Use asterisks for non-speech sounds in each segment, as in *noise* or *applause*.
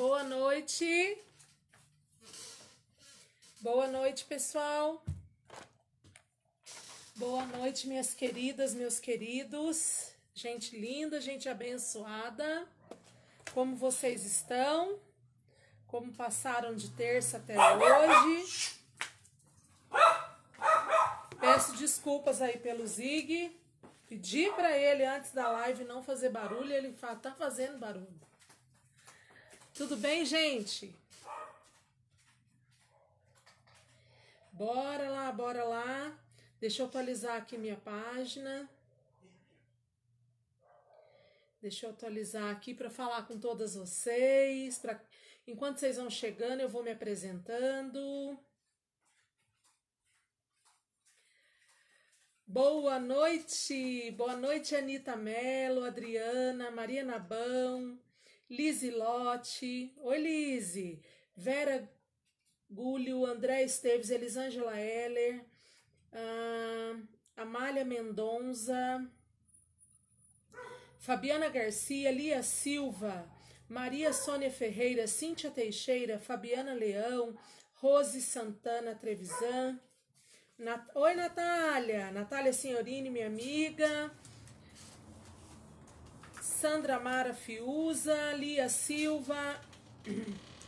Boa noite. Boa noite, pessoal. Boa noite, minhas queridas, meus queridos. Gente linda, gente abençoada. Como vocês estão? Como passaram de terça até hoje? Peço desculpas aí pelo Zig. Pedi para ele antes da live não fazer barulho, ele tá fazendo barulho. Tudo bem, gente? Bora lá, bora lá. Deixa eu atualizar aqui minha página. Deixa eu atualizar aqui para falar com todas vocês. Pra... Enquanto vocês vão chegando, eu vou me apresentando. Boa noite, boa noite, Anitta Mello, Adriana, Maria Nabão, Lise Lotti, oi Lise, Vera Gulho, André Esteves, Elisângela Heller, uh, Amália Mendonça, Fabiana Garcia, Lia Silva, Maria Sônia Ferreira, Cíntia Teixeira, Fabiana Leão, Rose Santana Trevisan. Nat... Oi, Natália! Natália Senhorini, minha amiga. Sandra Mara Fiuza, Lia Silva,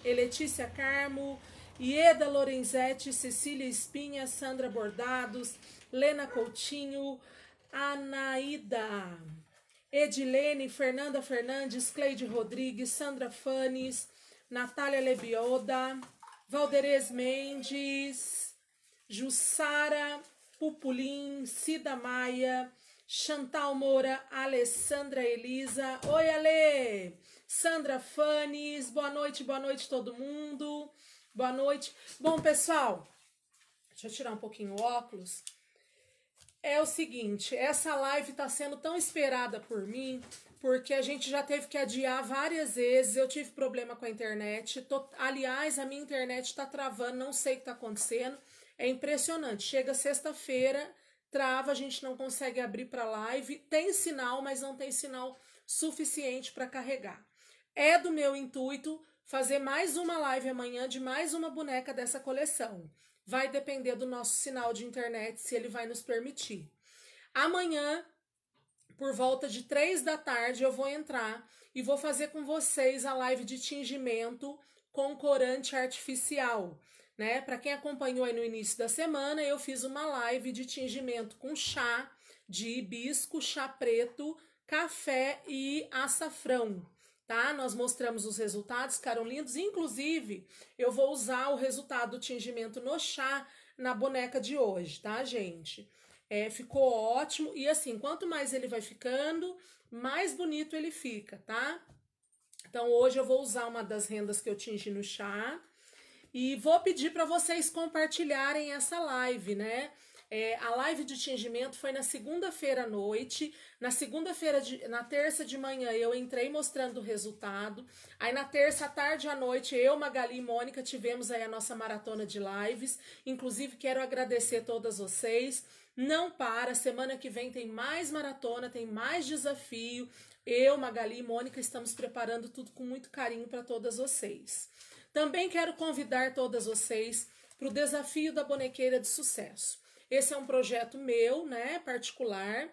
Eletícia *clears throat* Carmo, Ieda Lorenzetti, Cecília Espinha, Sandra Bordados, Lena Coutinho, Anaída, Edilene, Fernanda Fernandes, Cleide Rodrigues, Sandra Fanes, Natália Lebioda, Valderez Mendes, Jussara Pupulim, Cida Maia, Chantal Moura, Alessandra Elisa. Oi, Ale! Sandra Fanes, boa noite, boa noite todo mundo. Boa noite. Bom, pessoal, deixa eu tirar um pouquinho o óculos. É o seguinte, essa live está sendo tão esperada por mim, porque a gente já teve que adiar várias vezes. Eu tive problema com a internet. Tô, aliás, a minha internet está travando, não sei o que está acontecendo. É impressionante. Chega sexta-feira, trava, a gente não consegue abrir para live, tem sinal, mas não tem sinal suficiente para carregar. É do meu intuito fazer mais uma live amanhã de mais uma boneca dessa coleção. Vai depender do nosso sinal de internet, se ele vai nos permitir. Amanhã, por volta de três da tarde, eu vou entrar e vou fazer com vocês a live de tingimento com corante artificial né? Para quem acompanhou aí no início da semana, eu fiz uma live de tingimento com chá de hibisco, chá preto, café e açafrão, tá? Nós mostramos os resultados, ficaram lindos. Inclusive, eu vou usar o resultado do tingimento no chá na boneca de hoje, tá, gente? É, ficou ótimo. E assim, quanto mais ele vai ficando, mais bonito ele fica, tá? Então, hoje eu vou usar uma das rendas que eu tingi no chá. E vou pedir para vocês compartilharem essa live, né? É, a live de tingimento foi na segunda-feira à noite. Na segunda-feira, na terça de manhã, eu entrei mostrando o resultado. Aí na terça à tarde à noite, eu, Magali e Mônica tivemos aí a nossa maratona de lives. Inclusive, quero agradecer todas vocês. Não para, semana que vem tem mais maratona, tem mais desafio. Eu, Magali e Mônica estamos preparando tudo com muito carinho para todas vocês. Também quero convidar todas vocês para o desafio da bonequeira de sucesso. Esse é um projeto meu, né, particular,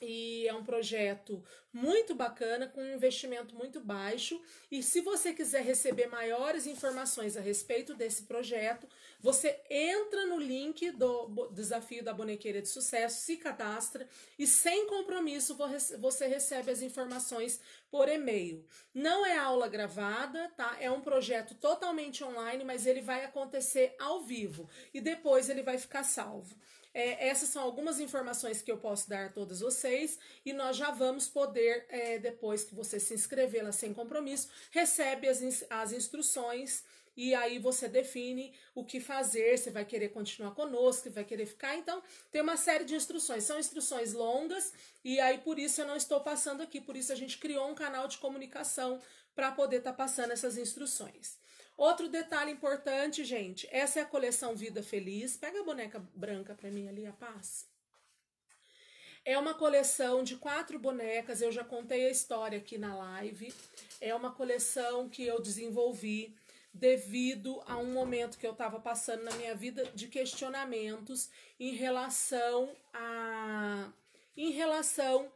e é um projeto muito bacana, com um investimento muito baixo. E se você quiser receber maiores informações a respeito desse projeto, você entra no link do Desafio da Bonequeira de Sucesso, se cadastra e, sem compromisso, você recebe as informações por e-mail. Não é aula gravada, tá? É um projeto totalmente online, mas ele vai acontecer ao vivo e depois ele vai ficar salvo. É, essas são algumas informações que eu posso dar a todos vocês e nós já vamos poder, é, depois que você se inscrever lá sem compromisso, recebe as, as instruções e aí você define o que fazer, se vai querer continuar conosco, se vai querer ficar. Então, tem uma série de instruções, são instruções longas, e aí por isso eu não estou passando aqui, por isso a gente criou um canal de comunicação para poder estar tá passando essas instruções. Outro detalhe importante, gente, essa é a coleção Vida Feliz. Pega a boneca branca para mim ali, a paz. É uma coleção de quatro bonecas, eu já contei a história aqui na live. É uma coleção que eu desenvolvi devido a um momento que eu estava passando na minha vida de questionamentos em relação a em relação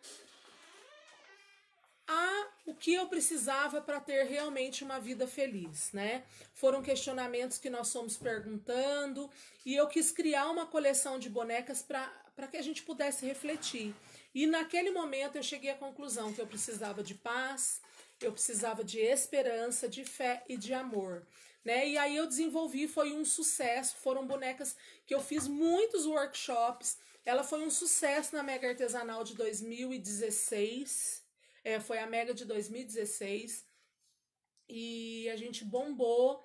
a o que eu precisava para ter realmente uma vida feliz, né? Foram questionamentos que nós fomos perguntando e eu quis criar uma coleção de bonecas para que a gente pudesse refletir. E naquele momento eu cheguei à conclusão que eu precisava de paz, eu precisava de esperança, de fé e de amor. Né? E aí eu desenvolvi, foi um sucesso. Foram bonecas que eu fiz muitos workshops. Ela foi um sucesso na Mega Artesanal de 2016 é, foi a Mega de 2016 e a gente bombou.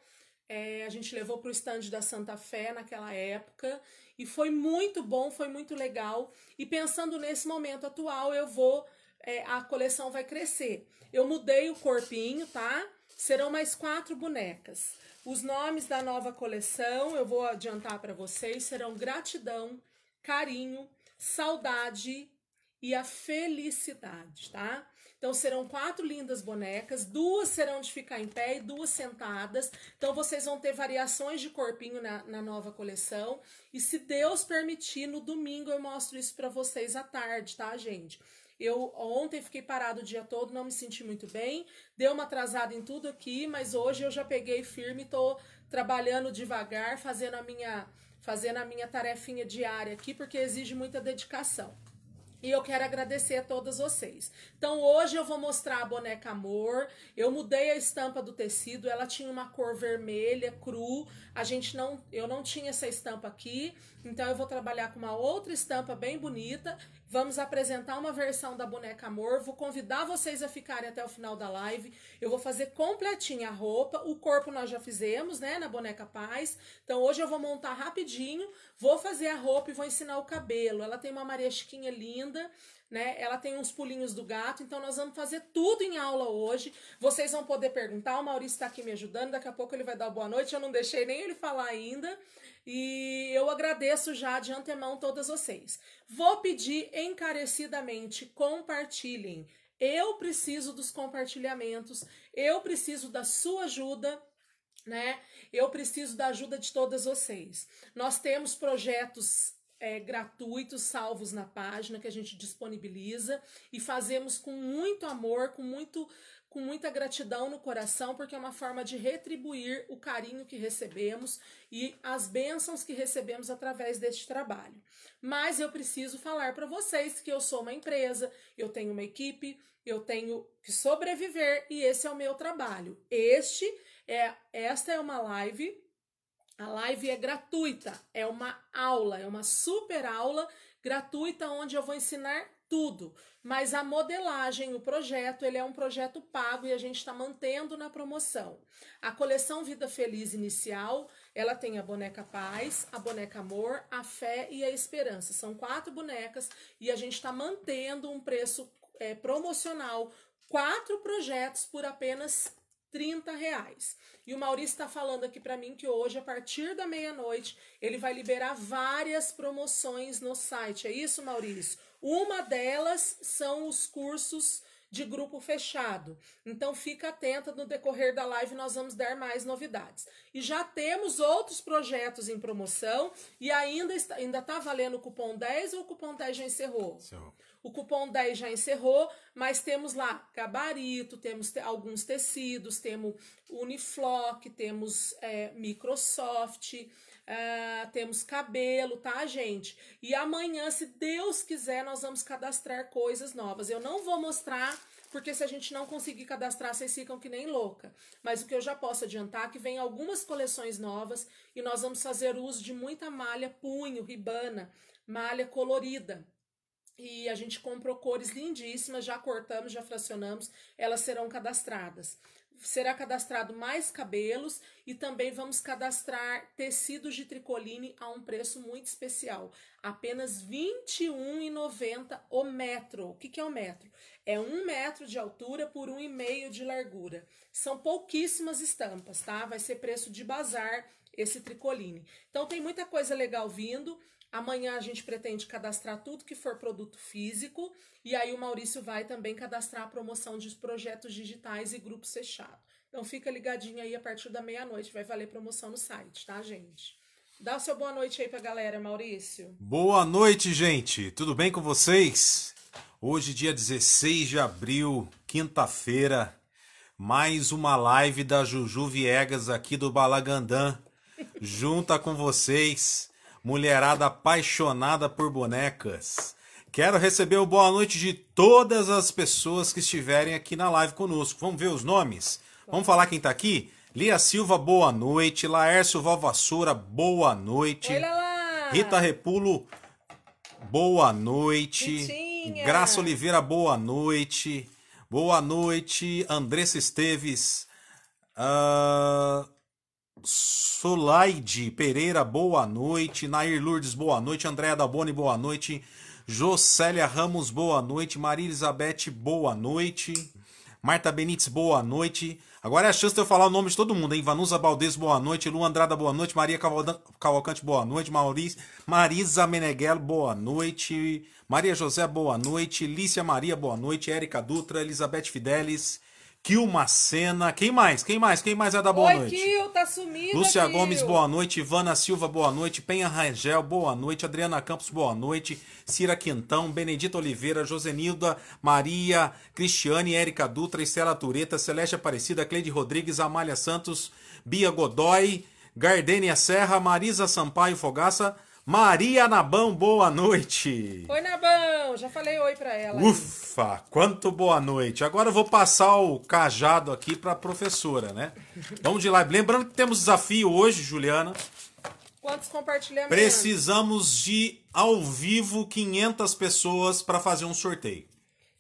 É, a gente levou para o estande da Santa Fé naquela época e foi muito bom, foi muito legal. E pensando nesse momento atual, eu vou. É, a coleção vai crescer. Eu mudei o corpinho, tá? Serão mais quatro bonecas. Os nomes da nova coleção eu vou adiantar para vocês: serão gratidão, carinho, saudade e a felicidade, tá? Então serão quatro lindas bonecas, duas serão de ficar em pé e duas sentadas. Então vocês vão ter variações de corpinho na, na nova coleção. E se Deus permitir, no domingo eu mostro isso para vocês à tarde, tá, gente? Eu ontem fiquei parado o dia todo, não me senti muito bem, deu uma atrasada em tudo aqui, mas hoje eu já peguei firme, tô trabalhando devagar, fazendo a minha fazendo a minha tarefinha diária aqui, porque exige muita dedicação. E eu quero agradecer a todas vocês. Então hoje eu vou mostrar a boneca amor. Eu mudei a estampa do tecido, ela tinha uma cor vermelha cru, a gente não, eu não tinha essa estampa aqui, então eu vou trabalhar com uma outra estampa bem bonita. Vamos apresentar uma versão da boneca amor. Vou convidar vocês a ficarem até o final da live. Eu vou fazer completinha a roupa. O corpo nós já fizemos, né, na boneca paz. Então hoje eu vou montar rapidinho, vou fazer a roupa e vou ensinar o cabelo. Ela tem uma maria chiquinha linda né? Ela tem uns pulinhos do gato, então nós vamos fazer tudo em aula hoje. Vocês vão poder perguntar, o Maurício está aqui me ajudando, daqui a pouco ele vai dar boa noite, eu não deixei nem ele falar ainda. E eu agradeço já de antemão todas vocês. Vou pedir encarecidamente, compartilhem. Eu preciso dos compartilhamentos, eu preciso da sua ajuda né? Eu preciso da ajuda de todas vocês. Nós temos projetos é, gratuitos salvos na página que a gente disponibiliza e fazemos com muito amor, com muito com muita gratidão no coração, porque é uma forma de retribuir o carinho que recebemos e as bênçãos que recebemos através deste trabalho. Mas eu preciso falar para vocês que eu sou uma empresa, eu tenho uma equipe, eu tenho que sobreviver e esse é o meu trabalho. Este é esta é uma live a live é gratuita, é uma aula, é uma super aula gratuita onde eu vou ensinar tudo. Mas a modelagem, o projeto, ele é um projeto pago e a gente está mantendo na promoção. A coleção Vida Feliz inicial, ela tem a boneca Paz, a boneca Amor, a Fé e a Esperança. São quatro bonecas e a gente está mantendo um preço é, promocional. Quatro projetos por apenas 30 reais. E o Maurício está falando aqui para mim que hoje, a partir da meia-noite, ele vai liberar várias promoções no site. É isso, Maurício? Uma delas são os cursos de grupo fechado. Então fica atenta no decorrer da live, nós vamos dar mais novidades. E já temos outros projetos em promoção e ainda está, ainda está valendo o cupom 10 ou o cupom 10 já encerrou? Encerrou. O cupom 10 já encerrou, mas temos lá gabarito, temos te alguns tecidos, temos Uniflock, temos é, Microsoft, uh, temos cabelo, tá, gente? E amanhã, se Deus quiser, nós vamos cadastrar coisas novas. Eu não vou mostrar porque se a gente não conseguir cadastrar, vocês ficam que nem louca. Mas o que eu já posso adiantar é que vem algumas coleções novas e nós vamos fazer uso de muita malha punho, ribana, malha colorida e a gente comprou cores lindíssimas, já cortamos, já fracionamos, elas serão cadastradas. Será cadastrado mais cabelos e também vamos cadastrar tecidos de tricoline a um preço muito especial, apenas R$ 21,90 o metro. O que, que é o um metro? É um metro de altura por um e meio de largura. São pouquíssimas estampas, tá? Vai ser preço de bazar esse tricoline. Então tem muita coisa legal vindo. Amanhã a gente pretende cadastrar tudo que for produto físico e aí o Maurício vai também cadastrar a promoção de projetos digitais e grupos fechados. Então fica ligadinho aí a partir da meia-noite, vai valer promoção no site, tá, gente? Dá o seu boa noite aí pra galera, Maurício. Boa noite, gente. Tudo bem com vocês? Hoje, dia 16 de abril, quinta-feira, mais uma live da Juju Viegas aqui do Balagandã, junta com vocês mulherada apaixonada por bonecas. Quero receber o boa noite de todas as pessoas que estiverem aqui na live conosco. Vamos ver os nomes? Vamos falar quem está aqui? Lia Silva, boa noite. Laércio Valvassoura, boa noite. Rita Repulo, boa noite. Ritinha. Graça Oliveira, boa noite. Boa noite. Andressa Esteves. Uh... Solaide Pereira, boa noite. Nair Lourdes, boa noite. Andréa Daboni, boa noite. Jocélia Ramos, boa noite. Maria Elizabeth, boa noite. Marta Benites, boa noite. Agora é a chance de eu falar o nome de todo mundo, hein? Vanusa Baldes, boa noite. Lu Andrada, boa noite. Maria Cavalcante, boa noite. Maurício, Marisa Meneghello, boa noite. Maria José, boa noite. Lícia Maria, boa noite. Érica Dutra, Elizabeth Fidelis, Kil Macena. Quem mais? Quem mais? Quem mais vai é dar boa Oi, noite? Kil, tá sumindo. Lúcia Kil. Gomes, boa noite. Ivana Silva, boa noite. Penha Rangel, boa noite. Adriana Campos, boa noite. Cira Quintão, Benedita Oliveira, Josenilda, Maria, Cristiane, Érica Dutra, Estela Tureta, Celeste Aparecida, Cleide Rodrigues, Amália Santos, Bia Godoy, Gardênia Serra, Marisa Sampaio Fogaça. Maria Nabão, boa noite. Oi, Nabão, já falei oi para ela. Ufa, quanto boa noite. Agora eu vou passar o cajado aqui para a professora, né? Vamos de live. Lembrando que temos desafio hoje, Juliana. Quantos compartilhamentos? Precisamos de ao vivo 500 pessoas para fazer um sorteio.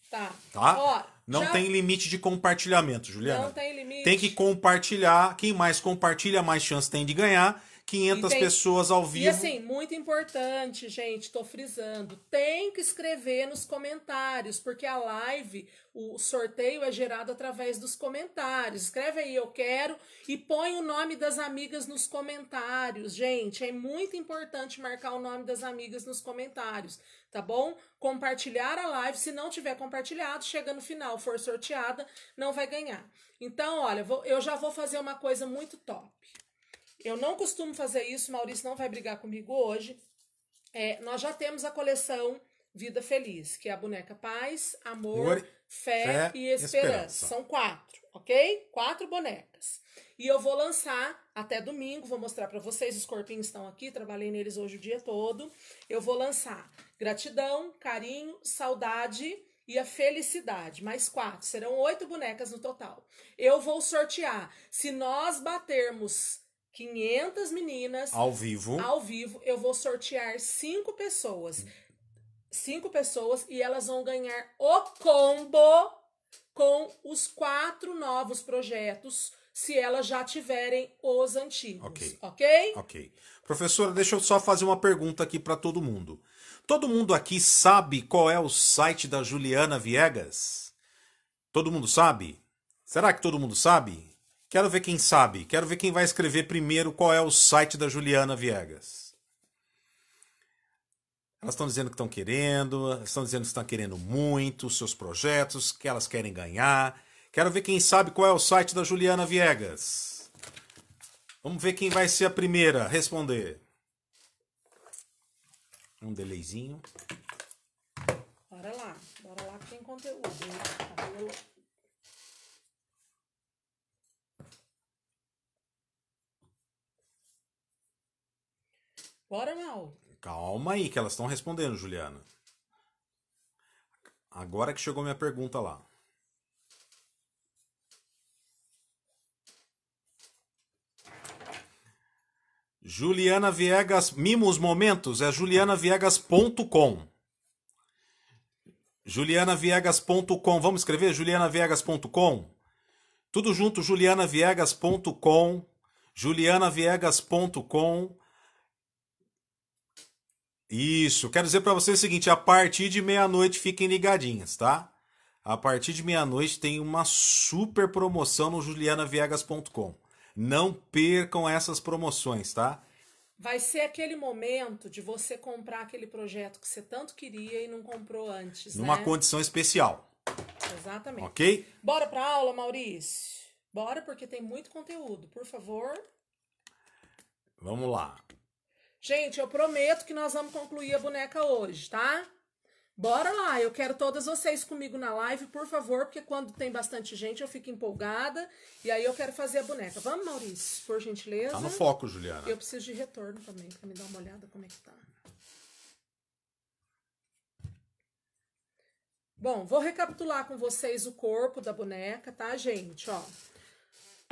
Tá. Tá? Ó, não já... tem limite de compartilhamento, Juliana. Não tem limite. Tem que compartilhar. Quem mais compartilha, mais chance tem de ganhar. 500 Entendi. pessoas ao vivo. E assim, muito importante, gente, tô frisando, tem que escrever nos comentários, porque a live, o sorteio é gerado através dos comentários. Escreve aí, eu quero, e põe o nome das amigas nos comentários, gente. É muito importante marcar o nome das amigas nos comentários, tá bom? Compartilhar a live, se não tiver compartilhado, chega no final, for sorteada, não vai ganhar. Então, olha, eu já vou fazer uma coisa muito top. Eu não costumo fazer isso, Maurício não vai brigar comigo hoje. É, nós já temos a coleção Vida Feliz, que é a boneca Paz, Amor, Amor Fé, Fé, e esperança. esperança. São quatro, ok? Quatro bonecas. E eu vou lançar até domingo, vou mostrar para vocês. Os corpinhos estão aqui, trabalhei neles hoje o dia todo. Eu vou lançar gratidão, carinho, saudade e a felicidade, mais quatro. Serão oito bonecas no total. Eu vou sortear. Se nós batermos 500 meninas. Ao vivo. Ao vivo. Eu vou sortear cinco pessoas. Cinco pessoas e elas vão ganhar o combo com os quatro novos projetos, se elas já tiverem os antigos. Ok. Ok? Ok. Professora, deixa eu só fazer uma pergunta aqui para todo mundo. Todo mundo aqui sabe qual é o site da Juliana Viegas? Todo mundo sabe? Será que todo mundo sabe? Quero ver quem sabe, quero ver quem vai escrever primeiro qual é o site da Juliana Viegas. Elas estão dizendo que estão querendo, estão dizendo que estão querendo muito os seus projetos, que elas querem ganhar. Quero ver quem sabe qual é o site da Juliana Viegas. Vamos ver quem vai ser a primeira a responder. Um delayzinho. Bora lá, bora lá que tem conteúdo. Hein? Bora, mal Calma aí, que elas estão respondendo, Juliana. Agora que chegou minha pergunta lá. Juliana Viegas, mimos momentos, é julianaviegas.com. julianaviegas.com, vamos escrever julianaviegas.com? Tudo junto, julianaviegas.com, julianaviegas.com. Isso, quero dizer para vocês o seguinte, a partir de meia-noite fiquem ligadinhas, tá? A partir de meia-noite tem uma super promoção no julianaviegas.com. Não percam essas promoções, tá? Vai ser aquele momento de você comprar aquele projeto que você tanto queria e não comprou antes. Numa né? condição especial. Exatamente. Ok? Bora para aula, Maurício? Bora, porque tem muito conteúdo. Por favor. Vamos lá. Gente, eu prometo que nós vamos concluir a boneca hoje, tá? Bora lá, eu quero todas vocês comigo na live, por favor, porque quando tem bastante gente eu fico empolgada e aí eu quero fazer a boneca. Vamos, Maurício, por gentileza. Tá no foco, Juliana. Eu preciso de retorno também, pra me dar uma olhada como é que tá. Bom, vou recapitular com vocês o corpo da boneca, tá, gente? Ó,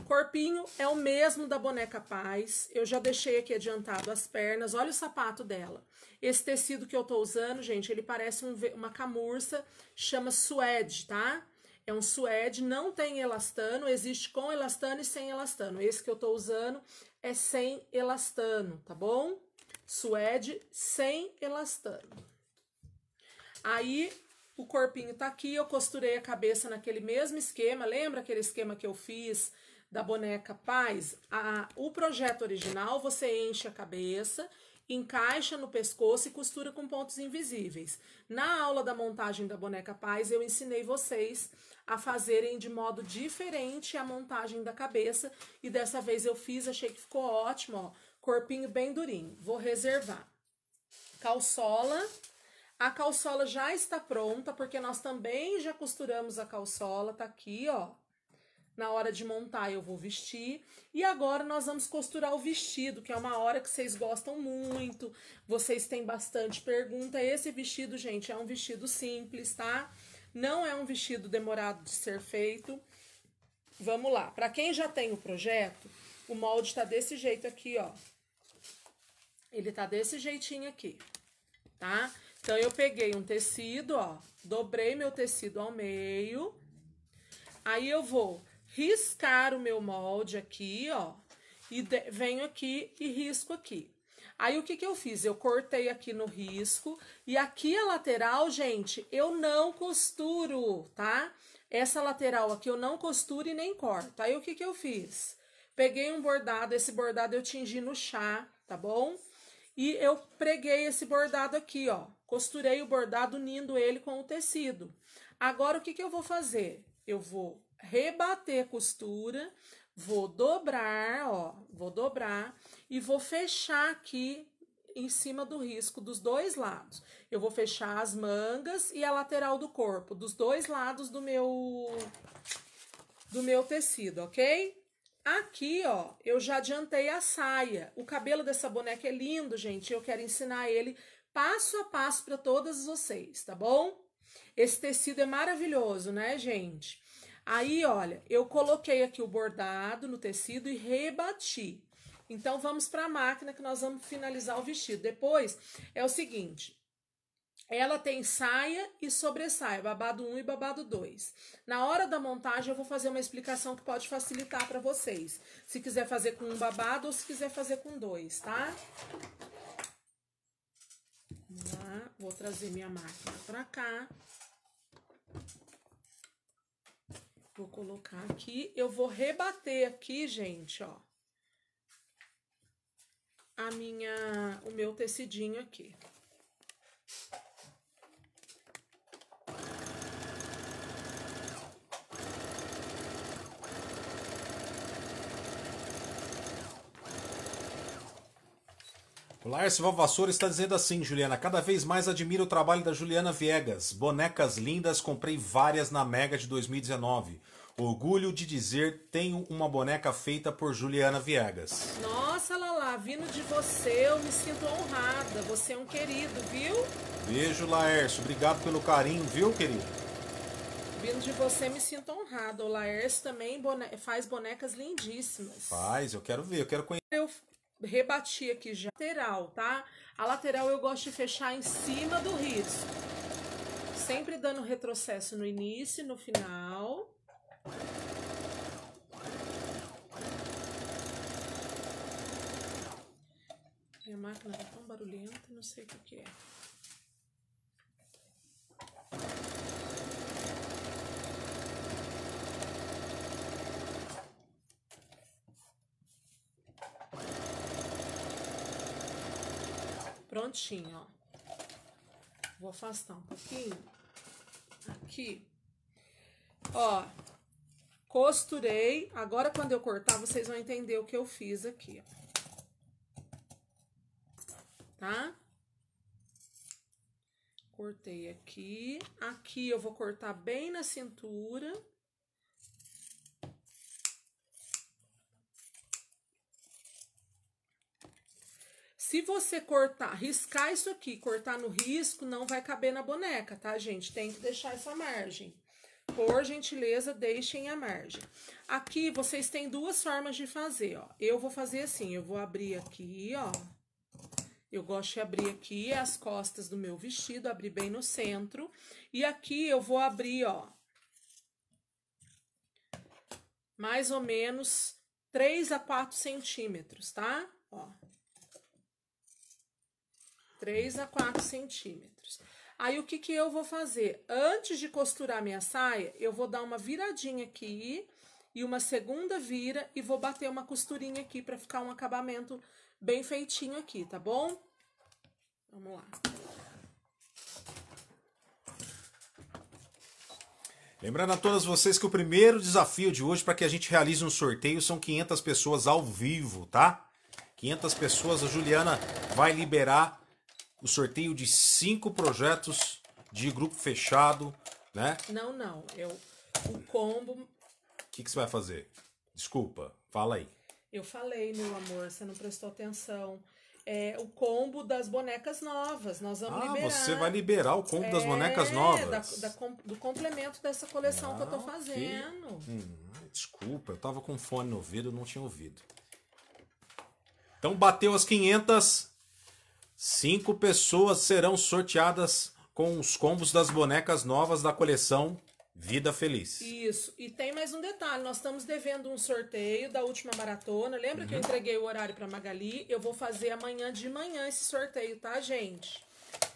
Corpinho é o mesmo da boneca Paz. Eu já deixei aqui adiantado as pernas. Olha o sapato dela. Esse tecido que eu tô usando, gente, ele parece um, uma camurça. Chama suede, tá? É um suede, não tem elastano. Existe com elastano e sem elastano. Esse que eu tô usando é sem elastano, tá bom? Suede sem elastano. Aí, o corpinho tá aqui. Eu costurei a cabeça naquele mesmo esquema. Lembra aquele esquema que eu fiz da boneca Paz, a, o projeto original você enche a cabeça, encaixa no pescoço e costura com pontos invisíveis. Na aula da montagem da boneca Paz, eu ensinei vocês a fazerem de modo diferente a montagem da cabeça e dessa vez eu fiz, achei que ficou ótimo, ó, corpinho bem durinho. Vou reservar. Calçola. A calçola já está pronta, porque nós também já costuramos a calçola, tá aqui, ó na hora de montar eu vou vestir. E agora nós vamos costurar o vestido, que é uma hora que vocês gostam muito, vocês têm bastante pergunta. Esse vestido, gente, é um vestido simples, tá? Não é um vestido demorado de ser feito. Vamos lá. Para quem já tem o projeto, o molde tá desse jeito aqui, ó. Ele tá desse jeitinho aqui, tá? Então eu peguei um tecido, ó, dobrei meu tecido ao meio. Aí eu vou riscar o meu molde aqui, ó, e de, venho aqui e risco aqui. Aí, o que, que eu fiz? Eu cortei aqui no risco e aqui a lateral, gente, eu não costuro, tá? Essa lateral aqui eu não costuro e nem corto. Aí, o que, que eu fiz? Peguei um bordado, esse bordado eu tingi no chá, tá bom? E eu preguei esse bordado aqui, ó. Costurei o bordado unindo ele com o tecido. Agora, o que, que eu vou fazer? Eu vou rebater a costura, vou dobrar, ó, vou dobrar e vou fechar aqui em cima do risco dos dois lados. Eu vou fechar as mangas e a lateral do corpo, dos dois lados do meu do meu tecido, ok? Aqui, ó, eu já adiantei a saia. O cabelo dessa boneca é lindo, gente. Eu quero ensinar ele passo a passo para todas vocês, tá bom? Esse tecido é maravilhoso, né, gente? Aí, olha, eu coloquei aqui o bordado no tecido e rebati. Então, vamos para a máquina que nós vamos finalizar o vestido. Depois, é o seguinte, ela tem saia e sobressaia, babado 1 e babado 2. Na hora da montagem, eu vou fazer uma explicação que pode facilitar para vocês. Se quiser fazer com um babado ou se quiser fazer com dois, tá? vou trazer minha máquina para cá. Vou colocar aqui. Eu vou rebater aqui, gente, ó. A minha, o meu tecidinho aqui. O Lárcio Valvassoura está dizendo assim, Juliana, cada vez mais admiro o trabalho da Juliana Viegas. Bonecas lindas, comprei várias na Mega de 2019. Orgulho de dizer, tenho uma boneca feita por Juliana Viegas. Nossa, Lala, vindo de você, eu me sinto honrada. Você é um querido, viu? Beijo, Laércio. Obrigado pelo carinho, viu, querido? Vindo de você, me sinto honrada. O Laércio também bone... faz bonecas lindíssimas. Faz, eu quero ver, eu quero conhecer. Eu rebati aqui já. Lateral, tá? A lateral eu gosto de fechar em cima do risco. Sempre dando retrocesso no início e no final. Minha máquina tá tão barulhenta, não sei o que, que é. Prontinho, ó. Vou afastar um pouquinho. Aqui. Ó, costurei. Agora, quando eu cortar, vocês vão entender o que eu fiz aqui, ó. Tá? Cortei aqui. Aqui eu vou cortar bem na cintura. Se você cortar, riscar isso aqui, cortar no risco, não vai caber na boneca, tá, gente? Tem que deixar essa margem. Por gentileza, deixem a margem. Aqui, vocês têm duas formas de fazer, ó. Eu vou fazer assim, eu vou abrir aqui, ó. Eu gosto de abrir aqui as costas do meu vestido, abrir bem no centro. E aqui eu vou abrir, ó, mais ou menos 3 a 4 centímetros, tá? Ó, 3 a 4 centímetros. Aí o que, que eu vou fazer? Antes de costurar minha saia, eu vou dar uma viradinha aqui e uma segunda vira e vou bater uma costurinha aqui para ficar um acabamento bem feitinho aqui, tá bom? Vamos lá. Lembrando a todas vocês que o primeiro desafio de hoje para que a gente realize um sorteio são 500 pessoas ao vivo, tá? 500 pessoas, a Juliana vai liberar o sorteio de cinco projetos de grupo fechado, né? Não, não. Eu, o combo. O que, que você vai fazer? Desculpa, fala aí. Eu falei, meu amor, você não prestou atenção. É, o combo das bonecas novas. Nós vamos ah, liberar. Você vai liberar o combo é, das bonecas é, novas. Da, da, do complemento dessa coleção ah, que eu tô ah, fazendo. Okay. Hum, desculpa, eu tava com fone no ouvido, não tinha ouvido. Então bateu as 500. Cinco pessoas serão sorteadas com os combos das bonecas novas da coleção Vida Feliz. Isso. E tem mais um detalhe: nós estamos devendo um sorteio da última maratona. Lembra uhum. que eu uhum. entreguei o horário para Magali? Eu vou fazer amanhã de manhã esse sorteio, tá, gente?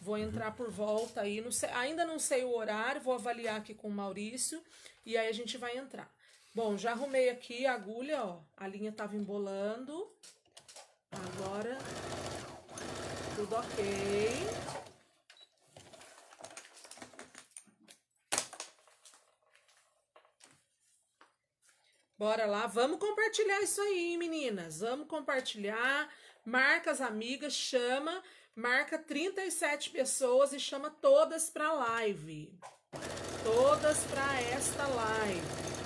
Vou uhum. entrar por volta aí. Não sei, ainda não sei o horário, vou avaliar aqui com o Maurício e aí a gente vai entrar. Bom, já arrumei aqui a agulha, ó. A linha tava embolando. Agora tudo ok. Bora lá, vamos compartilhar isso aí, hein, meninas. Vamos compartilhar, marca as amigas, chama, marca 37 pessoas e chama todas para live. Todas para esta live.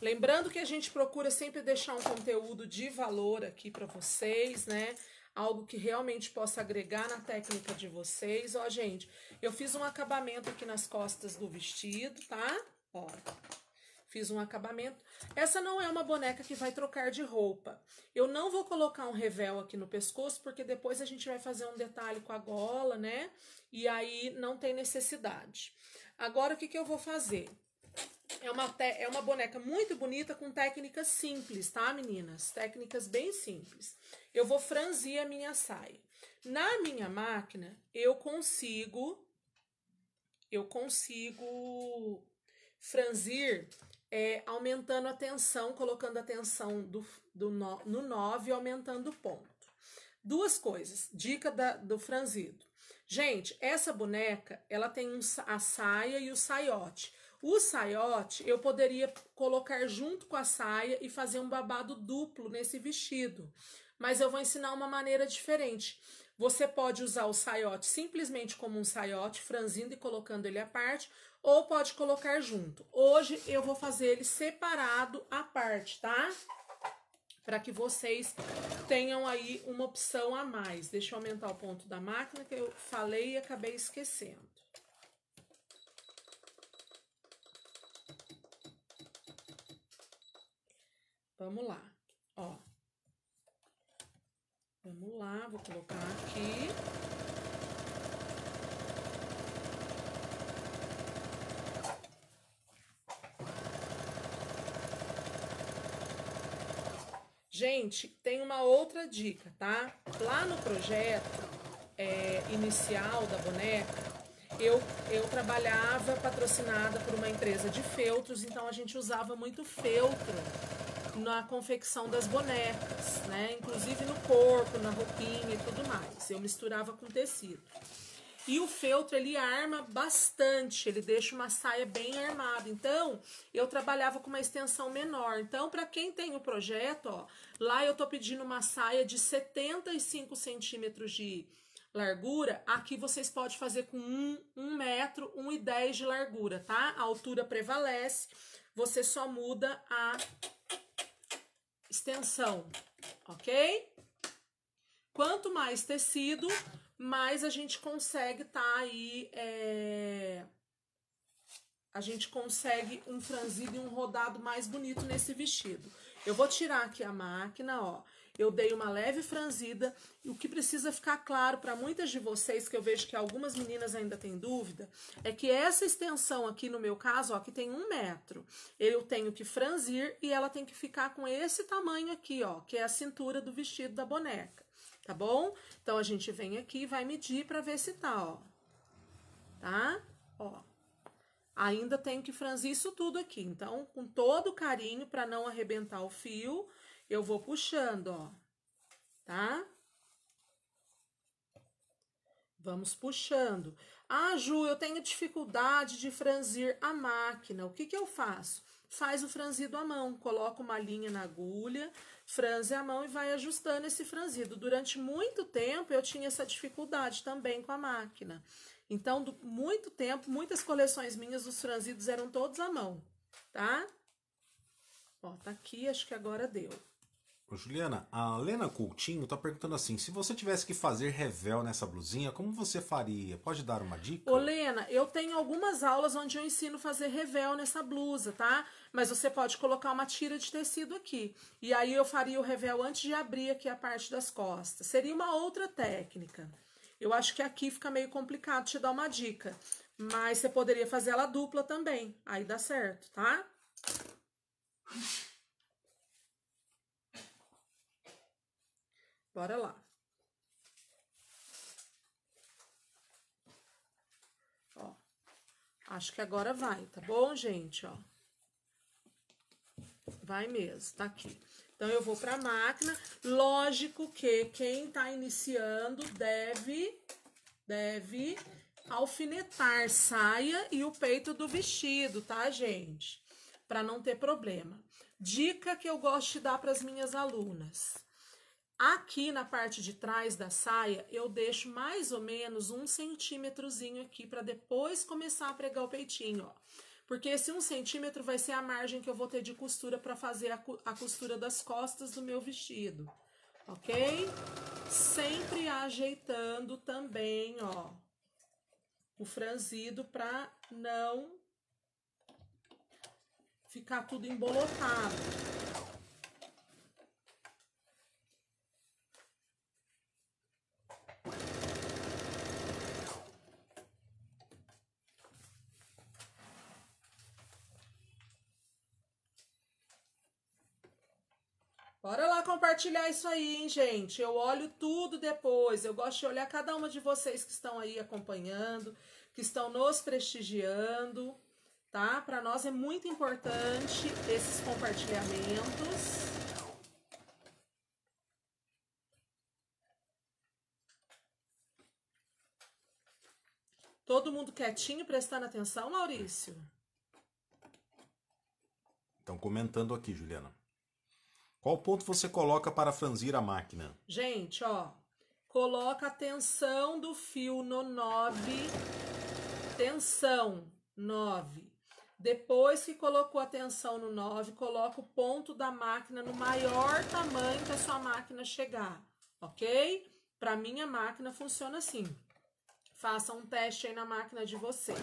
Lembrando que a gente procura sempre deixar um conteúdo de valor aqui para vocês, né? Algo que realmente possa agregar na técnica de vocês. Ó, gente, eu fiz um acabamento aqui nas costas do vestido, tá? Ó, fiz um acabamento. Essa não é uma boneca que vai trocar de roupa. Eu não vou colocar um revel aqui no pescoço, porque depois a gente vai fazer um detalhe com a gola, né? E aí não tem necessidade. Agora, o que, que eu vou fazer? É uma, é uma boneca muito bonita com técnicas simples, tá, meninas? Técnicas bem simples. Eu vou franzir a minha saia. Na minha máquina, eu consigo... Eu consigo franzir é, aumentando a tensão, colocando a tensão do, do no, no 9 e aumentando o ponto. Duas coisas, dica da, do franzido. Gente, essa boneca, ela tem um, a saia e o saiote. O saiote eu poderia colocar junto com a saia e fazer um babado duplo nesse vestido, mas eu vou ensinar uma maneira diferente. Você pode usar o saiote simplesmente como um saiote, franzindo e colocando ele à parte, ou pode colocar junto. Hoje eu vou fazer ele separado à parte, tá? Para que vocês tenham aí uma opção a mais. Deixa eu aumentar o ponto da máquina que eu falei e acabei esquecendo. Vamos lá, ó. Vamos lá, vou colocar aqui. Gente, tem uma outra dica, tá? Lá no projeto é, inicial da boneca, eu, eu trabalhava patrocinada por uma empresa de feltros, então a gente usava muito feltro na confecção das bonecas, né? Inclusive no corpo, na roupinha e tudo mais. Eu misturava com tecido. E o feltro ele arma bastante, ele deixa uma saia bem armada. Então, eu trabalhava com uma extensão menor. Então, para quem tem o projeto, ó, lá eu tô pedindo uma saia de 75 centímetros de largura. Aqui vocês podem fazer com 1, um metro, 1,10 de largura, tá? A altura prevalece, você só muda a extensão, ok? Quanto mais tecido, mais a gente consegue tá aí. É... A gente consegue um franzido e um rodado mais bonito nesse vestido. Eu vou tirar aqui a máquina, ó. Eu dei uma leve franzida, e o que precisa ficar claro para muitas de vocês, que eu vejo que algumas meninas ainda têm dúvida, é que essa extensão aqui, no meu caso, ó, que tem um metro, eu tenho que franzir e ela tem que ficar com esse tamanho aqui, ó, que é a cintura do vestido da boneca, tá bom? Então, a gente vem aqui e vai medir para ver se tá, ó. Tá? Ó. Ainda tenho que franzir isso tudo aqui. Então, com todo carinho, para não arrebentar o fio, eu vou puxando, ó, tá? Vamos puxando. Ah, Ju, eu tenho dificuldade de franzir a máquina. O que, que eu faço? Faz o franzido à mão, coloca uma linha na agulha, franze a mão e vai ajustando esse franzido. Durante muito tempo eu tinha essa dificuldade também com a máquina. Então, do, muito tempo, muitas coleções minhas, os franzidos eram todos à mão, tá? Ó, tá aqui, acho que agora deu. Juliana, a Lena Coutinho está perguntando assim: se você tivesse que fazer revel nessa blusinha, como você faria? Pode dar uma dica? Ô, Lena, eu tenho algumas aulas onde eu ensino fazer revel nessa blusa, tá? Mas você pode colocar uma tira de tecido aqui. E aí eu faria o revel antes de abrir aqui a parte das costas. Seria uma outra técnica. Eu acho que aqui fica meio complicado te dar uma dica. Mas você poderia fazer ela dupla também. Aí dá certo, tá? Bora lá. Ó, acho que agora vai, tá bom, gente? Ó, vai mesmo, tá aqui. Então, eu vou pra máquina. Lógico que quem tá iniciando deve, deve alfinetar saia e o peito do vestido, tá, gente? Para não ter problema. Dica que eu gosto de dar para as minhas alunas. Aqui na parte de trás da saia, eu deixo mais ou menos um centímetrozinho aqui para depois começar a pregar o peitinho, ó. Porque esse um centímetro vai ser a margem que eu vou ter de costura para fazer a, a costura das costas do meu vestido, ok? Sempre ajeitando também, ó, o franzido para não ficar tudo embolotado. compartilhar isso aí, hein, gente? Eu olho tudo depois. Eu gosto de olhar cada uma de vocês que estão aí acompanhando, que estão nos prestigiando, tá? Para nós é muito importante esses compartilhamentos. Todo mundo quietinho, prestando atenção, Maurício? Estão comentando aqui, Juliana. Qual ponto você coloca para franzir a máquina? Gente, ó, coloca a tensão do fio no 9, tensão 9. Depois que colocou a tensão no 9, coloca o ponto da máquina no maior tamanho que a sua máquina chegar, ok? Para minha máquina funciona assim. Faça um teste aí na máquina de vocês.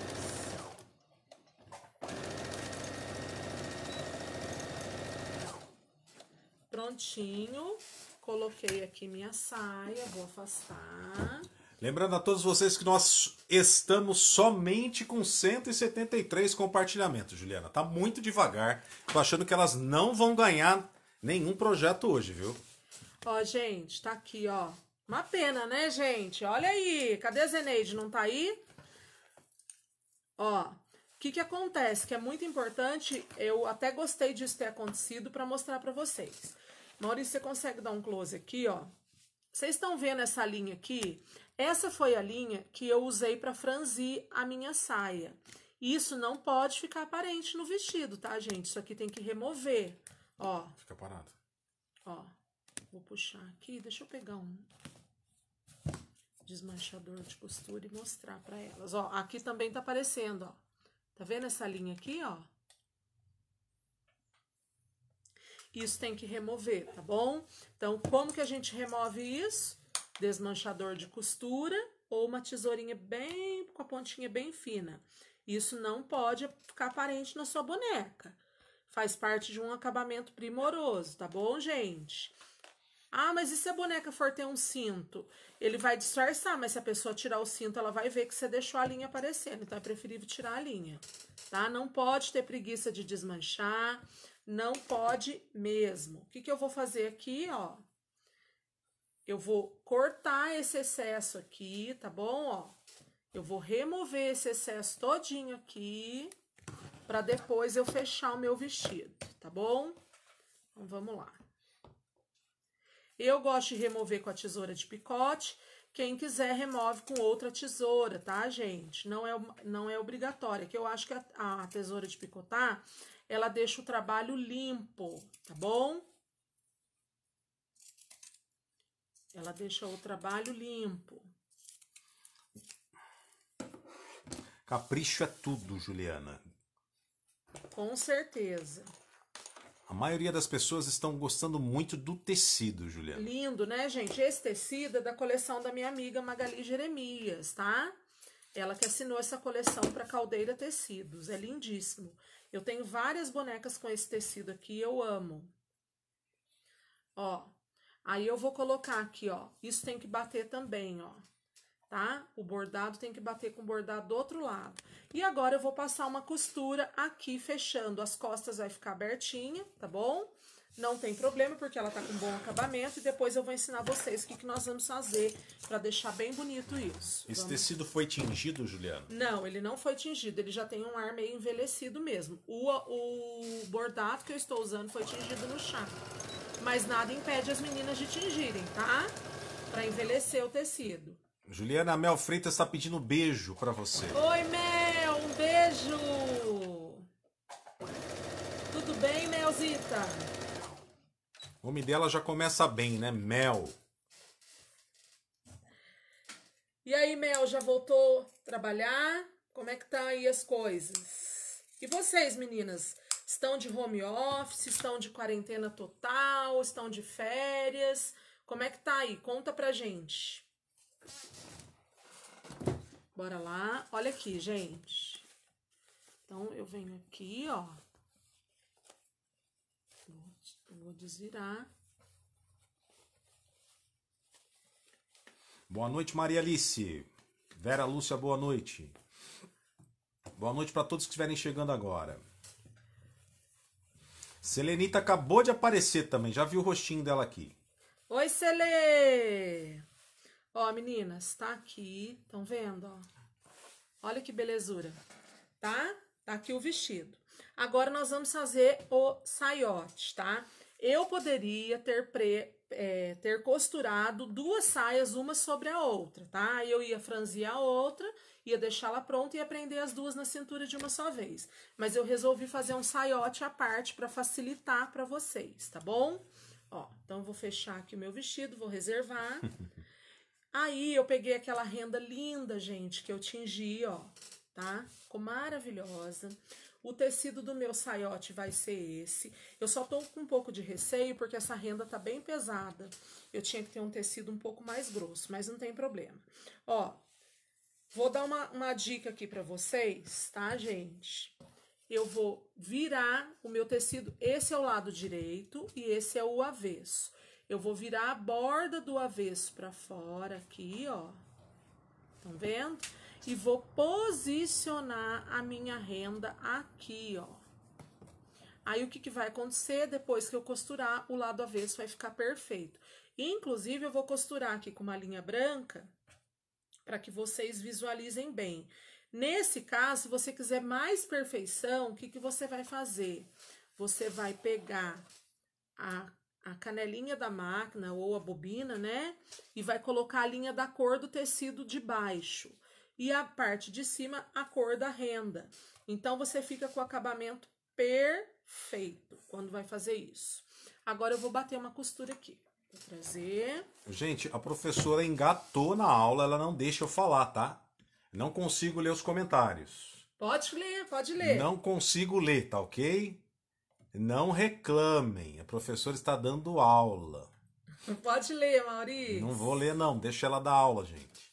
Prontinho. Coloquei aqui minha saia, vou afastar. Lembrando a todos vocês que nós estamos somente com 173 compartilhamentos, Juliana. Tá muito devagar. Tô achando que elas não vão ganhar nenhum projeto hoje, viu? Ó, gente, tá aqui, ó. Uma pena, né, gente? Olha aí. Cadê a Zeneide? Não tá aí? Ó, o que, que acontece? Que é muito importante, eu até gostei disso ter acontecido para mostrar para vocês. Maurício, você consegue dar um close aqui, ó? Vocês estão vendo essa linha aqui? Essa foi a linha que eu usei para franzir a minha saia. Isso não pode ficar aparente no vestido, tá, gente? Isso aqui tem que remover, ó. Fica parado. Ó, vou puxar aqui, deixa eu pegar um desmanchador de costura e mostrar para elas. Ó, aqui também tá aparecendo, ó. Tá vendo essa linha aqui, ó? Isso tem que remover, tá bom? Então, como que a gente remove isso? Desmanchador de costura ou uma tesourinha bem com a pontinha bem fina. Isso não pode ficar aparente na sua boneca. Faz parte de um acabamento primoroso, tá bom, gente? Ah, mas e se a boneca for ter um cinto? Ele vai disfarçar, mas se a pessoa tirar o cinto, ela vai ver que você deixou a linha aparecendo. Então é preferível tirar a linha, tá? Não pode ter preguiça de desmanchar. Não pode mesmo. O que, que eu vou fazer aqui, ó? Eu vou cortar esse excesso aqui, tá bom? Ó, eu vou remover esse excesso todinho aqui para depois eu fechar o meu vestido, tá bom? Então vamos lá. Eu gosto de remover com a tesoura de picote. Quem quiser remove com outra tesoura, tá, gente? Não é não é obrigatória, é que eu acho que a, a tesoura de picotar ela deixa o trabalho limpo, tá bom? Ela deixa o trabalho limpo. Capricho é tudo, Juliana. Com certeza. A maioria das pessoas estão gostando muito do tecido, Juliana. Lindo, né, gente? Esse tecido é da coleção da minha amiga Magali Jeremias, tá? Ela que assinou essa coleção para Caldeira Tecidos. É lindíssimo. Eu tenho várias bonecas com esse tecido aqui, eu amo. Ó, aí eu vou colocar aqui, ó, isso tem que bater também, ó, tá? O bordado tem que bater com o bordado do outro lado. E agora eu vou passar uma costura aqui fechando, as costas vai ficar abertinha, tá bom? Não tem problema, porque ela tá com bom acabamento. E depois eu vou ensinar vocês o que, que nós vamos fazer para deixar bem bonito isso. Esse vamos... tecido foi tingido, Juliana? Não, ele não foi tingido. Ele já tem um ar meio envelhecido mesmo. O, o bordado que eu estou usando foi tingido no chá. Mas nada impede as meninas de tingirem, tá? Para envelhecer o tecido. Juliana Mel Freitas está pedindo beijo para você. Oi, Mel, um beijo. Tudo bem, Melzita? O nome dela já começa bem, né? Mel. E aí, Mel, já voltou a trabalhar? Como é que tá aí as coisas? E vocês, meninas? Estão de home office? Estão de quarentena total? Estão de férias? Como é que tá aí? Conta pra gente. Bora lá. Olha aqui, gente. Então, eu venho aqui, ó vou desvirar. Boa noite, Maria Alice. Vera Lúcia, boa noite. Boa noite para todos que estiverem chegando agora. Selenita acabou de aparecer também, já vi o rostinho dela aqui. Oi, Selê! Ó, meninas, tá aqui, estão vendo? Ó. Olha que belezura, tá? Tá aqui o vestido. Agora nós vamos fazer o saiote, tá? Eu poderia ter, pre, é, ter costurado duas saias, uma sobre a outra, tá? Eu ia franzir a outra, ia deixá-la pronta e ia prender as duas na cintura de uma só vez. Mas eu resolvi fazer um saiote à parte para facilitar para vocês, tá bom? Ó, então vou fechar aqui o meu vestido, vou reservar. *laughs* Aí eu peguei aquela renda linda, gente, que eu tingi, ó, tá? Ficou maravilhosa. O tecido do meu saiote vai ser esse. Eu só tô com um pouco de receio porque essa renda tá bem pesada. Eu tinha que ter um tecido um pouco mais grosso, mas não tem problema. Ó, vou dar uma, uma dica aqui para vocês, tá, gente? Eu vou virar o meu tecido, esse é o lado direito e esse é o avesso. Eu vou virar a borda do avesso para fora aqui, ó. Estão vendo? e vou posicionar a minha renda aqui, ó. Aí o que, que vai acontecer depois que eu costurar, o lado avesso vai ficar perfeito. Inclusive, eu vou costurar aqui com uma linha branca para que vocês visualizem bem. Nesse caso, se você quiser mais perfeição, o que, que você vai fazer? Você vai pegar a, a canelinha da máquina ou a bobina, né? E vai colocar a linha da cor do tecido de baixo e a parte de cima a cor da renda. Então você fica com o acabamento perfeito quando vai fazer isso. Agora eu vou bater uma costura aqui. Vou trazer. Gente, a professora engatou na aula, ela não deixa eu falar, tá? Não consigo ler os comentários. Pode ler, pode ler. Não consigo ler, tá ok? Não reclamem, a professora está dando aula. *laughs* Pode ler, Maurício. Não vou ler, não. Deixa ela dar aula, gente.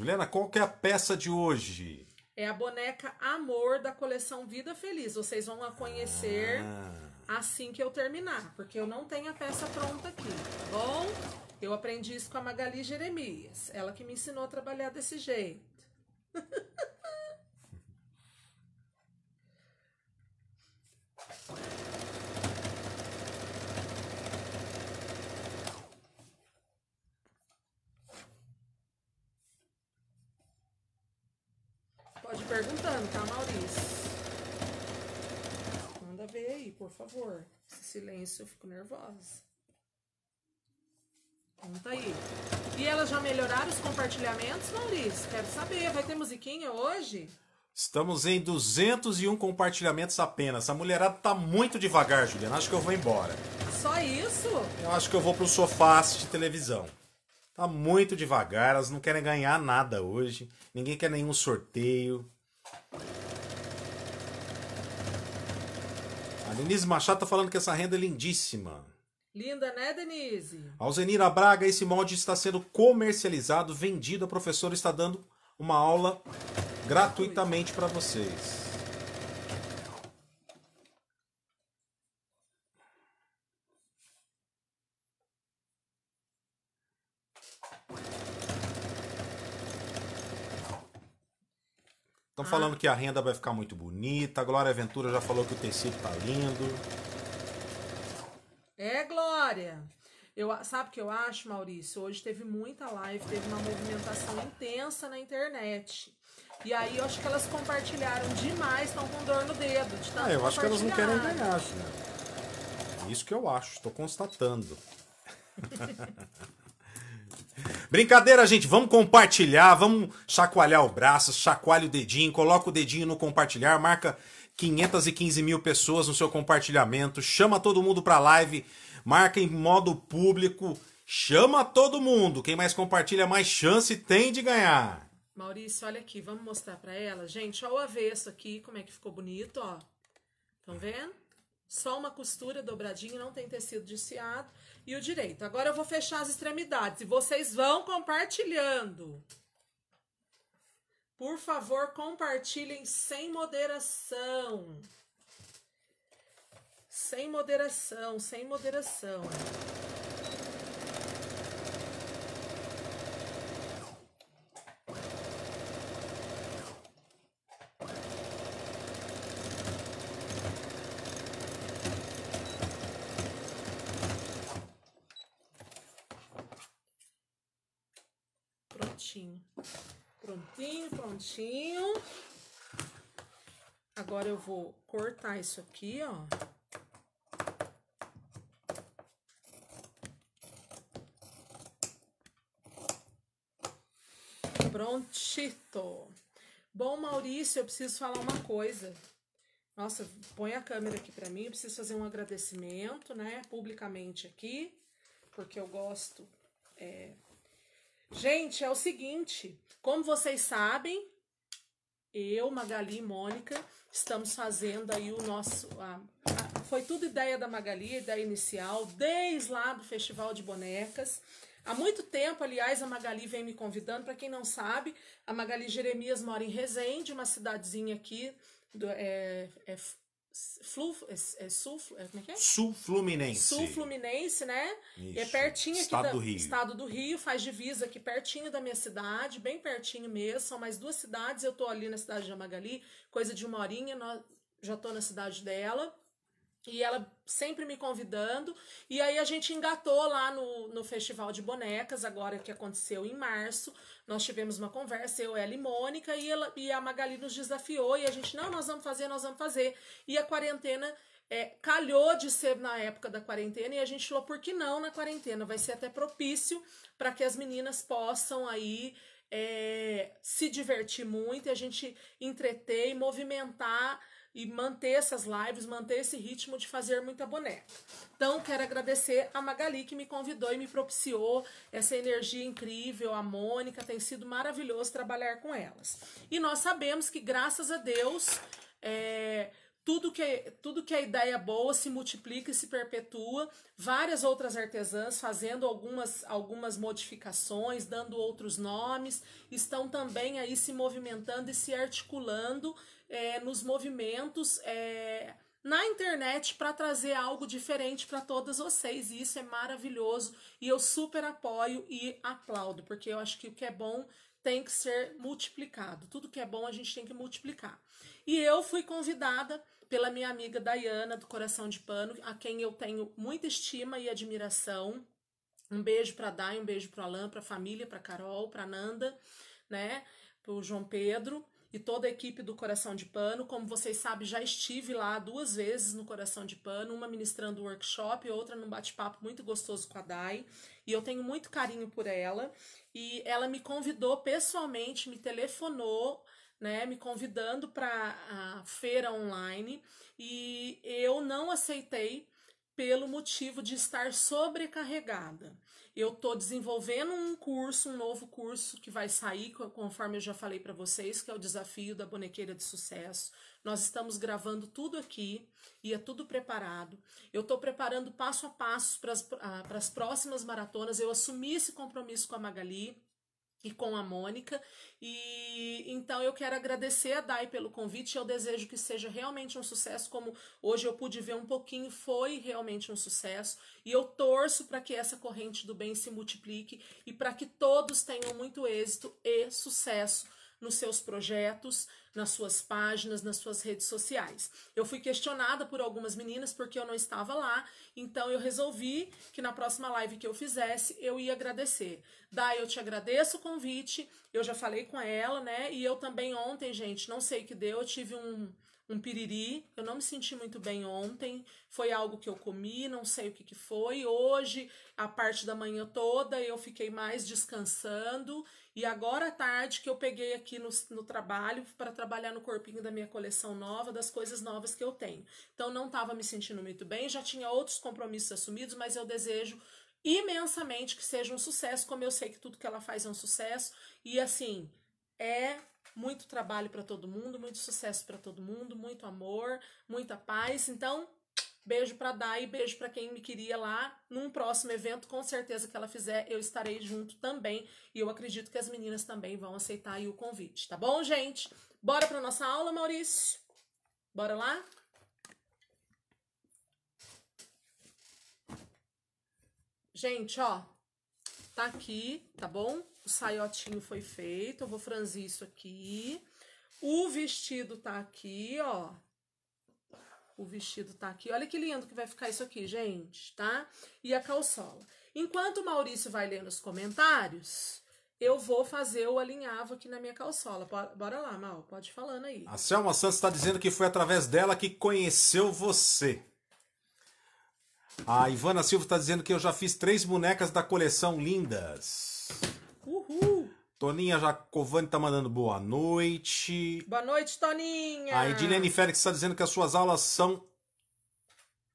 Juliana, qual que é a peça de hoje? É a boneca Amor da coleção Vida Feliz. Vocês vão a conhecer ah. assim que eu terminar, porque eu não tenho a peça pronta aqui, tá bom? Eu aprendi isso com a Magali Jeremias, ela que me ensinou a trabalhar desse jeito. *laughs* por favor. Esse silêncio eu fico nervosa. Conta aí. E elas já melhoraram os compartilhamentos, Maurício? Quero saber. Vai ter musiquinha hoje? Estamos em 201 compartilhamentos apenas. A mulherada tá muito devagar, Juliana. Acho que eu vou embora. Só isso? Eu acho que eu vou pro sofá de televisão. Tá muito devagar, elas não querem ganhar nada hoje. Ninguém quer nenhum sorteio. Denise Machado tá falando que essa renda é lindíssima. Linda, né, Denise? Alzenira Braga, esse molde está sendo comercializado, vendido. A professora está dando uma aula gratuitamente para vocês. Estão ah. falando que a renda vai ficar muito bonita. A Glória Ventura já falou que o tecido tá lindo. É, Glória. Eu, sabe o que eu acho, Maurício? Hoje teve muita live, teve uma movimentação intensa na internet. E aí eu acho que elas compartilharam demais, estão com dor no dedo. De ah, eu acho que elas não querem ganhar, né? Isso que eu acho, estou constatando. *laughs* Brincadeira, gente. Vamos compartilhar, vamos chacoalhar o braço, chacoalha o dedinho, coloca o dedinho no compartilhar, marca 515 mil pessoas no seu compartilhamento, chama todo mundo para live, marca em modo público, chama todo mundo. Quem mais compartilha, mais chance tem de ganhar. Maurício, olha aqui, vamos mostrar para ela, gente, Olha o avesso aqui, como é que ficou bonito, ó. Estão vendo? Só uma costura dobradinha, não tem tecido de e o direito. Agora eu vou fechar as extremidades e vocês vão compartilhando. Por favor, compartilhem sem moderação. Sem moderação, sem moderação. prontinho. Agora eu vou cortar isso aqui, ó. Prontito. Bom, Maurício, eu preciso falar uma coisa. Nossa, põe a câmera aqui para mim, eu preciso fazer um agradecimento, né, publicamente aqui, porque eu gosto é, Gente, é o seguinte, como vocês sabem, eu, Magali e Mônica, estamos fazendo aí o nosso. A, a, foi tudo ideia da Magali, ideia inicial, desde lá do Festival de Bonecas. Há muito tempo, aliás, a Magali vem me convidando. Para quem não sabe, a Magali Jeremias mora em Resende, uma cidadezinha aqui do, é, é, Flu, é, é, sul, é, como é que é? Sul Fluminense. Sul Fluminense, né? É Isso. É pertinho aqui estado da, do Rio. Estado do Rio, faz divisa aqui pertinho da minha cidade, bem pertinho mesmo. São mais duas cidades. Eu tô ali na cidade de Amagali, coisa de uma horinha, nós, já tô na cidade dela. E ela sempre me convidando. E aí a gente engatou lá no, no Festival de Bonecas, agora que aconteceu em março. Nós tivemos uma conversa, eu, ela e Mônica, e, ela, e a Magali nos desafiou. E a gente, não, nós vamos fazer, nós vamos fazer. E a quarentena é, calhou de ser na época da quarentena. E a gente falou, por que não na quarentena? Vai ser até propício para que as meninas possam aí é, se divertir muito e a gente entreter e movimentar e manter essas lives, manter esse ritmo de fazer muita boneca. Então, quero agradecer a Magali que me convidou e me propiciou essa energia incrível, a Mônica, tem sido maravilhoso trabalhar com elas. E nós sabemos que, graças a Deus, é, tudo que, é, tudo que a é ideia boa se multiplica e se perpetua, várias outras artesãs fazendo algumas, algumas modificações, dando outros nomes, estão também aí se movimentando e se articulando é, nos movimentos é, na internet para trazer algo diferente para todas vocês. E isso é maravilhoso e eu super apoio e aplaudo, porque eu acho que o que é bom tem que ser multiplicado. Tudo que é bom a gente tem que multiplicar. E eu fui convidada pela minha amiga Dayana, do Coração de Pano, a quem eu tenho muita estima e admiração. Um beijo para Day, um beijo para Alan, para a família, para Carol, para Nanda, né? Para o João Pedro e toda a equipe do Coração de Pano. Como vocês sabem, já estive lá duas vezes no Coração de Pano, uma ministrando workshop workshop, outra num bate-papo muito gostoso com a Dai. E eu tenho muito carinho por ela. E ela me convidou pessoalmente, me telefonou né, me convidando para a feira online e eu não aceitei pelo motivo de estar sobrecarregada. Eu estou desenvolvendo um curso, um novo curso que vai sair, conforme eu já falei para vocês, que é o desafio da bonequeira de sucesso. Nós estamos gravando tudo aqui e é tudo preparado. Eu estou preparando passo a passo para as ah, próximas maratonas. Eu assumi esse compromisso com a Magali e com a Mônica. E então eu quero agradecer a Dai pelo convite. Eu desejo que seja realmente um sucesso, como hoje eu pude ver um pouquinho, foi realmente um sucesso. E eu torço para que essa corrente do bem se multiplique e para que todos tenham muito êxito e sucesso nos seus projetos, nas suas páginas, nas suas redes sociais. Eu fui questionada por algumas meninas porque eu não estava lá, então eu resolvi que na próxima live que eu fizesse eu ia agradecer. Dai, eu te agradeço o convite, eu já falei com ela, né? E eu também ontem, gente, não sei o que deu, eu tive um um piriri. Eu não me senti muito bem ontem. Foi algo que eu comi, não sei o que, que foi. Hoje, a parte da manhã toda, eu fiquei mais descansando. E agora à tarde que eu peguei aqui no, no trabalho para trabalhar no corpinho da minha coleção nova, das coisas novas que eu tenho. Então, não estava me sentindo muito bem. Já tinha outros compromissos assumidos, mas eu desejo imensamente que seja um sucesso, como eu sei que tudo que ela faz é um sucesso. E assim, é muito trabalho para todo mundo, muito sucesso para todo mundo, muito amor, muita paz. Então, beijo para Dai, beijo para quem me queria lá. Num próximo evento, com certeza que ela fizer, eu estarei junto também. E eu acredito que as meninas também vão aceitar aí o convite, tá bom, gente? Bora para nossa aula, Maurício? Bora lá? Gente, ó, tá aqui, tá bom? O saiotinho foi feito, eu vou franzir isso aqui. O vestido tá aqui, ó. O vestido tá aqui. Olha que lindo que vai ficar isso aqui, gente, tá? E a calçola. Enquanto o Maurício vai lendo os comentários, eu vou fazer o alinhavo aqui na minha calçola. Bora lá, Mal, pode ir falando aí. A Selma Santos está dizendo que foi através dela que conheceu você. A Ivana Silva está dizendo que eu já fiz três bonecas da coleção lindas. Uhul! Toninha Jacovani está mandando boa noite. Boa noite, Toninha! A Edilene Félix está dizendo que as suas aulas são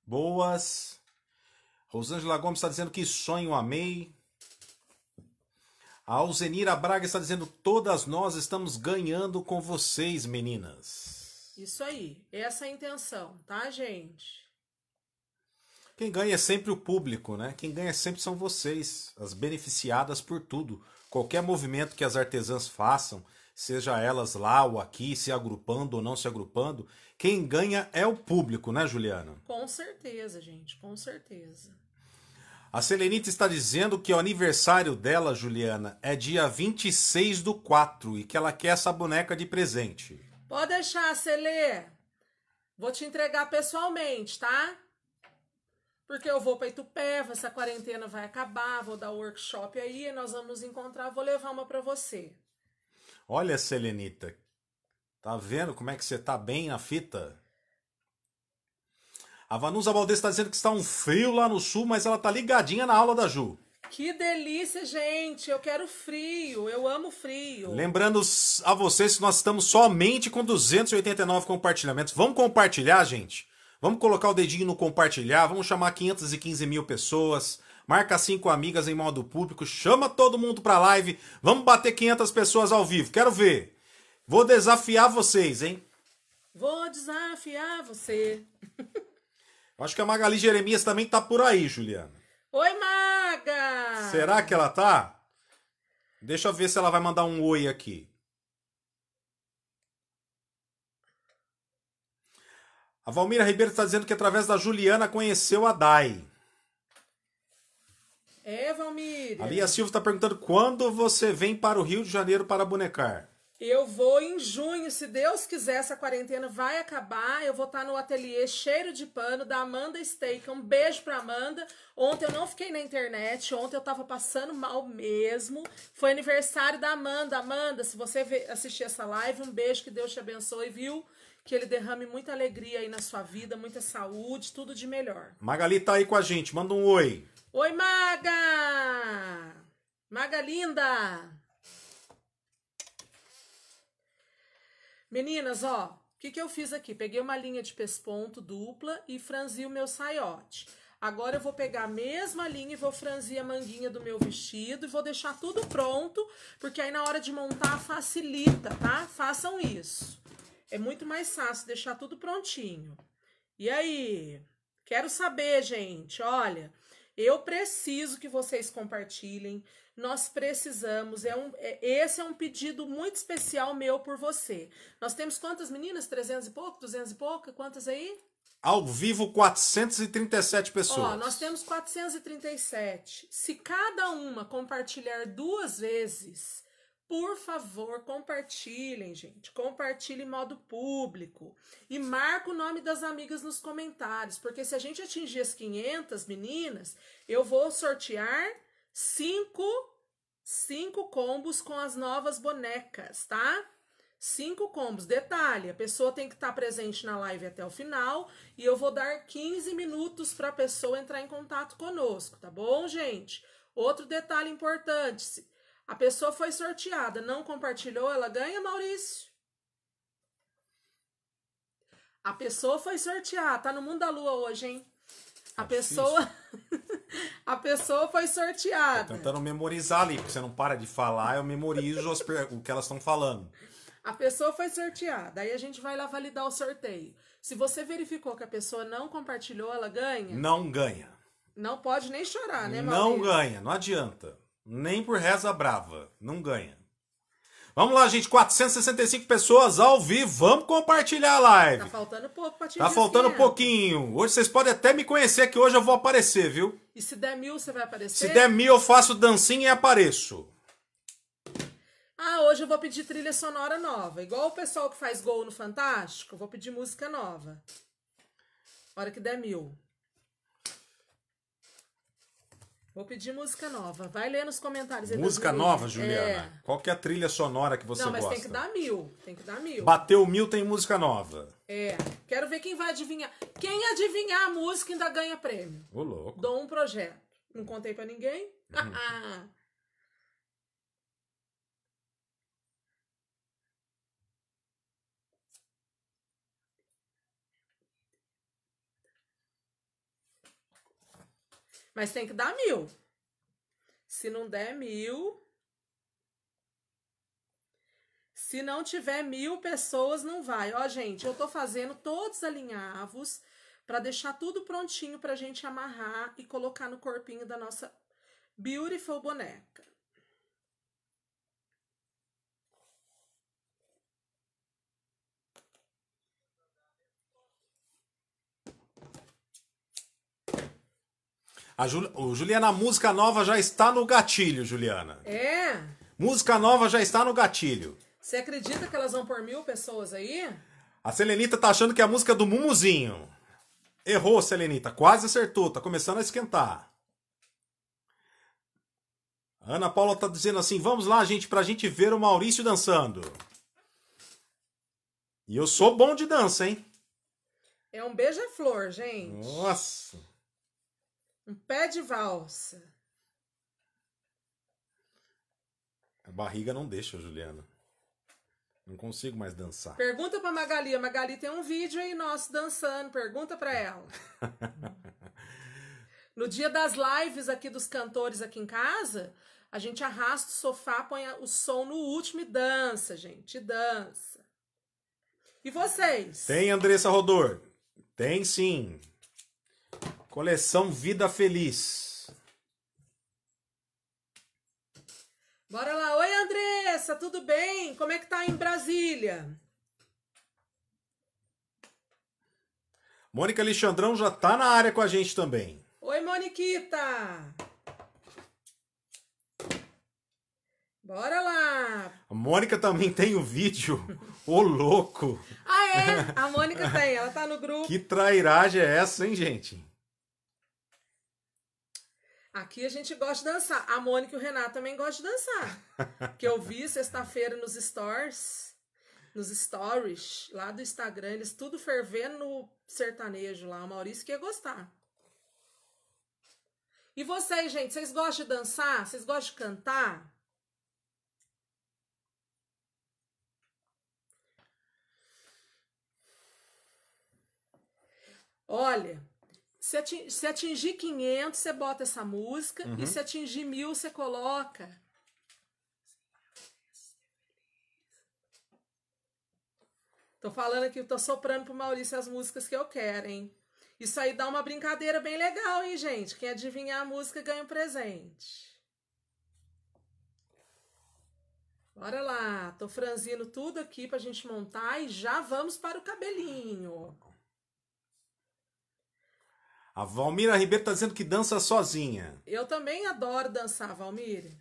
boas. Rosângela Gomes está dizendo que sonho amei. A Alzenira Braga está dizendo: todas nós estamos ganhando com vocês, meninas. Isso aí, essa é a intenção, tá, gente? Quem ganha é sempre o público, né? Quem ganha sempre são vocês, as beneficiadas por tudo. Qualquer movimento que as artesãs façam, seja elas lá ou aqui, se agrupando ou não se agrupando, quem ganha é o público, né, Juliana? Com certeza, gente, com certeza. A Selenita está dizendo que o aniversário dela, Juliana, é dia 26 do 4 e que ela quer essa boneca de presente. Pode deixar, Selê. Vou te entregar pessoalmente, tá? Porque eu vou para Itupeva, essa quarentena vai acabar, vou dar workshop aí, nós vamos nos encontrar, vou levar uma para você. Olha, Selenita, tá vendo como é que você tá bem na fita? A Vanusa Valdez está dizendo que está um frio lá no sul, mas ela tá ligadinha na aula da Ju. Que delícia, gente! Eu quero frio, eu amo frio. Lembrando a vocês que nós estamos somente com 289 compartilhamentos. Vamos compartilhar, gente? Vamos colocar o dedinho no compartilhar, vamos chamar 515 mil pessoas, marca cinco amigas em modo público, chama todo mundo para live, vamos bater 500 pessoas ao vivo, quero ver. Vou desafiar vocês, hein? Vou desafiar você. *laughs* Acho que a Magali Jeremias também tá por aí, Juliana. Oi, Maga! Será que ela tá? Deixa eu ver se ela vai mandar um oi aqui. A Valmira Ribeiro está dizendo que através da Juliana conheceu a Dai. É, Valmir. A Lia Silva está perguntando quando você vem para o Rio de Janeiro para bonecar. Eu vou em junho, se Deus quiser, essa quarentena vai acabar. Eu vou estar tá no ateliê Cheiro de Pano da Amanda Steak. Um beijo pra Amanda. Ontem eu não fiquei na internet, ontem eu tava passando mal mesmo. Foi aniversário da Amanda. Amanda, se você assistir essa live, um beijo, que Deus te abençoe, viu? que ele derrame muita alegria aí na sua vida, muita saúde, tudo de melhor. Magali tá aí com a gente, manda um oi. Oi, Maga! Maga linda! Meninas, ó, o que, que eu fiz aqui? Peguei uma linha de pesponto dupla e franzi o meu saiote. Agora eu vou pegar a mesma linha e vou franzir a manguinha do meu vestido e vou deixar tudo pronto, porque aí na hora de montar facilita, tá? Façam isso é muito mais fácil deixar tudo prontinho. E aí? Quero saber, gente. Olha, eu preciso que vocês compartilhem. Nós precisamos. É um, é, esse é um pedido muito especial meu por você. Nós temos quantas meninas? 300 e pouco? 200 e pouco? Quantas aí? Ao vivo, 437 pessoas. Ó, nós temos 437. Se cada uma compartilhar duas vezes por favor, compartilhem, gente. Compartilhe em modo público. E marca o nome das amigas nos comentários. Porque se a gente atingir as 500 meninas, eu vou sortear cinco, cinco combos com as novas bonecas, tá? Cinco combos. Detalhe: a pessoa tem que estar tá presente na live até o final. E eu vou dar 15 minutos para a pessoa entrar em contato conosco, tá bom, gente? Outro detalhe importante. A pessoa foi sorteada, não compartilhou, ela ganha, Maurício. A pessoa foi sorteada, tá no mundo da lua hoje, hein? A é pessoa *laughs* A pessoa foi sorteada. Tô tentando memorizar ali, porque você não para de falar, eu memorizo per... o que elas estão falando. A pessoa foi sorteada, aí a gente vai lá validar o sorteio. Se você verificou que a pessoa não compartilhou, ela ganha? Não ganha. Não pode nem chorar, né, Maurício? Não ganha, não adianta. Nem por reza brava. Não ganha. Vamos lá, gente. 465 pessoas ao vivo. Vamos compartilhar a live. Tá faltando pouco pra Tá faltando um pouquinho. Hoje vocês podem até me conhecer que hoje eu vou aparecer, viu? E se der mil, você vai aparecer? Se der mil, eu faço dancinha e apareço. Ah, hoje eu vou pedir trilha sonora nova. Igual o pessoal que faz gol no Fantástico, eu vou pedir música nova. Hora que der mil. Vou pedir música nova. Vai ler nos comentários. música nova, Juliana? É. Qual que é a trilha sonora que você gosta? Não, mas gosta? tem que dar mil. Tem que dar mil. Bateu mil, tem música nova. É. Quero ver quem vai adivinhar. Quem adivinhar a música ainda ganha prêmio. Ô, louco. Dou um projeto. Não contei para ninguém? Hum. *laughs* Mas tem que dar mil. Se não der mil. Se não tiver mil pessoas, não vai. Ó, gente, eu tô fazendo todos alinhavos para deixar tudo prontinho pra gente amarrar e colocar no corpinho da nossa beautiful boné. A Juliana, a música nova já está no gatilho, Juliana. É. Música nova já está no gatilho. Você acredita que elas vão por mil pessoas aí? A Selenita tá achando que é a música do Mumuzinho. Errou, Selenita. Quase acertou. Tá começando a esquentar. Ana Paula tá dizendo assim: vamos lá, gente, pra gente ver o Maurício dançando. E eu sou bom de dança, hein? É um beija-flor, gente. Nossa. Um pé de valsa. A barriga não deixa, Juliana. Não consigo mais dançar. Pergunta pra Magali. A Magali tem um vídeo aí nosso dançando. Pergunta pra ela. *laughs* no dia das lives aqui dos cantores aqui em casa, a gente arrasta o sofá, põe o som no último e dança, gente. E dança. E vocês? Tem, Andressa Rodor. Tem sim. Coleção Vida Feliz. Bora lá. Oi, Andressa, tudo bem? Como é que tá em Brasília? Mônica Alexandrão já tá na área com a gente também. Oi, Moniquita. Bora lá! A Mônica também tem o vídeo. Ô louco! Ah, é? A Mônica tem, ela tá no grupo. Que trairagem é essa, hein, gente? Aqui a gente gosta de dançar. A Mônica e o Renato também gostam de dançar. *laughs* que eu vi sexta-feira nos stores, nos stories lá do Instagram, eles tudo fervendo no sertanejo lá. O Maurício que ia gostar. E vocês, gente, vocês gostam de dançar? Vocês gostam de cantar? Olha, se, atingir, se atingir 500, você bota essa música. Uhum. E se atingir mil, você coloca. Tô falando aqui, tô soprando pro Maurício as músicas que eu quero, hein? Isso aí dá uma brincadeira bem legal, hein, gente? Quem adivinhar a música ganha um presente. Bora lá, tô franzindo tudo aqui pra gente montar e já vamos para o cabelinho. A Valmira Ribeiro está dizendo que dança sozinha. Eu também adoro dançar, Valmir.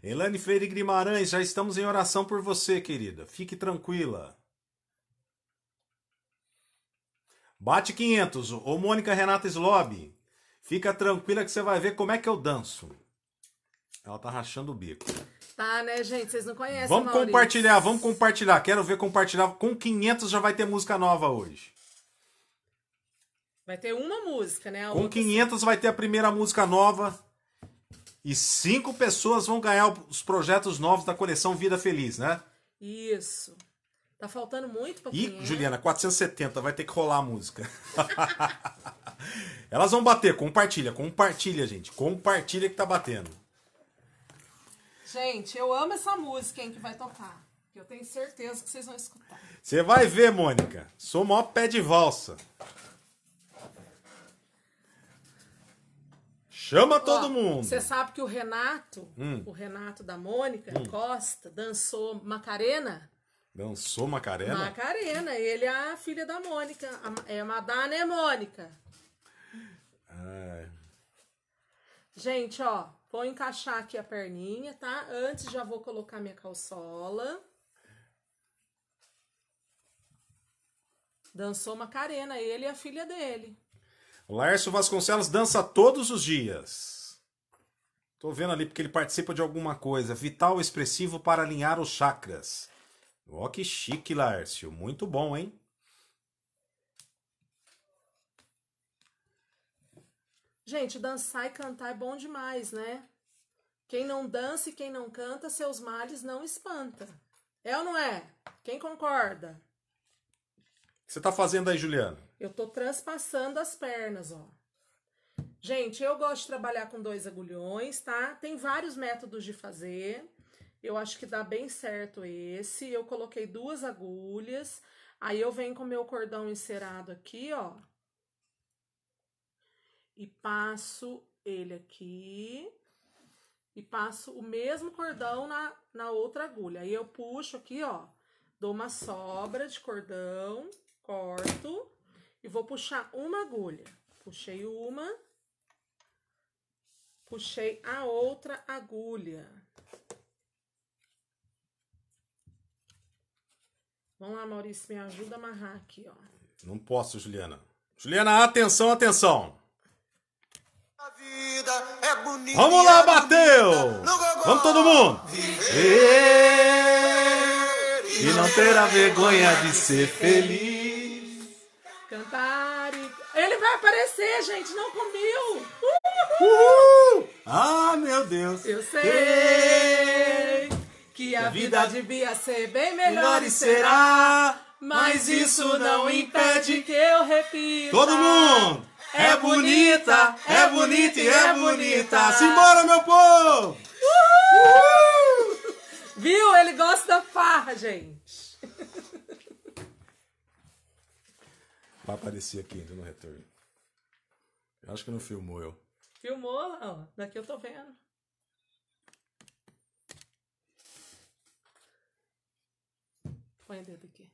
Elane Freire Guimarães, já estamos em oração por você, querida. Fique tranquila. Bate 500. Ô Mônica Renata Slob, fica tranquila que você vai ver como é que eu danço. Ela tá rachando o bico. Tá, né, gente? Vocês não conhecem Vamos Maurício. compartilhar, vamos compartilhar. Quero ver compartilhar. Com 500 já vai ter música nova hoje. Vai ter uma música, né? Com outra... 500 vai ter a primeira música nova. E cinco pessoas vão ganhar os projetos novos da coleção Vida Feliz, né? Isso. Tá faltando muito pra E, 500. Juliana, 470 vai ter que rolar a música. *laughs* Elas vão bater, compartilha, compartilha, gente. Compartilha que tá batendo. Gente, eu amo essa música, hein, que vai tocar. Eu tenho certeza que vocês vão escutar. Você vai ver, Mônica. Sou o maior pé de valsa. Chama todo Ó, mundo. Você sabe que o Renato, hum. o Renato da Mônica hum. Costa, dançou Macarena. Dançou Macarena? Macarena, ele é a filha da Mônica. A, é Madana é Mônica. É. Gente, ó, vou encaixar aqui a perninha, tá? Antes já vou colocar minha calçola. Dançou Macarena, ele e a filha dele. Laércio Vasconcelos dança todos os dias. Tô vendo ali porque ele participa de alguma coisa. Vital expressivo para alinhar os chakras. Ó, oh, que chique, Laércio. Muito bom, hein? Gente, dançar e cantar é bom demais, né? Quem não dança e quem não canta, seus males não espanta. É ou não é? Quem concorda? O que você tá fazendo aí, Juliana? Eu tô transpassando as pernas, ó. Gente, eu gosto de trabalhar com dois agulhões, tá? Tem vários métodos de fazer. Eu acho que dá bem certo esse. Eu coloquei duas agulhas. Aí eu venho com meu cordão encerado aqui, ó. E passo ele aqui. E passo o mesmo cordão na, na outra agulha. Aí eu puxo aqui, ó. Dou uma sobra de cordão, corto e vou puxar uma agulha. Puxei uma, puxei a outra agulha. Vamos lá, Maurício, me ajuda a amarrar aqui, ó. Não posso, Juliana. Juliana, atenção, atenção. É bonita, Vamos lá, é bateu! Vamos todo mundo! Viver, e não ter a vergonha de ser feliz. Cantar e... Ele vai aparecer, gente! Não comiu! Uhul! Uhul! Ah, meu Deus! Eu sei que a, a vida, vida devia ser bem melhor e será. Mas isso não impede que eu repita. Todo mundo! É, é bonita, é, é bonita e é, é bonita. Simbora, meu povo! Uhul! Uhul! Viu? Ele gosta da farra, gente. Vai aparecer aqui ainda no retorno. Eu acho que não filmou eu. Filmou Daqui eu tô vendo. Põe o dedo aqui.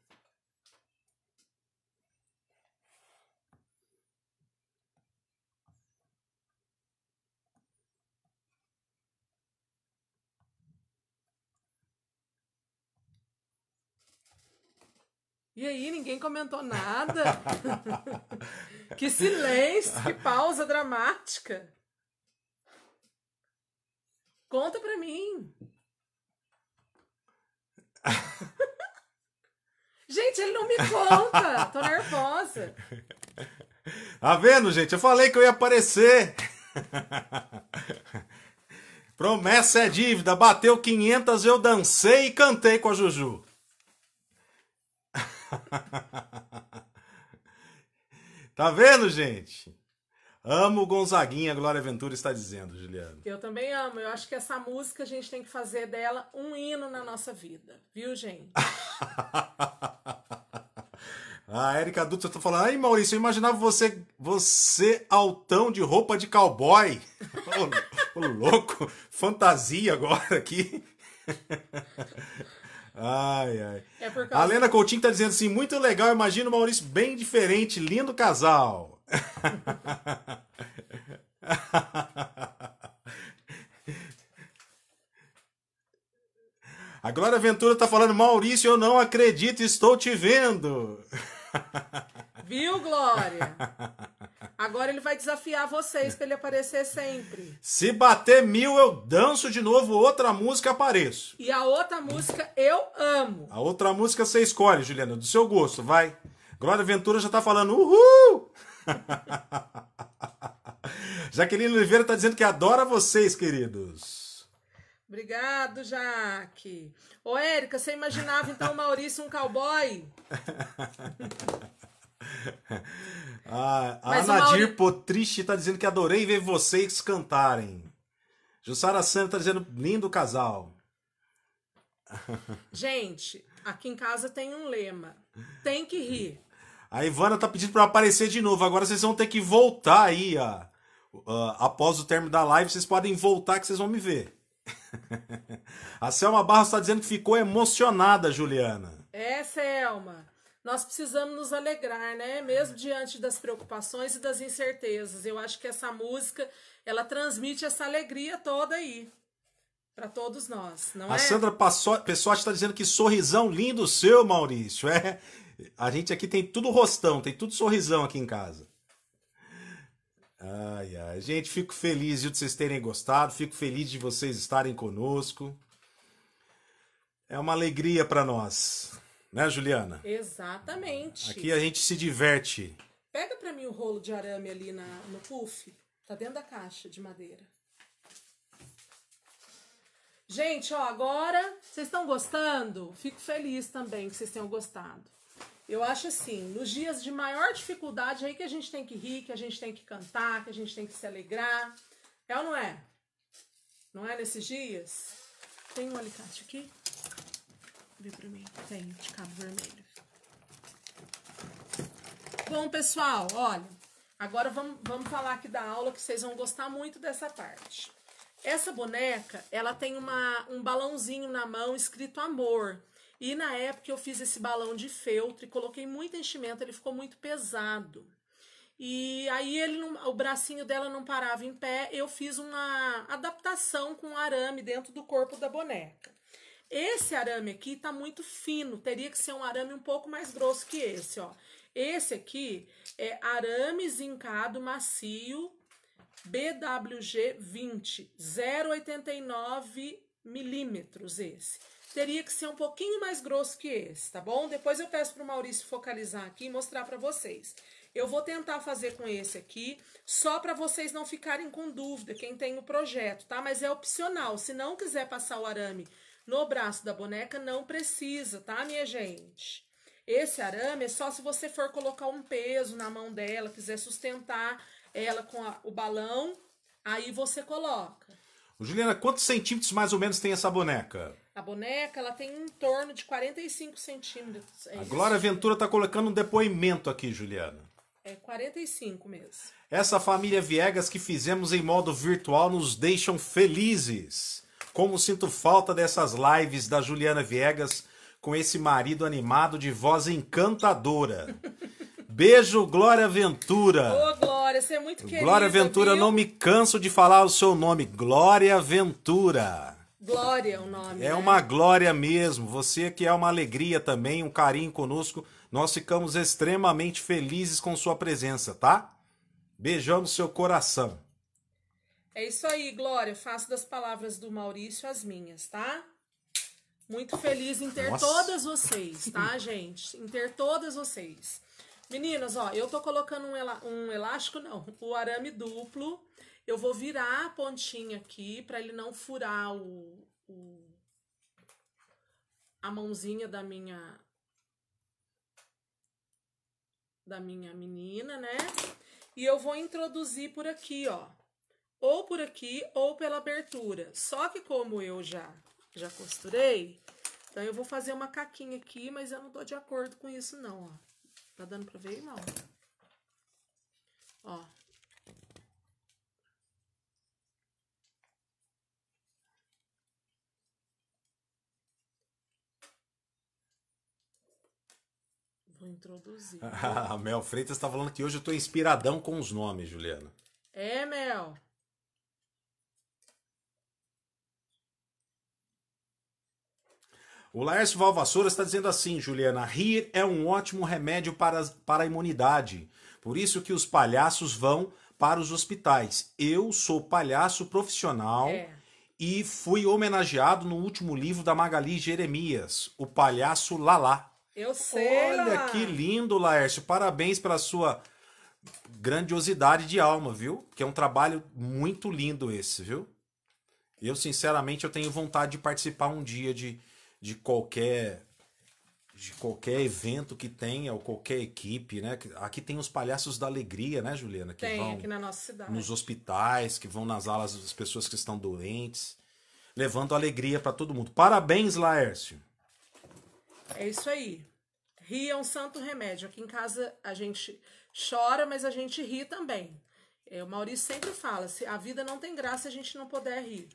E aí, ninguém comentou nada. *laughs* que silêncio, que pausa dramática. Conta pra mim. *laughs* gente, ele não me conta. Tô nervosa. Tá vendo, gente? Eu falei que eu ia aparecer. *laughs* Promessa é dívida. Bateu 500, eu dancei e cantei com a Juju. *laughs* tá vendo, gente? Amo Gonzaguinha, Glória Ventura está dizendo, Juliana. Eu também amo. Eu acho que essa música a gente tem que fazer dela um hino na nossa vida, viu, gente? *laughs* a Erika Dutra tá falando, ai Maurício, eu imaginava você, você altão de roupa de cowboy. *laughs* ô, louco, fantasia agora aqui. Ai, ai. É causa... A Lena Coutinho tá dizendo assim, muito legal, imagina o Maurício bem diferente, lindo casal. *laughs* A Glória Ventura tá falando, Maurício, eu não acredito, estou te vendo. *laughs* Viu, Glória? Agora ele vai desafiar vocês para ele aparecer sempre. Se bater mil, eu danço de novo, outra música apareço. E a outra música eu amo. A outra música você escolhe, Juliana, do seu gosto, vai. Glória Ventura já tá falando, uhul! *laughs* Jaqueline Oliveira tá dizendo que adora vocês, queridos. Obrigado, Jaque. Ô, Érica, você imaginava então o Maurício um cowboy? *laughs* *laughs* a a Mas Anadir Mauri... Potriche tá dizendo que adorei ver vocês cantarem. Jussara Santos tá dizendo lindo casal. *laughs* Gente, aqui em casa tem um lema. Tem que rir. A Ivana tá pedindo para aparecer de novo. Agora vocês vão ter que voltar aí, ó. após o término da live, vocês podem voltar que vocês vão me ver. *laughs* a Selma Barros está dizendo que ficou emocionada, Juliana. É, Selma nós precisamos nos alegrar, né? Mesmo uhum. diante das preocupações e das incertezas. Eu acho que essa música, ela transmite essa alegria toda aí para todos nós, não a é? A Sandra Pessoa está dizendo que sorrisão lindo seu, Maurício. É, a gente aqui tem tudo rostão, tem tudo sorrisão aqui em casa. Ai, ai. Gente, fico feliz de vocês terem gostado, fico feliz de vocês estarem conosco. É uma alegria para nós né, Juliana? Exatamente. Aqui a gente se diverte. Pega para mim o rolo de arame ali na, no puff. Tá dentro da caixa de madeira. Gente, ó, agora vocês estão gostando? Fico feliz também que vocês tenham gostado. Eu acho assim, nos dias de maior dificuldade aí que a gente tem que rir, que a gente tem que cantar, que a gente tem que se alegrar. É ou não é? Não é nesses dias? Tem um alicate aqui? Vê pra mim. de cabo vermelho. Bom, pessoal, olha. Agora vamos, vamos falar aqui da aula que vocês vão gostar muito dessa parte. Essa boneca, ela tem uma, um balãozinho na mão escrito amor. E na época eu fiz esse balão de feltro e coloquei muito enchimento, ele ficou muito pesado. E aí ele não, o bracinho dela não parava em pé, eu fiz uma adaptação com arame dentro do corpo da boneca. Esse arame aqui tá muito fino, teria que ser um arame um pouco mais grosso que esse, ó. Esse aqui é arame zincado macio BWG 20, 0,89 milímetros esse. Teria que ser um pouquinho mais grosso que esse, tá bom? Depois eu peço pro Maurício focalizar aqui e mostrar para vocês. Eu vou tentar fazer com esse aqui, só para vocês não ficarem com dúvida, quem tem o projeto, tá? Mas é opcional, se não quiser passar o arame no braço da boneca não precisa, tá, minha gente? Esse arame é só se você for colocar um peso na mão dela, quiser sustentar ela com a, o balão, aí você coloca. Juliana, quantos centímetros mais ou menos tem essa boneca? A boneca, ela tem em torno de 45 centímetros. É a isso. Glória Ventura está colocando um depoimento aqui, Juliana. É 45 mesmo. Essa família Viegas que fizemos em modo virtual nos deixam felizes. Como sinto falta dessas lives da Juliana Viegas com esse marido animado de voz encantadora. Beijo, Glória Ventura. Ô, Glória, você é muito querida. Glória Ventura, viu? não me canso de falar o seu nome. Glória Ventura. Glória é o nome. É né? uma glória mesmo. Você que é uma alegria também, um carinho conosco. Nós ficamos extremamente felizes com sua presença, tá? Beijamos seu coração. É isso aí, Glória. Faço das palavras do Maurício as minhas, tá? Muito feliz em ter Nossa. todas vocês, tá, *laughs* gente? Em ter todas vocês. Meninas, ó, eu tô colocando um, elá um elástico, não, *laughs* o arame duplo. Eu vou virar a pontinha aqui para ele não furar o, o, a mãozinha da minha da minha menina, né? E eu vou introduzir por aqui, ó ou por aqui ou pela abertura. Só que como eu já já costurei, então eu vou fazer uma caquinha aqui, mas eu não tô de acordo com isso não, ó. Tá dando pra ver, irmão? Ó. Vou introduzir. Ah, *laughs* Mel Freitas tá falando que hoje eu tô inspiradão com os nomes, Juliana. É, Mel. O Laércio Valvassoura está dizendo assim, Juliana, rir é um ótimo remédio para, para a imunidade. Por isso que os palhaços vão para os hospitais. Eu sou palhaço profissional é. e fui homenageado no último livro da Magali Jeremias, O Palhaço Lalá. Eu sei. Olha lá. que lindo, Laércio. Parabéns pela sua grandiosidade de alma, viu? Que é um trabalho muito lindo esse, viu? Eu, sinceramente, eu tenho vontade de participar um dia de, de qualquer de qualquer evento que tenha ou qualquer equipe, né? Aqui tem os palhaços da alegria, né, Juliana? Que tem, vão aqui na nossa cidade. Nos hospitais, que vão nas alas das pessoas que estão doentes, levando alegria para todo mundo. Parabéns, Laércio. É isso aí. Rir é um santo remédio. Aqui em casa a gente chora, mas a gente ri também. É, o Maurício sempre fala: se a vida não tem graça, a gente não puder rir.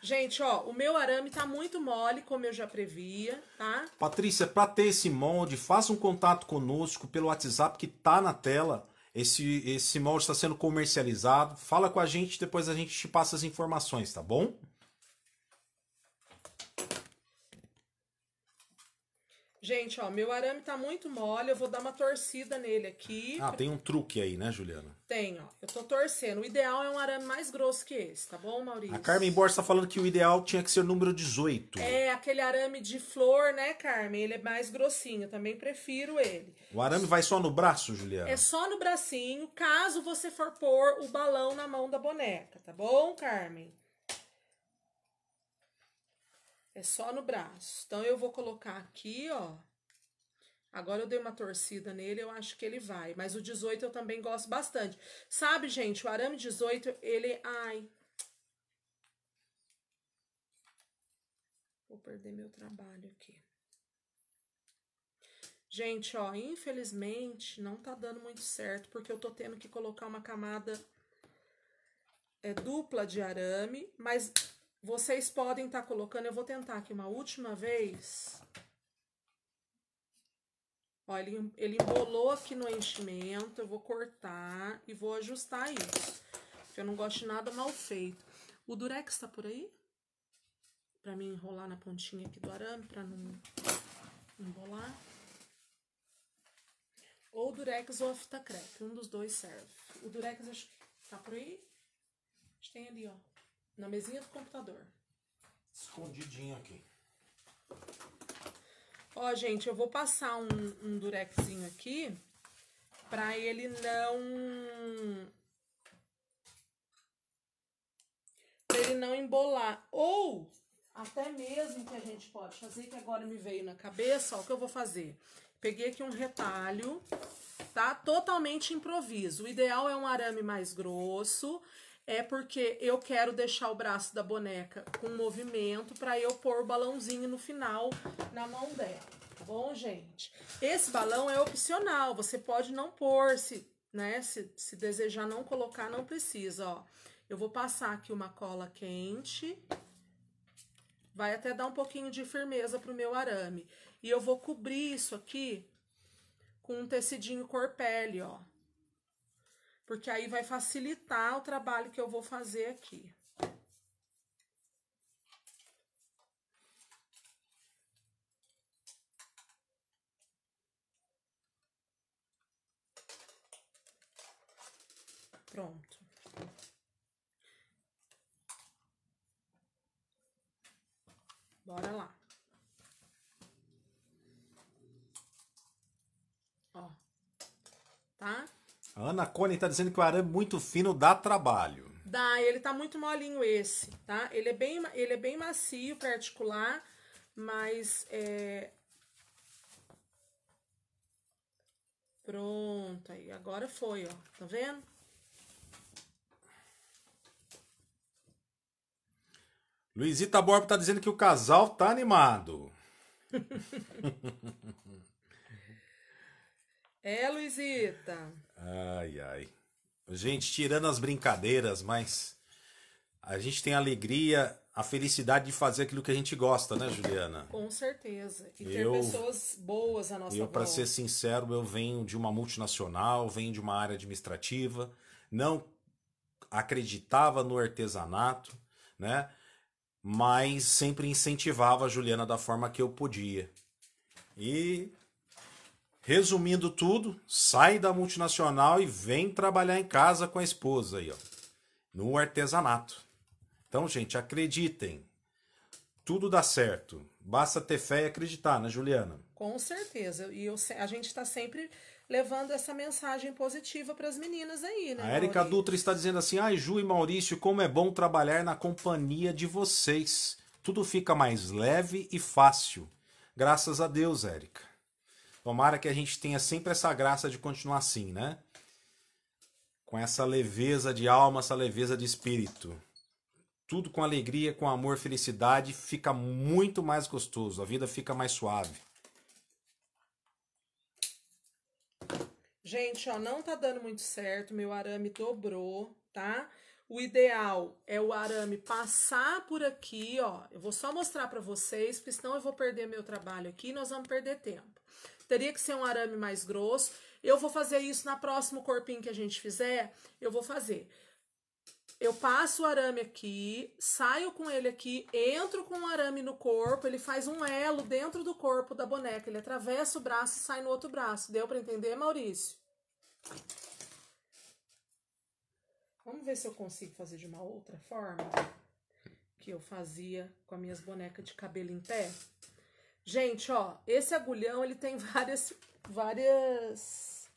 Gente, ó, o meu arame tá muito mole, como eu já previa, tá? Patrícia, para ter esse molde, faça um contato conosco pelo WhatsApp que tá na tela. Esse, esse molde está sendo comercializado. Fala com a gente, depois a gente te passa as informações, tá bom? Gente, ó, meu arame tá muito mole, eu vou dar uma torcida nele aqui. Ah, pra... tem um truque aí, né, Juliana? Tem, ó. Eu tô torcendo. O ideal é um arame mais grosso que esse, tá bom, Maurício? A Carmen Borges tá falando que o ideal tinha que ser número 18. É, aquele arame de flor, né, Carmen? Ele é mais grossinho, eu também prefiro ele. O arame vai só no braço, Juliana? É só no bracinho, caso você for pôr o balão na mão da boneca, tá bom, Carmen? É só no braço. Então, eu vou colocar aqui, ó. Agora eu dei uma torcida nele, eu acho que ele vai. Mas o 18 eu também gosto bastante. Sabe, gente, o arame 18, ele... Ai... Vou perder meu trabalho aqui. Gente, ó, infelizmente não tá dando muito certo, porque eu tô tendo que colocar uma camada é, dupla de arame, mas vocês podem estar tá colocando, eu vou tentar aqui uma última vez. Ó, ele, ele embolou aqui no enchimento, eu vou cortar e vou ajustar isso. Porque eu não gosto de nada mal feito. O durex está por aí? Pra mim enrolar na pontinha aqui do arame, pra não embolar. Ou durex ou fita crepe, um dos dois serve. O durex acho que tá por aí? Acho que tem ali, ó na mesinha do computador. Escondidinho aqui. Ó, gente, eu vou passar um, um durexinho aqui pra ele não... Pra ele não embolar. Ou até mesmo que a gente pode fazer, que agora me veio na cabeça, ó, o que eu vou fazer. Peguei aqui um retalho, tá? Totalmente improviso. O ideal é um arame mais grosso, é porque eu quero deixar o braço da boneca com movimento para eu pôr o balãozinho no final na mão dela, tá bom, gente? Esse balão é opcional, você pode não pôr, se, né, se, se desejar não colocar, não precisa, ó. Eu vou passar aqui uma cola quente, vai até dar um pouquinho de firmeza pro meu arame. E eu vou cobrir isso aqui com um tecidinho cor pele, ó porque aí vai facilitar o trabalho que eu vou fazer aqui. Pronto. Bora lá. Ó. Tá? A Ana Cone está dizendo que o arame é muito fino dá trabalho. Dá, ele tá muito molinho esse, tá? Ele é bem, ele é bem macio para articular, mas é... Pronto, aí agora foi, ó. Tá vendo? Luizita Borba tá dizendo que o casal tá animado. *laughs* É, Luizita. Ai, ai. Gente, tirando as brincadeiras, mas a gente tem a alegria, a felicidade de fazer aquilo que a gente gosta, né, Juliana? Com certeza. E ter eu, pessoas boas à nossa Eu, para ser sincero, eu venho de uma multinacional, venho de uma área administrativa, não acreditava no artesanato, né? Mas sempre incentivava a Juliana da forma que eu podia. E Resumindo tudo, sai da multinacional e vem trabalhar em casa com a esposa aí, ó, no artesanato. Então, gente, acreditem. Tudo dá certo. Basta ter fé e acreditar, né, Juliana? Com certeza. E eu, a gente está sempre levando essa mensagem positiva para as meninas aí, né? A Érica Dutra está dizendo assim: ai, ah, Ju e Maurício, como é bom trabalhar na companhia de vocês. Tudo fica mais leve e fácil. Graças a Deus, Érica. Tomara que a gente tenha sempre essa graça de continuar assim, né? Com essa leveza de alma, essa leveza de espírito. Tudo com alegria, com amor, felicidade, fica muito mais gostoso, a vida fica mais suave. Gente, ó, não tá dando muito certo, meu arame dobrou, tá? O ideal é o arame passar por aqui, ó. Eu vou só mostrar para vocês, porque senão eu vou perder meu trabalho aqui, e nós vamos perder tempo. Teria que ser um arame mais grosso. Eu vou fazer isso na próxima corpinho que a gente fizer. Eu vou fazer. Eu passo o arame aqui, saio com ele aqui, entro com o arame no corpo, ele faz um elo dentro do corpo da boneca, ele atravessa o braço e sai no outro braço. Deu para entender, Maurício? Vamos ver se eu consigo fazer de uma outra forma que eu fazia com as minhas bonecas de cabelo em pé. Gente, ó, esse agulhão ele tem *laughs* várias, várias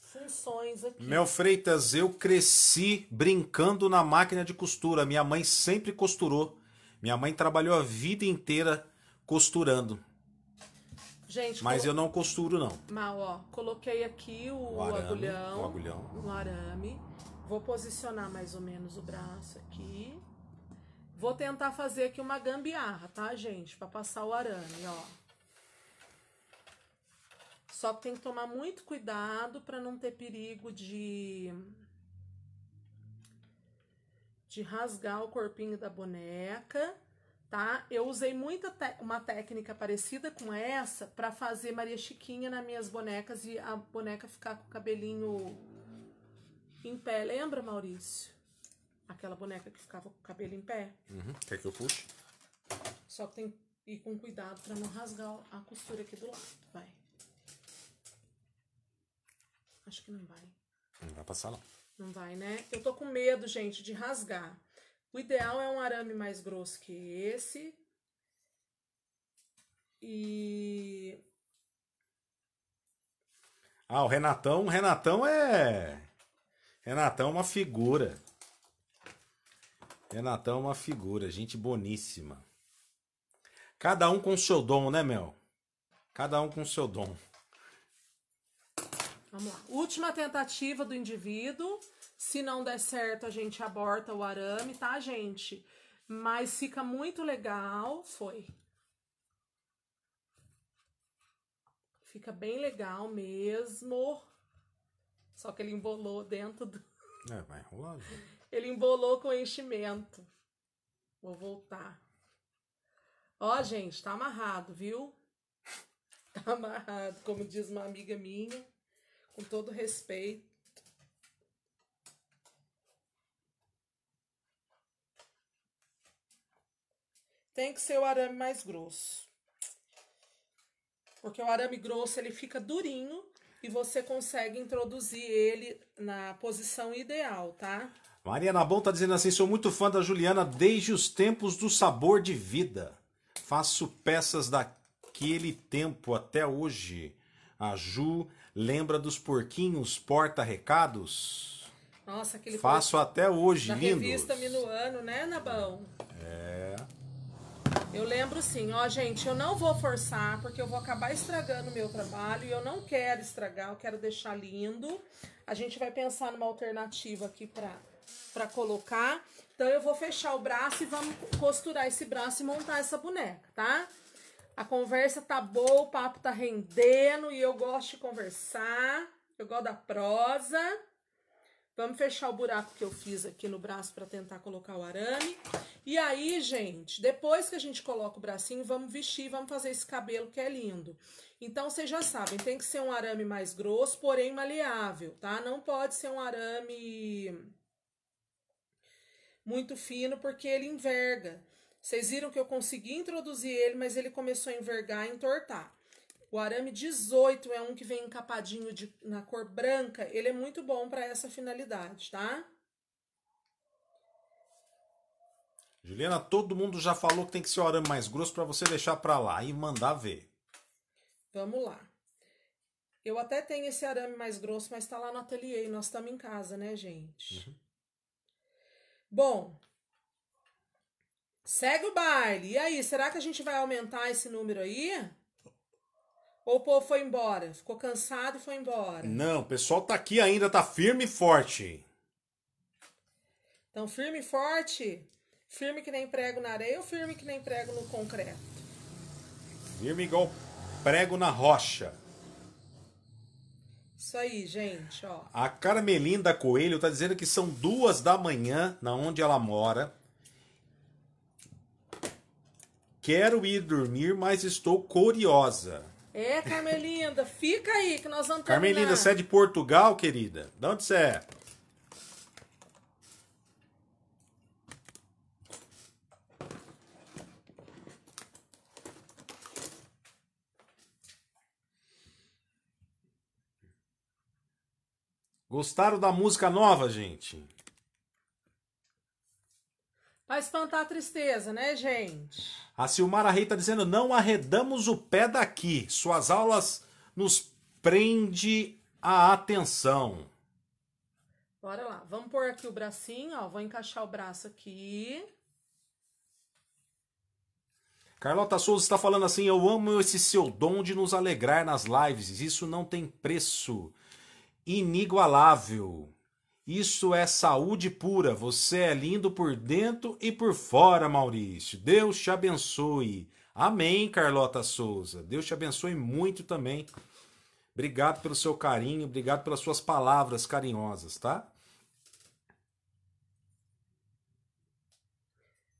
funções aqui. Mel Freitas, eu cresci brincando na máquina de costura. Minha mãe sempre costurou. Minha mãe trabalhou a vida inteira costurando. Gente, mas colo... eu não costuro não. Mal, ó, coloquei aqui o, o, arame, agulhão, o agulhão, arame. Vou posicionar mais ou menos o braço aqui. Vou tentar fazer aqui uma gambiarra, tá, gente? Para passar o arame, ó. Só que tem que tomar muito cuidado para não ter perigo de de rasgar o corpinho da boneca, tá? Eu usei muita uma técnica parecida com essa para fazer Maria Chiquinha nas minhas bonecas e a boneca ficar com o cabelinho em pé. Lembra, Maurício? Aquela boneca que ficava com o cabelo em pé. Uhum. Quer que eu puxe? Só tem que ir com cuidado para não rasgar a costura aqui do lado. Vai. Acho que não vai. Não vai passar, não. Não vai, né? Eu tô com medo, gente, de rasgar. O ideal é um arame mais grosso que esse. E. Ah, o Renatão, o Renatão é. Renatão é uma figura. Renatão é uma figura, gente boníssima. Cada um com seu dom, né, Mel? Cada um com seu dom. Vamos lá. Última tentativa do indivíduo. Se não der certo, a gente aborta o arame, tá, gente? Mas fica muito legal. Foi. Fica bem legal mesmo. Só que ele embolou dentro do. É, vai rolar. Gente. Ele embolou com enchimento. Vou voltar. Ó, gente, tá amarrado, viu? *laughs* Tá amarrado, como diz uma amiga minha, com todo respeito. Tem que ser o arame mais grosso. Porque o arame grosso, ele fica durinho e você consegue introduzir ele na posição ideal, tá? Maria Nabão está dizendo assim: sou muito fã da Juliana desde os tempos do sabor de vida. Faço peças daquele tempo até hoje. A Ju lembra dos porquinhos porta-recados? Nossa, aquele Faço até hoje, lindo. revista Minuano, né, Nabão? É. Eu lembro sim, ó, gente, eu não vou forçar, porque eu vou acabar estragando o meu trabalho e eu não quero estragar, eu quero deixar lindo. A gente vai pensar numa alternativa aqui para para colocar. Então, eu vou fechar o braço e vamos costurar esse braço e montar essa boneca, tá? A conversa tá boa, o papo tá rendendo e eu gosto de conversar. Eu gosto da prosa. Vamos fechar o buraco que eu fiz aqui no braço para tentar colocar o arame. E aí, gente, depois que a gente coloca o bracinho, vamos vestir, vamos fazer esse cabelo que é lindo. Então, vocês já sabem, tem que ser um arame mais grosso, porém maleável, tá? Não pode ser um arame muito fino porque ele enverga. Vocês viram que eu consegui introduzir ele, mas ele começou a envergar e entortar. O arame 18 é um que vem encapadinho de, na cor branca, ele é muito bom para essa finalidade, tá? Juliana, todo mundo já falou que tem que ser o arame mais grosso para você deixar para lá e mandar ver. Vamos lá. Eu até tenho esse arame mais grosso, mas está lá no ateliê, nós estamos em casa, né, gente? Uhum. Bom, segue o baile. E aí, será que a gente vai aumentar esse número aí? Ou o povo foi embora? Ficou cansado e foi embora? Não, o pessoal tá aqui ainda, tá firme e forte. Então, firme e forte. Firme que nem prego na areia ou firme que nem prego no concreto? Firme igual prego na rocha. Isso aí, gente, ó. A Carmelinda Coelho está dizendo que são duas da manhã, na onde ela mora. Quero ir dormir, mas estou curiosa. É, Carmelinda, fica aí que nós vamos terminar. Carmelinda, você é de Portugal, querida? De onde você é? Gostaram da música nova, gente? Vai espantar a tristeza, né, gente? A Silmara Rei tá dizendo: não arredamos o pé daqui. Suas aulas nos prende a atenção. Bora lá. Vamos pôr aqui o bracinho, ó. Vou encaixar o braço aqui. Carlota Souza está falando assim: eu amo esse seu dom de nos alegrar nas lives. Isso não tem preço inigualável. Isso é saúde pura. Você é lindo por dentro e por fora, Maurício. Deus te abençoe. Amém, Carlota Souza. Deus te abençoe muito também. Obrigado pelo seu carinho, obrigado pelas suas palavras carinhosas, tá?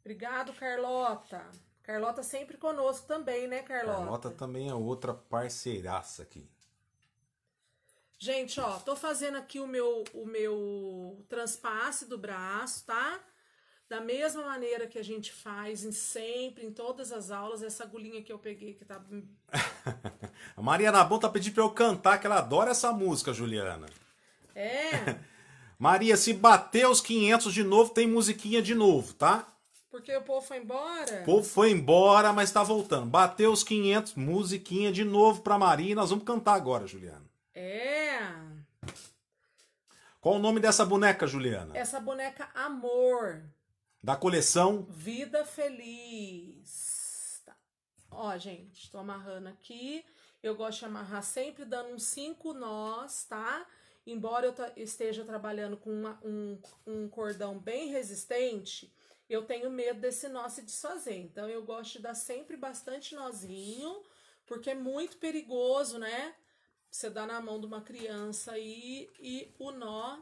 Obrigado, Carlota. Carlota sempre conosco também, né, Carlota? Carlota também é outra parceiraça aqui. Gente, ó, tô fazendo aqui o meu, o meu transpasse do braço, tá? Da mesma maneira que a gente faz em sempre, em todas as aulas, essa agulhinha que eu peguei que tá. *laughs* a Maria Bom tá pedindo pra eu cantar, que ela adora essa música, Juliana. É. *laughs* Maria, se bater os 500 de novo, tem musiquinha de novo, tá? Porque o povo foi embora? O povo foi embora, mas tá voltando. Bateu os 500, musiquinha de novo pra Maria e nós vamos cantar agora, Juliana. É. Qual o nome dessa boneca, Juliana? Essa boneca Amor. Da coleção? Vida Feliz. Tá. Ó, gente, tô amarrando aqui. Eu gosto de amarrar sempre dando uns cinco nós, tá? Embora eu esteja trabalhando com uma, um, um cordão bem resistente, eu tenho medo desse nó se desfazer. Então, eu gosto de dar sempre bastante nozinho, porque é muito perigoso, né? você dá na mão de uma criança aí e o nó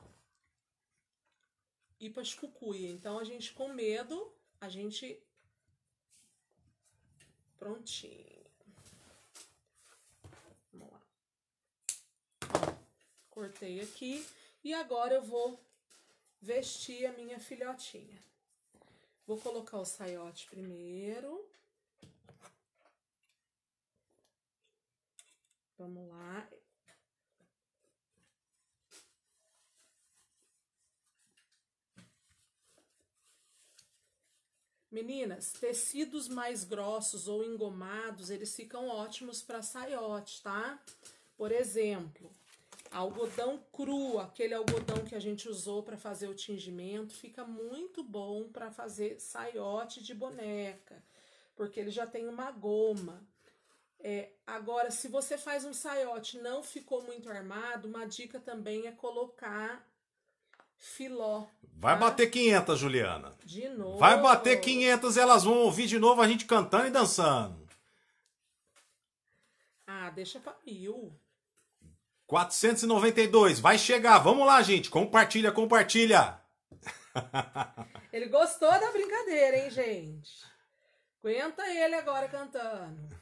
ir para as Então a gente com medo, a gente prontinho. Vamos lá. Cortei aqui e agora eu vou vestir a minha filhotinha. Vou colocar o saiote primeiro. Vamos lá. Meninas, tecidos mais grossos ou engomados, eles ficam ótimos para saiote, tá? Por exemplo, algodão cru, aquele algodão que a gente usou para fazer o tingimento, fica muito bom para fazer saiote de boneca, porque ele já tem uma goma. É, agora, se você faz um saiote não ficou muito armado, uma dica também é colocar Filó. Vai tá? bater 500, Juliana. De novo. Vai bater 500, elas vão ouvir de novo a gente cantando e dançando. Ah, deixa pra mil. 492, vai chegar. Vamos lá, gente. Compartilha, compartilha. *laughs* Ele gostou da brincadeira, hein, gente? Aguenta ele agora cantando.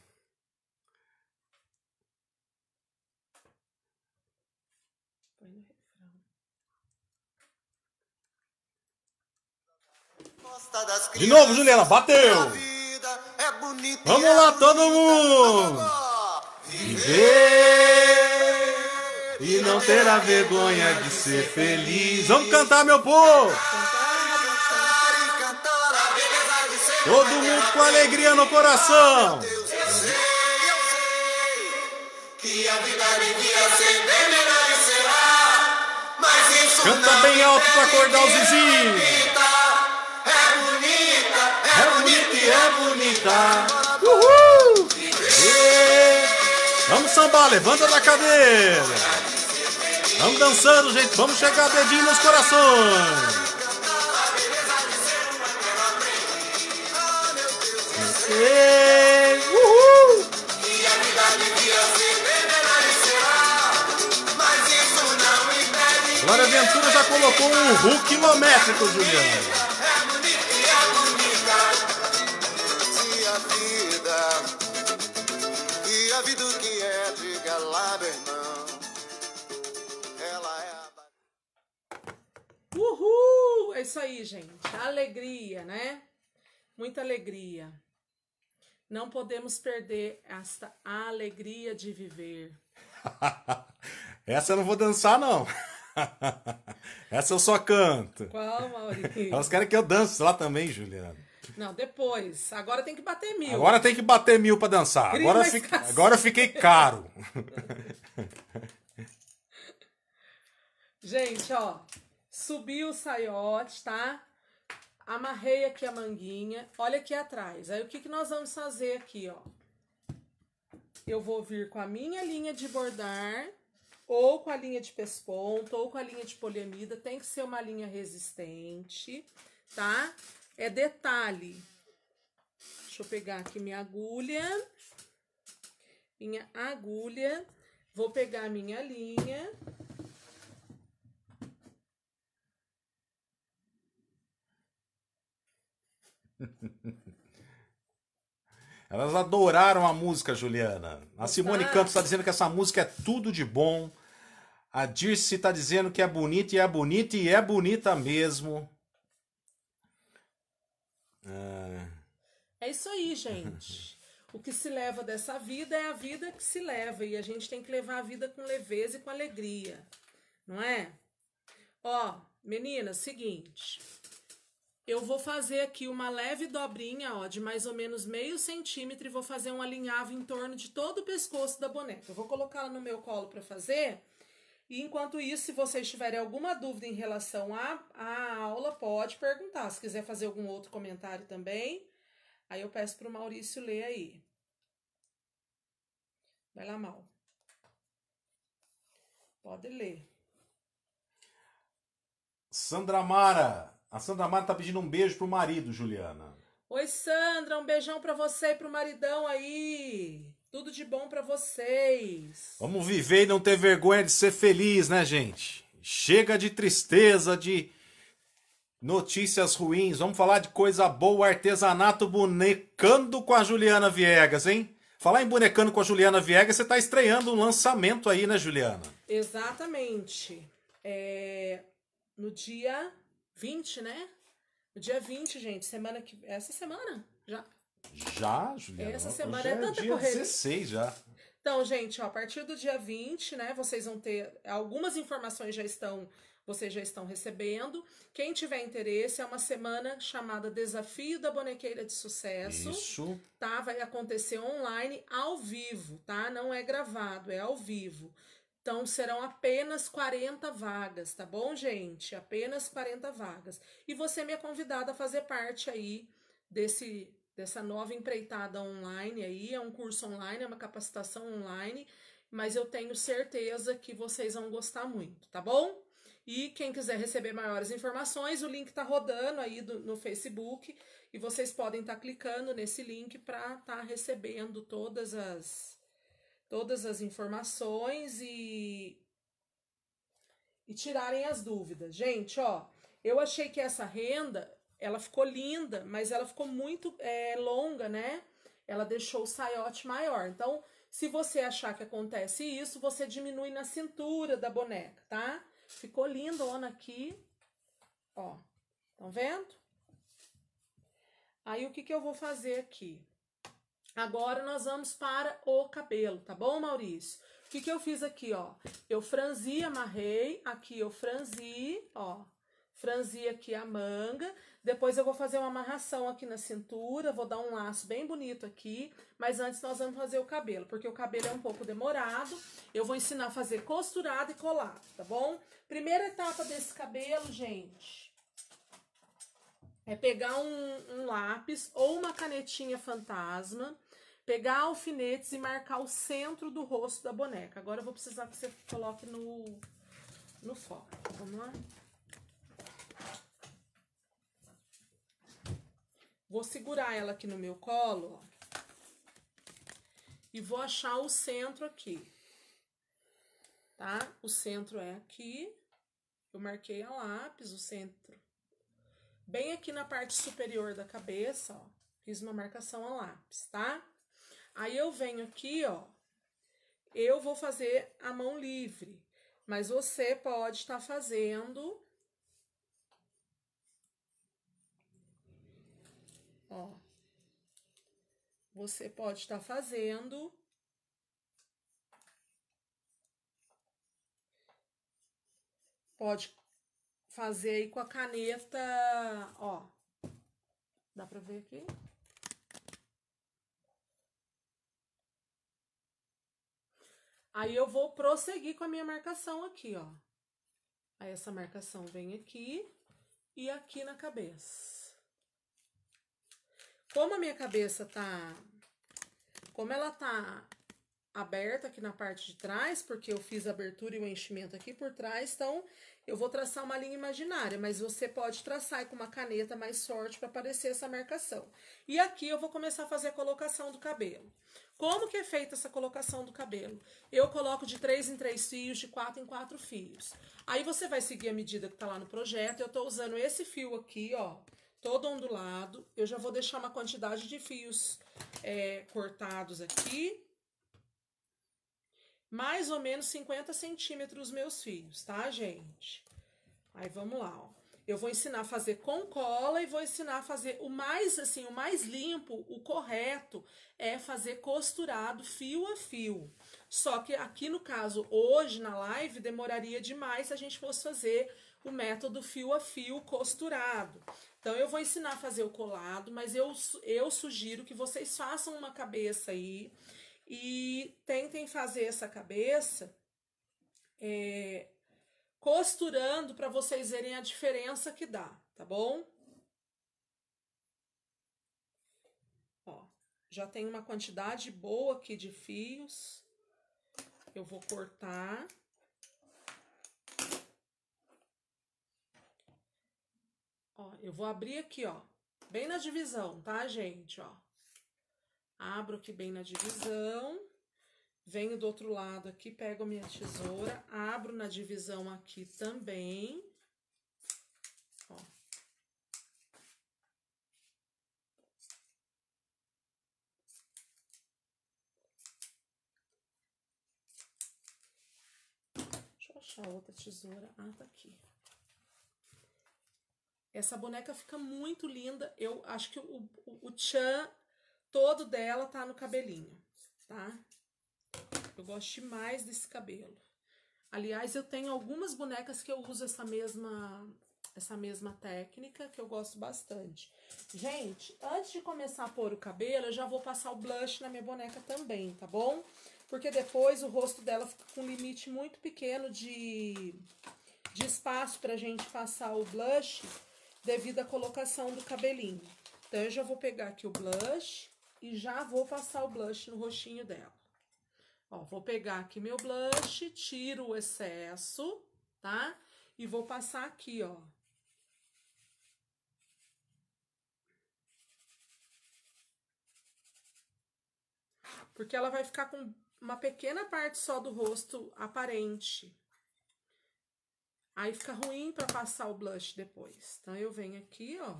De novo, Juliana, bateu! É Vamos é lá, todo mundo! Viver e não ter a vergonha de ser feliz. Vamos cantar, meu povo! Todo mundo com alegria no coração! Ah, Canta bem alto pra acordar os vizinhos é bonita. Uhul! Vamos sambar, levanta da cadeira. Vamos dançando, gente. Vamos chegar dedinho nos corações. uhul! a Glória Ventura já colocou um Hulk quilométrico, Juliano. Já que é, diga lá, meu irmão. Ela é a. Uhul! É isso aí, gente. Alegria, né? Muita alegria. Não podemos perder esta alegria de viver. *laughs* Essa eu não vou dançar, não. *laughs* Essa eu só canto. Qual, Maurício? Elas querem que eu dance lá também, Juliana. Não, depois. Agora tem que bater mil. Agora tem que bater mil para dançar. agora, fi... agora eu fiquei caro. *laughs* Gente, ó. Subi o saiote, tá? Amarrei aqui a manguinha. Olha aqui atrás. Aí o que, que nós vamos fazer aqui, ó? Eu vou vir com a minha linha de bordar, ou com a linha de pesponto, ou com a linha de poliamida. Tem que ser uma linha resistente, tá? Tá? é detalhe. Deixa eu pegar aqui minha agulha. Minha agulha. Vou pegar minha linha. *laughs* Elas adoraram a música, Juliana. A Simone Campos está dizendo que essa música é tudo de bom. A Dirce está dizendo que é bonita e é bonita e é bonita mesmo. Ah. É isso aí, gente. *laughs* O que se leva dessa vida é a vida que se leva e a gente tem que levar a vida com leveza e com alegria, não é? Ó, menina, seguinte. Eu vou fazer aqui uma leve dobrinha, ó, de mais ou menos meio centímetro e vou fazer um alinhavo em torno de todo o pescoço da boneca. Eu vou colocar ela no meu colo para fazer e enquanto isso, se vocês tiverem alguma dúvida em relação à, à aula, pode perguntar. Se quiser fazer algum outro comentário também, aí eu peço para o Maurício ler aí. Vai lá, Mal. Pode ler. Sandra Mara. A Sandra Mara tá pedindo um beijo pro marido, Juliana. Oi, Sandra. Um beijão para você e pro maridão aí. Tudo de bom para vocês. Vamos viver e não ter vergonha de ser feliz, né, gente? Chega de tristeza, de notícias ruins. Vamos falar de coisa boa, artesanato bonecando com a Juliana Viegas, hein? Falar em bonecando com a Juliana Viegas, você está estreando um lançamento aí, né, Juliana? Exatamente. É... No dia 20, né? No dia 20, gente. Semana que. Essa semana? Já? Já, Juliana? Essa semana já é, é tanta dia correria. 16 já. Então, gente, ó, a partir do dia 20, né, vocês vão ter algumas informações já estão, vocês já estão recebendo. Quem tiver interesse, é uma semana chamada Desafio da Bonequeira de Sucesso. Isso. Tá? Vai acontecer online ao vivo, tá? Não é gravado, é ao vivo. Então serão apenas 40 vagas, tá bom, gente? Apenas 40 vagas. E você me é convidada a fazer parte aí desse dessa nova empreitada online aí, é um curso online, é uma capacitação online, mas eu tenho certeza que vocês vão gostar muito, tá bom? E quem quiser receber maiores informações, o link tá rodando aí do, no Facebook e vocês podem estar tá clicando nesse link para estar tá recebendo todas as todas as informações e e tirarem as dúvidas. Gente, ó, eu achei que essa renda ela ficou linda, mas ela ficou muito é, longa, né? Ela deixou o saiote maior. Então, se você achar que acontece isso, você diminui na cintura da boneca, tá? Ficou lindona aqui, ó. Estão vendo? Aí, o que, que eu vou fazer aqui? Agora, nós vamos para o cabelo, tá bom, Maurício? O que, que eu fiz aqui, ó? Eu franzi, amarrei. Aqui eu franzi, ó franzir aqui a manga, depois eu vou fazer uma amarração aqui na cintura, vou dar um laço bem bonito aqui, mas antes nós vamos fazer o cabelo, porque o cabelo é um pouco demorado, eu vou ensinar a fazer costurado e colado, tá bom? Primeira etapa desse cabelo, gente, é pegar um, um lápis ou uma canetinha fantasma, pegar alfinetes e marcar o centro do rosto da boneca. Agora eu vou precisar que você coloque no, no foco, vamos lá? Vou segurar ela aqui no meu colo, ó. E vou achar o centro aqui. Tá? O centro é aqui. Eu marquei a lápis, o centro. Bem aqui na parte superior da cabeça, ó. Fiz uma marcação a lápis, tá? Aí eu venho aqui, ó. Eu vou fazer a mão livre, mas você pode estar tá fazendo Ó. Você pode estar fazendo pode fazer aí com a caneta, ó. Dá para ver aqui? Aí eu vou prosseguir com a minha marcação aqui, ó. Aí essa marcação vem aqui e aqui na cabeça. Como a minha cabeça tá... Como ela tá aberta aqui na parte de trás, porque eu fiz a abertura e o enchimento aqui por trás, então eu vou traçar uma linha imaginária, mas você pode traçar com uma caneta mais forte para aparecer essa marcação. E aqui eu vou começar a fazer a colocação do cabelo. Como que é feita essa colocação do cabelo? Eu coloco de 3 em 3 fios, de 4 em 4 fios. Aí você vai seguir a medida que está lá no projeto, eu estou usando esse fio aqui, ó, todo ondulado. Eu já vou deixar uma quantidade de fios é, cortados aqui. Mais ou menos 50 centímetros meus fios, tá, gente? Aí, vamos lá, ó. Eu vou ensinar a fazer com cola e vou ensinar a fazer o mais, assim, o mais limpo, o correto é fazer costurado fio a fio. Só que aqui no caso, hoje na live, demoraria demais se a gente fosse fazer o método fio a fio costurado. Então eu vou ensinar a fazer o colado, mas eu, eu sugiro que vocês façam uma cabeça aí e tentem fazer essa cabeça é, costurando para vocês verem a diferença que dá, tá bom? Ó, já tem uma quantidade boa aqui de fios. Eu vou cortar. Ó, eu vou abrir aqui, ó, bem na divisão, tá, gente? Ó, abro aqui bem na divisão, venho do outro lado aqui, pego a minha tesoura, abro na divisão aqui também, ó. Deixa eu achar outra tesoura. Ah, tá aqui. Essa boneca fica muito linda. Eu acho que o, o, o tchan todo dela tá no cabelinho, tá? Eu gosto demais desse cabelo. Aliás, eu tenho algumas bonecas que eu uso essa mesma essa mesma técnica que eu gosto bastante. Gente, antes de começar a pôr o cabelo, eu já vou passar o blush na minha boneca também, tá bom? Porque depois o rosto dela fica com um limite muito pequeno de, de espaço pra gente passar o blush devido à colocação do cabelinho. Então, eu já vou pegar aqui o blush e já vou passar o blush no rostinho dela. Ó, vou pegar aqui meu blush, tiro o excesso, tá? E vou passar aqui, ó. Porque ela vai ficar com uma pequena parte só do rosto aparente. Aí fica ruim para passar o blush depois. Então, eu venho aqui, ó.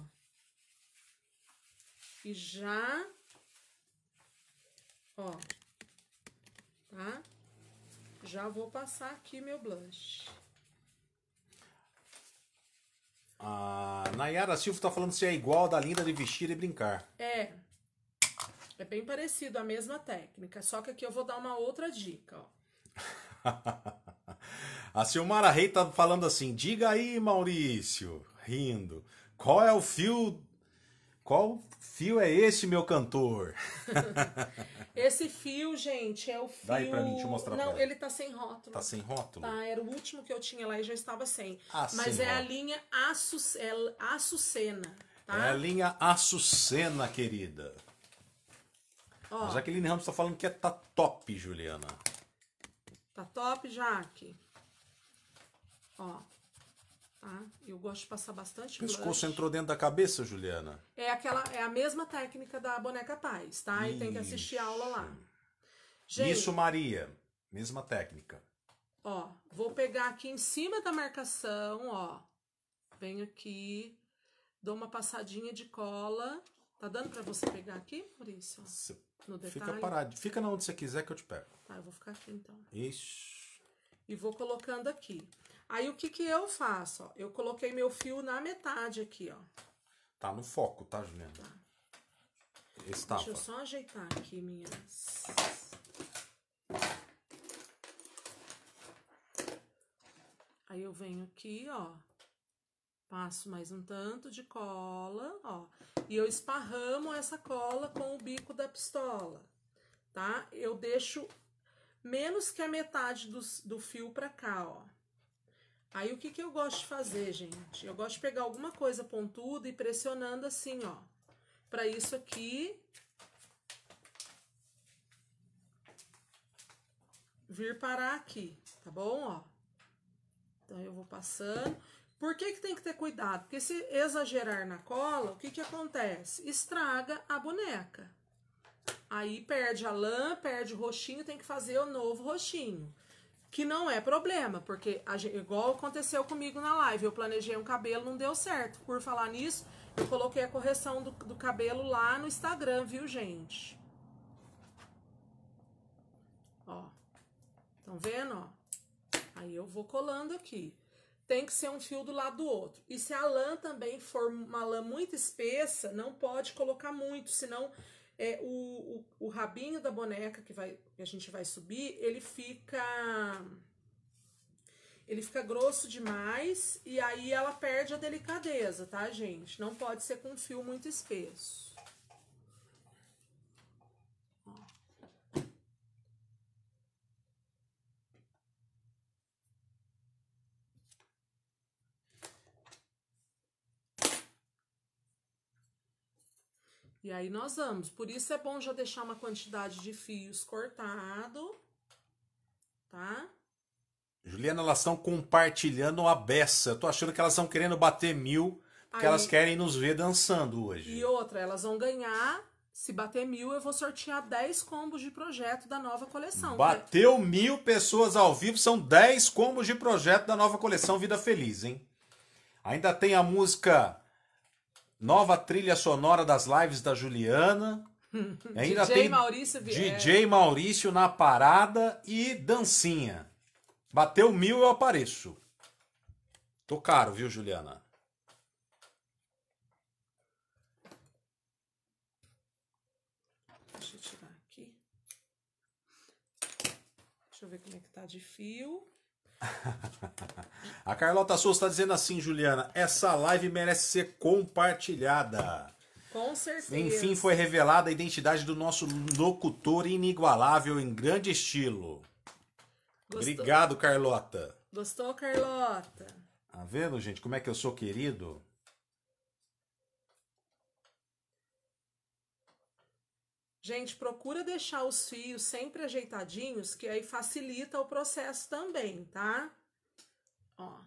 E já... Ó. Tá? Já vou passar aqui meu blush. A Nayara Silva tá falando se é igual da linda de vestir e brincar. É. É bem parecido, a mesma técnica. Só que aqui eu vou dar uma outra dica, ó. *laughs* A Silmara Rei tá falando assim: diga aí, Maurício, rindo, qual é o fio. Qual fio é esse, meu cantor? *laughs* esse fio, gente, é o fio. Dá aí pra mim, deixa eu mostrar Não, pra ele tá sem rótulo. Tá sem rótulo? Tá, era o último que eu tinha lá e já estava sem. Ah, Mas sem é rótulo. a linha Aço, é Açucena. Tá? É a linha Açucena, querida. Ó, a Jaqueline Ramos tá falando que é, tá top, Juliana. Tá top, Jaque? Ó, tá? Eu gosto de passar bastante O pescoço blush. entrou dentro da cabeça, Juliana? É aquela, é a mesma técnica da boneca paz, tá? Ixi. E tem que assistir a aula lá. Gente, Isso, Maria. Mesma técnica. Ó, vou pegar aqui em cima da marcação, ó. Venho aqui, dou uma passadinha de cola. Tá dando para você pegar aqui, Maurício? No detalhe. Fica parado. Fica na onde você quiser que eu te pego. Tá, eu vou ficar aqui então. Isso e vou colocando aqui. Aí o que que eu faço? Ó? Eu coloquei meu fio na metade aqui, ó. Tá no foco, tá, Juliana? Tá. Estava. Deixa eu só ajeitar aqui minhas... Aí eu venho aqui, ó, passo mais um tanto de cola, ó, e eu esparramo essa cola com o bico da pistola, tá? Eu deixo menos que a metade do, do fio para cá, ó. Aí o que, que eu gosto de fazer, gente? Eu gosto de pegar alguma coisa pontuda e pressionando assim, ó. Para isso aqui vir parar aqui, tá bom, ó? Então eu vou passando. Por que que tem que ter cuidado? Porque se exagerar na cola, o que que acontece? Estraga a boneca. Aí perde a lã, perde o roxinho, tem que fazer o novo roxinho. Que não é problema, porque gente, igual aconteceu comigo na live, eu planejei um cabelo, não deu certo. Por falar nisso, eu coloquei a correção do, do cabelo lá no Instagram, viu, gente? Ó, estão vendo, ó? Aí eu vou colando aqui. Tem que ser um fio do lado do outro. E se a lã também for uma lã muito espessa, não pode colocar muito, senão é, o, o, o rabinho da boneca que, vai, que a gente vai subir, ele fica ele fica grosso demais e aí ela perde a delicadeza, tá, gente? Não pode ser com um fio muito espesso. E aí nós vamos. Por isso é bom já deixar uma quantidade de fios cortado, tá? Juliana, elas estão compartilhando a beça. Eu tô achando que elas estão querendo bater mil, porque elas querem nos ver dançando hoje. E outra, elas vão ganhar. Se bater mil, eu vou sortear 10 combos de projeto da nova coleção. É Bateu mil pessoas ao vivo, são 10 combos de projeto da nova coleção Vida Feliz, hein? Ainda tem a música Nova trilha sonora das lives da Juliana. *laughs* Ainda DJ tem Maurício Vieira. DJ Maurício na parada e dancinha. Bateu mil, eu apareço. Tô caro, viu, Juliana? Deixa eu tirar aqui. Deixa eu ver como é que tá de fio. *laughs* a Carlota Souza está dizendo assim, Juliana, essa live merece ser compartilhada. Com certeza. Enfim, foi revelada a identidade do nosso locutor inigualável em grande estilo. Gostou. Obrigado, Carlota. Gostou, Carlota? Tá vendo, gente, como é que eu sou querido? Gente, procura deixar os fios sempre ajeitadinhos, que aí facilita o processo também, tá? Ó.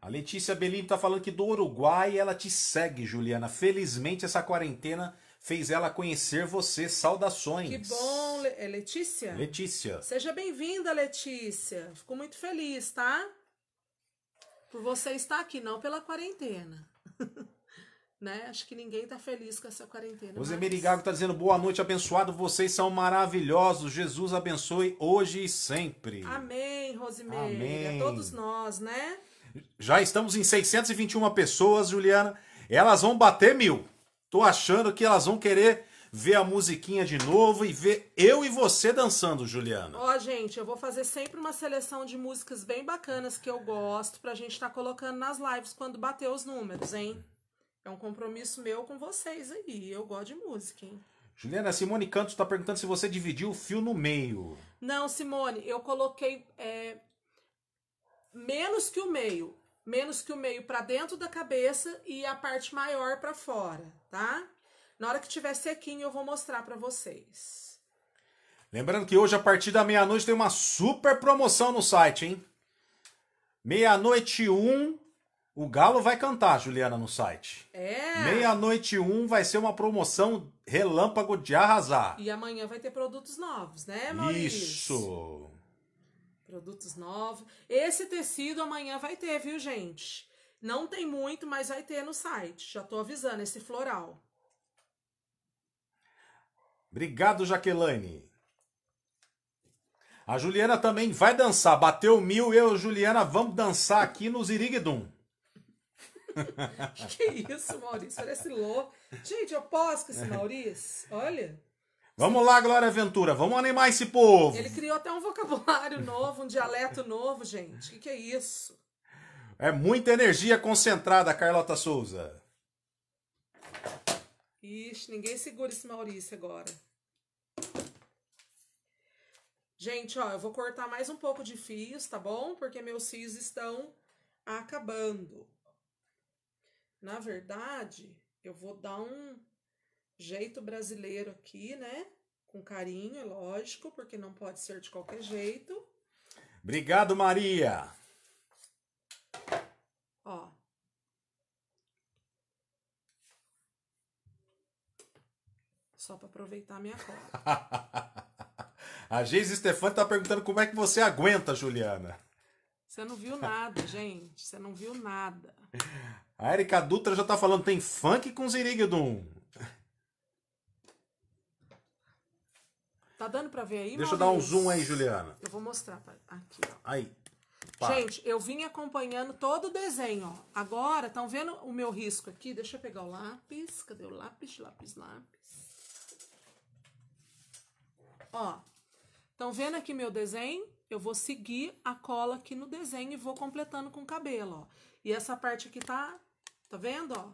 A Letícia Belim tá falando que do Uruguai ela te segue, Juliana. Felizmente essa quarentena fez ela conhecer você. Saudações. Que bom, Le é Letícia? Letícia. Seja bem-vinda, Letícia. Fico muito feliz, tá? Por você estar aqui, não pela quarentena. *laughs* né? Acho que ninguém está feliz com essa quarentena. José mas... Merigago está dizendo, boa noite, abençoado, vocês são maravilhosos, Jesus abençoe hoje e sempre. Amém, Rosemary, Amém. a todos nós, né? Já estamos em 621 pessoas, Juliana, elas vão bater mil. Tô achando que elas vão querer ver a musiquinha de novo e ver eu e você dançando, Juliana. Ó, oh, gente, eu vou fazer sempre uma seleção de músicas bem bacanas que eu gosto pra gente estar tá colocando nas lives quando bater os números, hein? É um compromisso meu com vocês aí. Eu gosto de música, hein? Juliana, Simone Cantos está perguntando se você dividiu o fio no meio. Não, Simone, eu coloquei é, menos que o meio. Menos que o meio para dentro da cabeça e a parte maior para fora, tá? Na hora que tiver sequinho, eu vou mostrar para vocês. Lembrando que hoje, a partir da meia-noite, tem uma super promoção no site, hein? Meia-noite 1, um, o Galo vai cantar, Juliana, no site. É. Meia-noite 1 um, vai ser uma promoção relâmpago de arrasar. E amanhã vai ter produtos novos, né, Maurício? Isso. Produtos novos. Esse tecido amanhã vai ter, viu, gente? Não tem muito, mas vai ter no site. Já tô avisando, esse floral. Obrigado, Jaqueline. A Juliana também vai dançar. Bateu mil, eu, Juliana, vamos dançar aqui no Ziriguidum. *laughs* que isso, Maurício? Parece louco. Gente, eu posso com esse Maurício? Olha. Vamos lá, Glória Ventura, vamos animar esse povo. Ele criou até um vocabulário novo, um dialeto novo, gente. O que, que é isso? É muita energia concentrada, Carlota Souza. Ixi, ninguém segura esse Maurício agora. Gente, ó, eu vou cortar mais um pouco de fios, tá bom? Porque meus fios estão acabando. Na verdade, eu vou dar um jeito brasileiro aqui, né? Com carinho, é lógico, porque não pode ser de qualquer jeito. Obrigado, Maria! só para aproveitar minha cola. *laughs* a Geis Stefani tá perguntando como é que você aguenta, Juliana. Você não viu nada, *laughs* gente. Você não viu nada. A Erika Dutra já tá falando, tem funk com Ziriguidum. Tá dando para ver aí, Deixa eu dar um zoom aí, Juliana. Eu vou mostrar pra... aqui, ó. Aí. Pá. Gente, eu vim acompanhando todo o desenho, ó. Agora, estão vendo o meu risco aqui? Deixa eu pegar o lápis. Cadê o lápis? Lápis, lápis ó. Estão vendo aqui meu desenho? Eu vou seguir a cola aqui no desenho e vou completando com o cabelo, ó. E essa parte aqui tá, tá vendo, ó?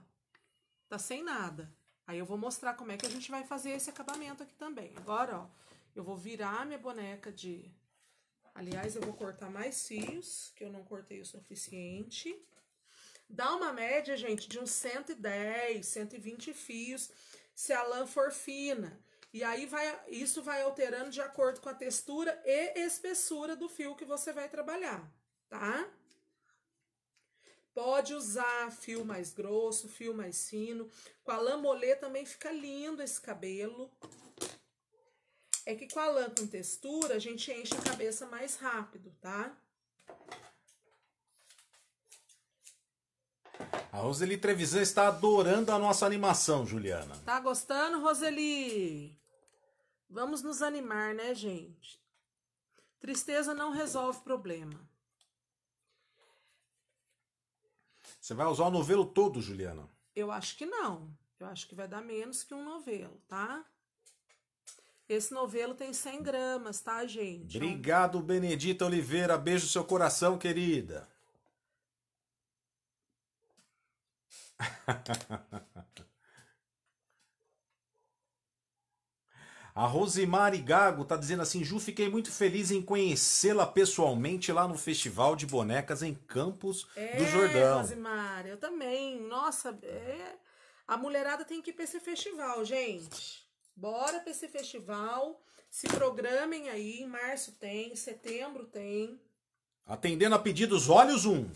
Tá sem nada. Aí eu vou mostrar como é que a gente vai fazer esse acabamento aqui também. Agora, ó, eu vou virar minha boneca de... Aliás, eu vou cortar mais fios, que eu não cortei o suficiente. Dá uma média, gente, de uns 110, 120 fios, se a lã for fina. E aí vai, isso vai alterando de acordo com a textura e espessura do fio que você vai trabalhar, tá? Pode usar fio mais grosso, fio mais fino. Com a lã molê também fica lindo esse cabelo. É que com a lã com textura, a gente enche a cabeça mais rápido, tá? A Roseli Trevisan está adorando a nossa animação, Juliana. Tá gostando, Roseli? Vamos nos animar, né, gente? Tristeza não resolve problema. Você vai usar o novelo todo, Juliana? Eu acho que não. Eu acho que vai dar menos que um novelo, tá? Esse novelo tem 100 gramas, tá, gente? Obrigado, Benedita Oliveira. Beijo no seu coração, querida. *laughs* A Rosemary Gago tá dizendo assim: Ju, fiquei muito feliz em conhecê-la pessoalmente lá no Festival de Bonecas em Campos é, do Jordão. Rosemary, eu também. Nossa, é... a mulherada tem que ir para esse festival, gente. Bora para esse festival. Se programem aí. Em março tem, setembro tem. Atendendo a pedidos, olhos um.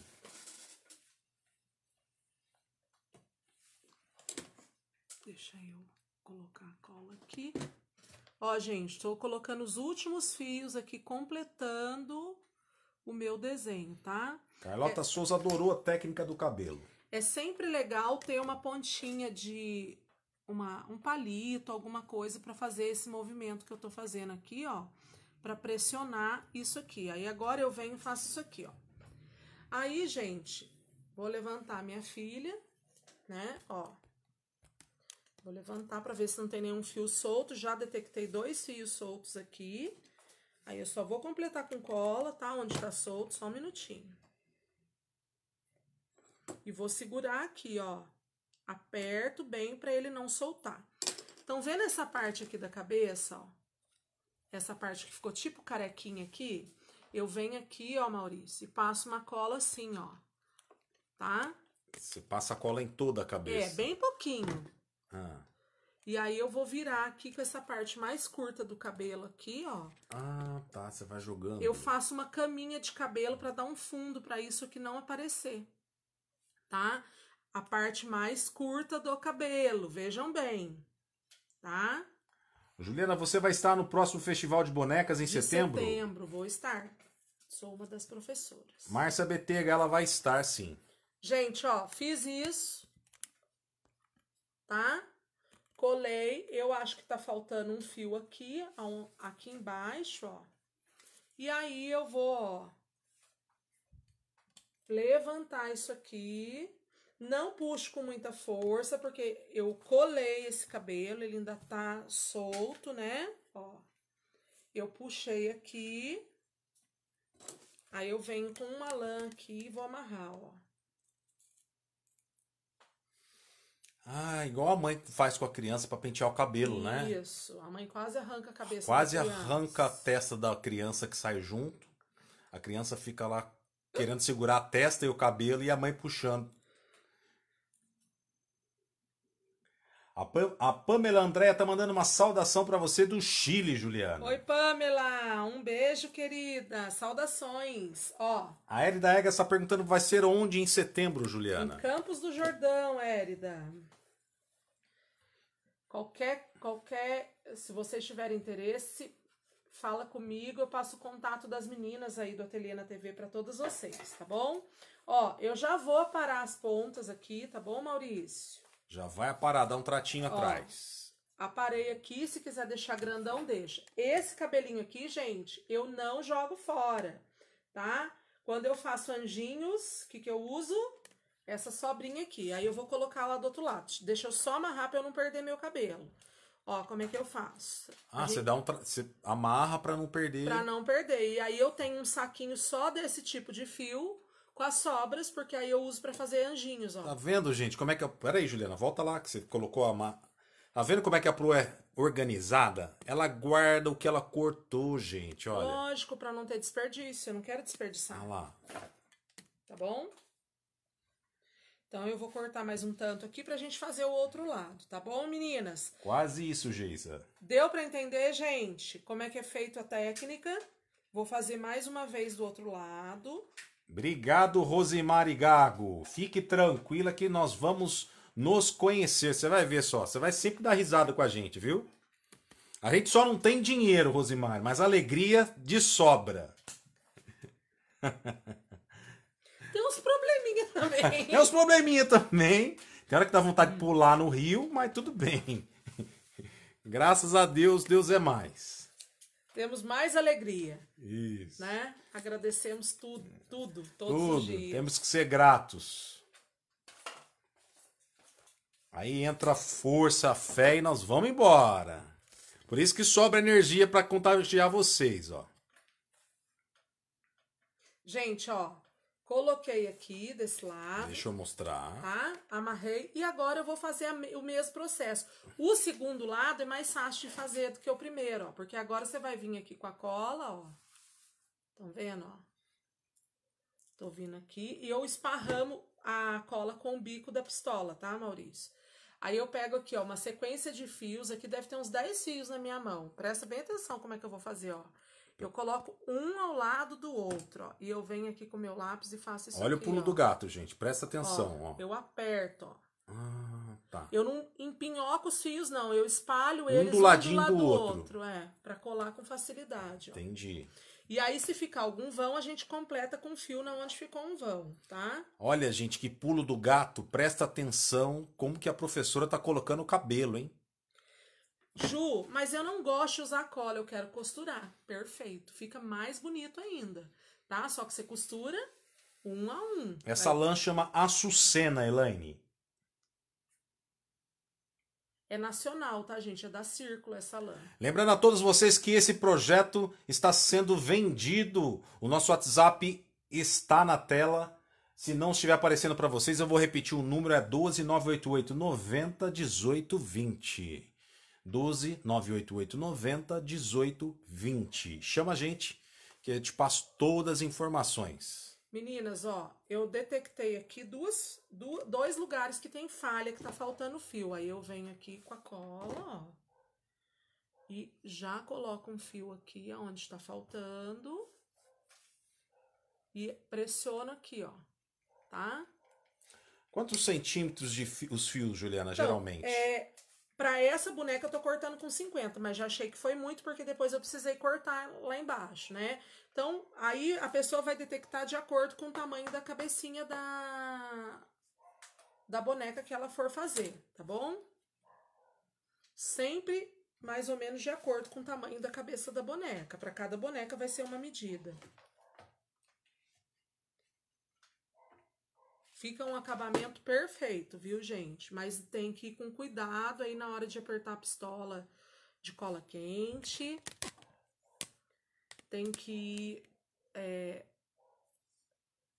Deixa eu colocar a cola aqui. Ó, gente, estou colocando os últimos fios aqui, completando o meu desenho, tá? Carlota é... Souza adorou a técnica do cabelo. É sempre legal ter uma pontinha de uma, um palito, alguma coisa para fazer esse movimento que eu tô fazendo aqui, ó, para pressionar isso aqui. Aí agora eu venho e faço isso aqui, ó. Aí, gente, vou levantar minha filha, né? Ó. Vou levantar para ver se não tem nenhum fio solto. Já detectei dois fios soltos aqui. Aí eu só vou completar com cola, tá? Onde tá solto, só um minutinho. E vou segurar aqui, ó. Aperto bem para ele não soltar. Então, vendo essa parte aqui da cabeça, ó. Essa parte que ficou tipo carequinha aqui. Eu venho aqui, ó, Maurício, e passo uma cola assim, ó. Tá? Você passa a cola em toda a cabeça. É, bem pouquinho. Ah. E aí eu vou virar aqui com essa parte mais curta do cabelo aqui, ó. Ah, tá, você vai jogando. Eu faço uma caminha de cabelo para dar um fundo para isso que não aparecer. Tá? A parte mais curta do cabelo, vejam bem. Tá? Juliana, você vai estar no próximo Festival de Bonecas em de setembro? setembro, vou estar. Sou uma das professoras. Márcia Betega, ela vai estar sim. Gente, ó, fiz isso tá? Colei, eu acho que tá faltando um fio aqui, aqui embaixo, ó. E aí eu vou, ó, levantar isso aqui. Não puxo com muita força, porque eu colei esse cabelo, ele ainda tá solto, né? Ó, eu puxei aqui, aí eu venho com uma lã aqui e vou amarrar, ó. Ah, igual a mãe faz com a criança para pentear o cabelo, Isso. né? Isso, a mãe quase arranca a cabeça. Quase arranca a testa da criança que sai junto. A criança fica lá querendo segurar a testa e o cabelo e a mãe puxando. A, a Pamela Andréia tá mandando uma saudação para você do Chile, Juliana. Oi, Pamela. Um beijo, querida. Saudações. Ó. A Érida Ega está perguntando vai ser onde em setembro, Juliana? Em Campos do Jordão, Érida. Qualquer, qualquer, se vocês tiverem interesse, fala comigo, eu passo o contato das meninas aí do Ateliê na TV para todos vocês, tá bom? Ó, eu já vou parar as pontas aqui, tá bom, Maurício? Já vai aparar dá um tratinho Ó, atrás. Aparei aqui, se quiser deixar grandão, deixa. Esse cabelinho aqui, gente, eu não jogo fora, tá? Quando eu faço anjinhos, o que, que eu uso? Essa sobrinha aqui. Aí eu vou colocar lá do outro lado. Deixa eu só amarrar pra eu não perder meu cabelo. Ó, como é que eu faço? Ah, gente... você dá um tra... você amarra para não perder. Para não perder. E aí eu tenho um saquinho só desse tipo de fio com as sobras, porque aí eu uso para fazer anjinhos, ó. Tá vendo, gente? Como é que... Eu... É Peraí, Juliana, volta lá que você colocou a... Ma... Tá vendo como é que a Pro é organizada? Ela guarda o que ela cortou, gente, olha. Lógico, para não ter desperdício. Eu não quero desperdiçar. Ah lá. Tá bom? Então eu vou cortar mais um tanto aqui pra gente fazer o outro lado, tá bom, meninas? Quase isso, Geisa. Deu para entender, gente, como é que é feito a técnica? Vou fazer mais uma vez do outro lado. Obrigado, Rosimar e Gago. Fique tranquila que nós vamos nos conhecer. Você vai ver só, você vai sempre dar risada com a gente, viu? A gente só não tem dinheiro, Rosimar, mas alegria de sobra. *laughs* Tem uns probleminhas também. Tem uns probleminhas também. Tem hora que dá vontade de pular no rio, mas tudo bem. *laughs* Graças a Deus, Deus é mais temos mais alegria. Isso. Né? Agradecemos tudo, tudo, todos tudo. os dias. Temos que ser gratos. Aí entra a força, a fé e nós vamos embora. Por isso que sobra energia para contagiar vocês, ó. Gente, ó, Coloquei aqui desse lado. Deixa eu mostrar. Tá? Amarrei. E agora eu vou fazer o mesmo processo. O segundo lado é mais fácil de fazer do que o primeiro, ó. Porque agora você vai vir aqui com a cola, ó. Estão vendo, ó? Tô vindo aqui. E eu esparramo a cola com o bico da pistola, tá, Maurício? Aí eu pego aqui, ó, uma sequência de fios. Aqui deve ter uns 10 fios na minha mão. Presta bem atenção como é que eu vou fazer, ó. Eu coloco um ao lado do outro, ó. E eu venho aqui com meu lápis e faço isso Olha aqui, o pulo ó. do gato, gente. Presta atenção, ó. ó. Eu aperto, ó. Ah, tá. Eu não empinhoco os fios, não. Eu espalho um eles do um ladinho do, lado do outro. outro. É, pra colar com facilidade. Ó. Entendi. E aí, se ficar algum vão, a gente completa com fio na onde ficou um vão, tá? Olha, gente, que pulo do gato. Presta atenção como que a professora tá colocando o cabelo, hein? Ju, mas eu não gosto de usar cola, eu quero costurar. Perfeito, fica mais bonito ainda, tá? Só que você costura um a um. Essa vai... lã chama Açucena, Elaine. É nacional, tá, gente? É da Círculo essa lã. Lembrando a todos vocês que esse projeto está sendo vendido. O nosso WhatsApp está na tela. Se não estiver aparecendo para vocês, eu vou repetir o número é 12988 988 90 18 20. 12 988 90 18 20. Chama a gente que eu te passo todas as informações. Meninas, ó, eu detectei aqui duas, du dois lugares que tem falha, que tá faltando fio. Aí eu venho aqui com a cola, ó, e já coloco um fio aqui onde está faltando. E pressiono aqui, ó, tá? Quantos centímetros de fio, os fios, Juliana, então, geralmente? É, para essa boneca eu tô cortando com 50, mas já achei que foi muito porque depois eu precisei cortar lá embaixo, né? Então, aí a pessoa vai detectar de acordo com o tamanho da cabecinha da da boneca que ela for fazer, tá bom? Sempre mais ou menos de acordo com o tamanho da cabeça da boneca. Para cada boneca vai ser uma medida. Fica um acabamento perfeito, viu, gente? Mas tem que ir com cuidado aí na hora de apertar a pistola de cola quente. Tem que ir é,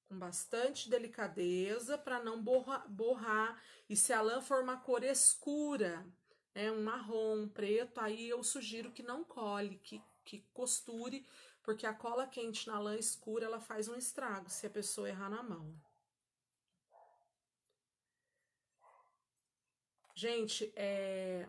com bastante delicadeza para não borrar, borrar. E se a lã for uma cor escura, né, um marrom, um preto, aí eu sugiro que não cole, que, que costure, porque a cola quente na lã escura ela faz um estrago se a pessoa errar na mão. Gente, é...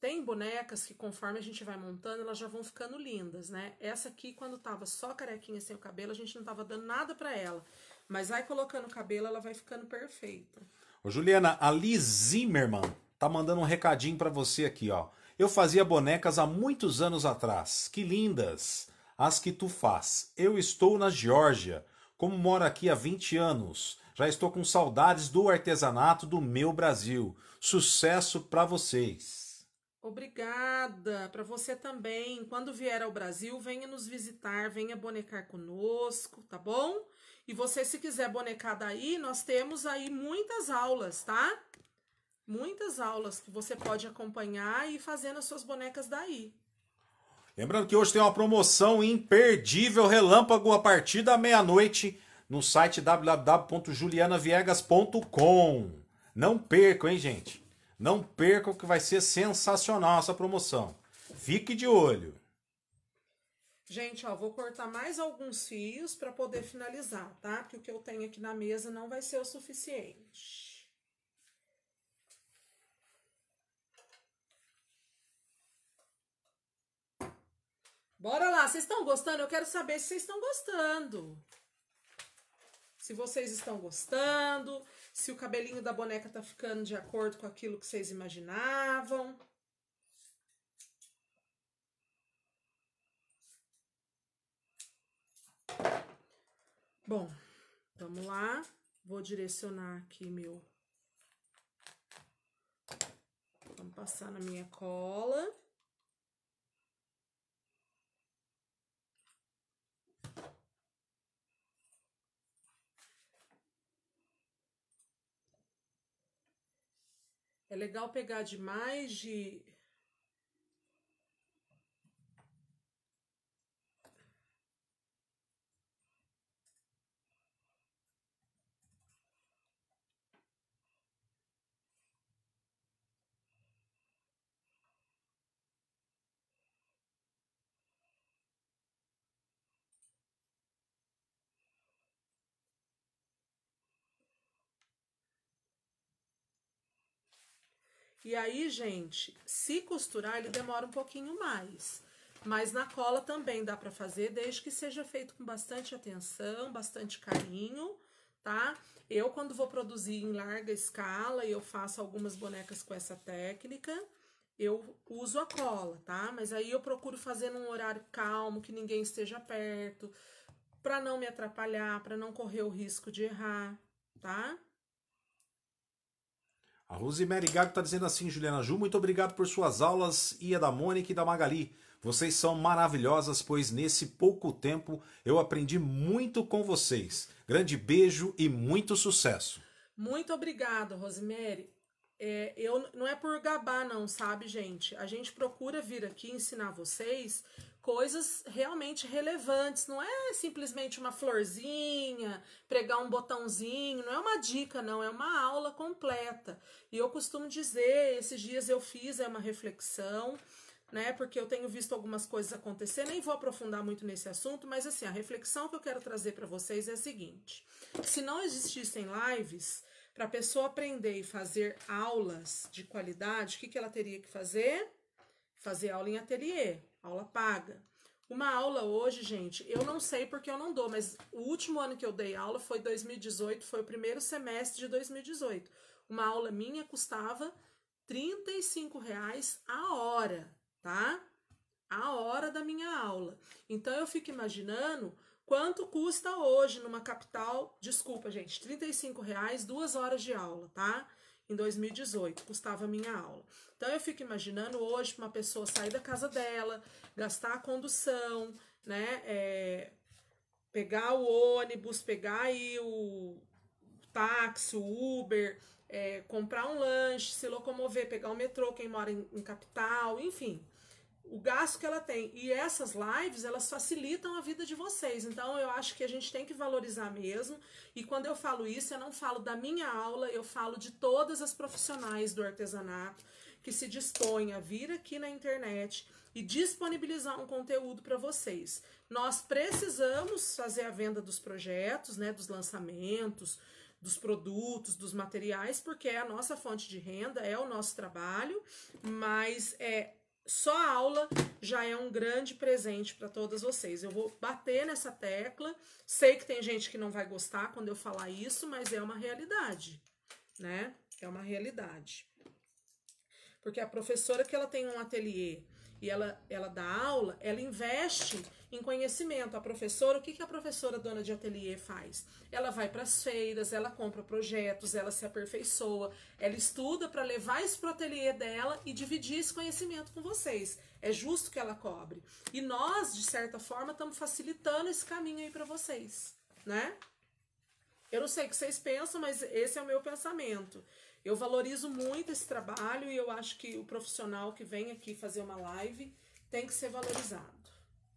tem bonecas que conforme a gente vai montando, elas já vão ficando lindas, né? Essa aqui, quando tava só carequinha sem o cabelo, a gente não tava dando nada para ela. Mas vai colocando o cabelo, ela vai ficando perfeita. Ô, Juliana, a Liz Zimmerman tá mandando um recadinho para você aqui, ó. Eu fazia bonecas há muitos anos atrás. Que lindas! As que tu faz. Eu estou na Geórgia. Como moro aqui há 20 anos, já estou com saudades do artesanato do meu Brasil. Sucesso para vocês. Obrigada para você também. Quando vier ao Brasil, venha nos visitar, venha bonecar conosco, tá bom? E você se quiser bonecar daí, nós temos aí muitas aulas, tá? Muitas aulas que você pode acompanhar e fazendo as suas bonecas daí. Lembrando que hoje tem uma promoção imperdível relâmpago a partir da meia-noite no site www.julianaviegas.com. Não percam, hein, gente? Não percam que vai ser sensacional essa promoção. Fique de olho. Gente, ó, vou cortar mais alguns fios para poder finalizar, tá? Porque o que eu tenho aqui na mesa não vai ser o suficiente. Bora lá, vocês estão gostando? Eu quero saber se vocês estão gostando. Se vocês estão gostando, se o cabelinho da boneca tá ficando de acordo com aquilo que vocês imaginavam. Bom, vamos lá. Vou direcionar aqui meu. Vamos passar na minha cola. É legal pegar de mais de E aí, gente, se costurar, ele demora um pouquinho mais. Mas na cola também dá para fazer, desde que seja feito com bastante atenção, bastante carinho, tá? Eu, quando vou produzir em larga escala, e eu faço algumas bonecas com essa técnica, eu uso a cola, tá? Mas aí eu procuro fazer num horário calmo, que ninguém esteja perto, para não me atrapalhar, para não correr o risco de errar, tá? A Rosemary Gago está dizendo assim, Juliana Ju, muito obrigado por suas aulas e a da Mônica e da Magali. Vocês são maravilhosas, pois nesse pouco tempo eu aprendi muito com vocês. Grande beijo e muito sucesso. Muito obrigado, Rosemary é, eu não é por gabar não, sabe, gente? A gente procura vir aqui ensinar vocês coisas realmente relevantes, não é simplesmente uma florzinha, pregar um botãozinho, não é uma dica não, é uma aula completa. E eu costumo dizer, esses dias eu fiz é uma reflexão, né? Porque eu tenho visto algumas coisas acontecer, nem vou aprofundar muito nesse assunto, mas assim, a reflexão que eu quero trazer para vocês é a seguinte: se não existissem lives, para a pessoa aprender e fazer aulas de qualidade, o que, que ela teria que fazer? Fazer aula em ateliê, aula paga. Uma aula hoje, gente, eu não sei porque eu não dou, mas o último ano que eu dei aula foi 2018, foi o primeiro semestre de 2018. Uma aula minha custava 35 reais a hora, tá? A hora da minha aula. Então eu fico imaginando Quanto custa hoje numa capital? Desculpa, gente, R$35,00, reais, duas horas de aula, tá? Em 2018 custava a minha aula. Então eu fico imaginando hoje uma pessoa sair da casa dela, gastar a condução, né? É, pegar o ônibus, pegar aí o táxi, o Uber, é, comprar um lanche, se locomover, pegar o metrô, quem mora em, em capital, enfim o gasto que ela tem. E essas lives, elas facilitam a vida de vocês. Então, eu acho que a gente tem que valorizar mesmo. E quando eu falo isso, eu não falo da minha aula, eu falo de todas as profissionais do artesanato que se dispõem a vir aqui na internet e disponibilizar um conteúdo para vocês. Nós precisamos fazer a venda dos projetos, né, dos lançamentos, dos produtos, dos materiais, porque é a nossa fonte de renda, é o nosso trabalho, mas é só a aula já é um grande presente para todas vocês. Eu vou bater nessa tecla. Sei que tem gente que não vai gostar quando eu falar isso, mas é uma realidade, né? É uma realidade. Porque a professora que ela tem um ateliê e ela, ela dá aula, ela investe em conhecimento. A professora, o que, que a professora dona de ateliê faz? Ela vai para as feiras, ela compra projetos, ela se aperfeiçoa, ela estuda para levar isso para o ateliê dela e dividir esse conhecimento com vocês. É justo que ela cobre. E nós, de certa forma, estamos facilitando esse caminho aí para vocês, né? Eu não sei o que vocês pensam, mas esse é o meu pensamento. Eu valorizo muito esse trabalho e eu acho que o profissional que vem aqui fazer uma live tem que ser valorizado.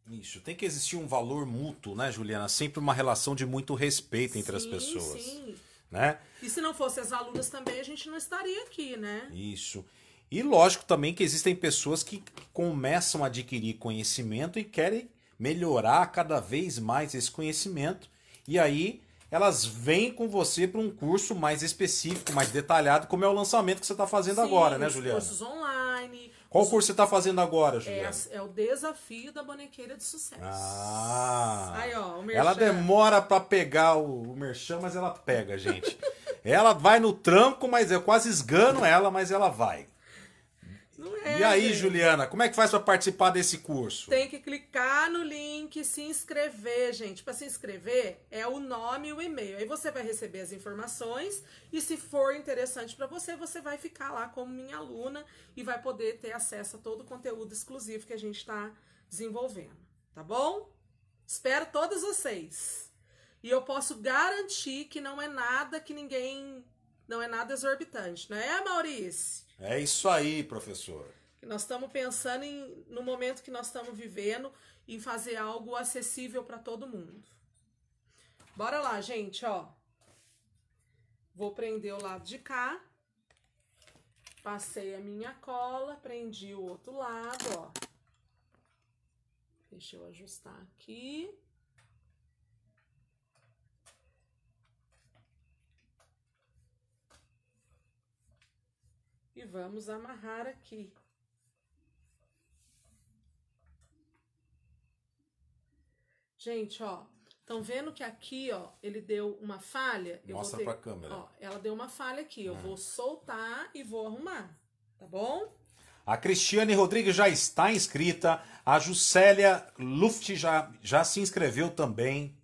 Isso, tem que existir um valor mútuo, né, Juliana? Sempre uma relação de muito respeito entre sim, as pessoas. Sim. Né? E se não fosse as alunas também, a gente não estaria aqui, né? Isso. E lógico também que existem pessoas que começam a adquirir conhecimento e querem melhorar cada vez mais esse conhecimento. E aí elas vêm com você para um curso mais específico, mais detalhado, como é o lançamento que você está fazendo Sim, agora, né, Juliana? Cursos online. Qual curso você está fazendo agora, é Juliana? É, é, o desafio da bonequeira de sucesso. Ah. Aí, ó, o merchan. Ela demora para pegar o, o merchan, mas ela pega, gente. *laughs* ela vai no tranco, mas eu quase esgano ela, mas ela vai. Não é. E aí, gente. Juliana, como é que faz para participar desse curso? Tem que clicar no link, se inscrever, gente. Para se inscrever é o nome e o e-mail. Aí você vai receber as informações e se for interessante para você, você vai ficar lá como minha aluna e vai poder ter acesso a todo o conteúdo exclusivo que a gente está desenvolvendo, tá bom? Espero todos vocês. E eu posso garantir que não é nada que ninguém não é nada exorbitante, não é, Maurício? É isso aí, professor. Nós estamos pensando em, no momento que nós estamos vivendo, em fazer algo acessível para todo mundo. Bora lá, gente, ó. Vou prender o lado de cá. Passei a minha cola, prendi o outro lado, ó. Deixa eu ajustar aqui. e vamos amarrar aqui. Gente, ó, estão vendo que aqui, ó, ele deu uma falha? Eu Mostra ter... pra câmera. Ó, ela deu uma falha aqui, eu vou uhum. soltar e vou arrumar, tá bom? A Cristiane Rodrigues já está inscrita, a Juscelia Luft já, já se inscreveu também,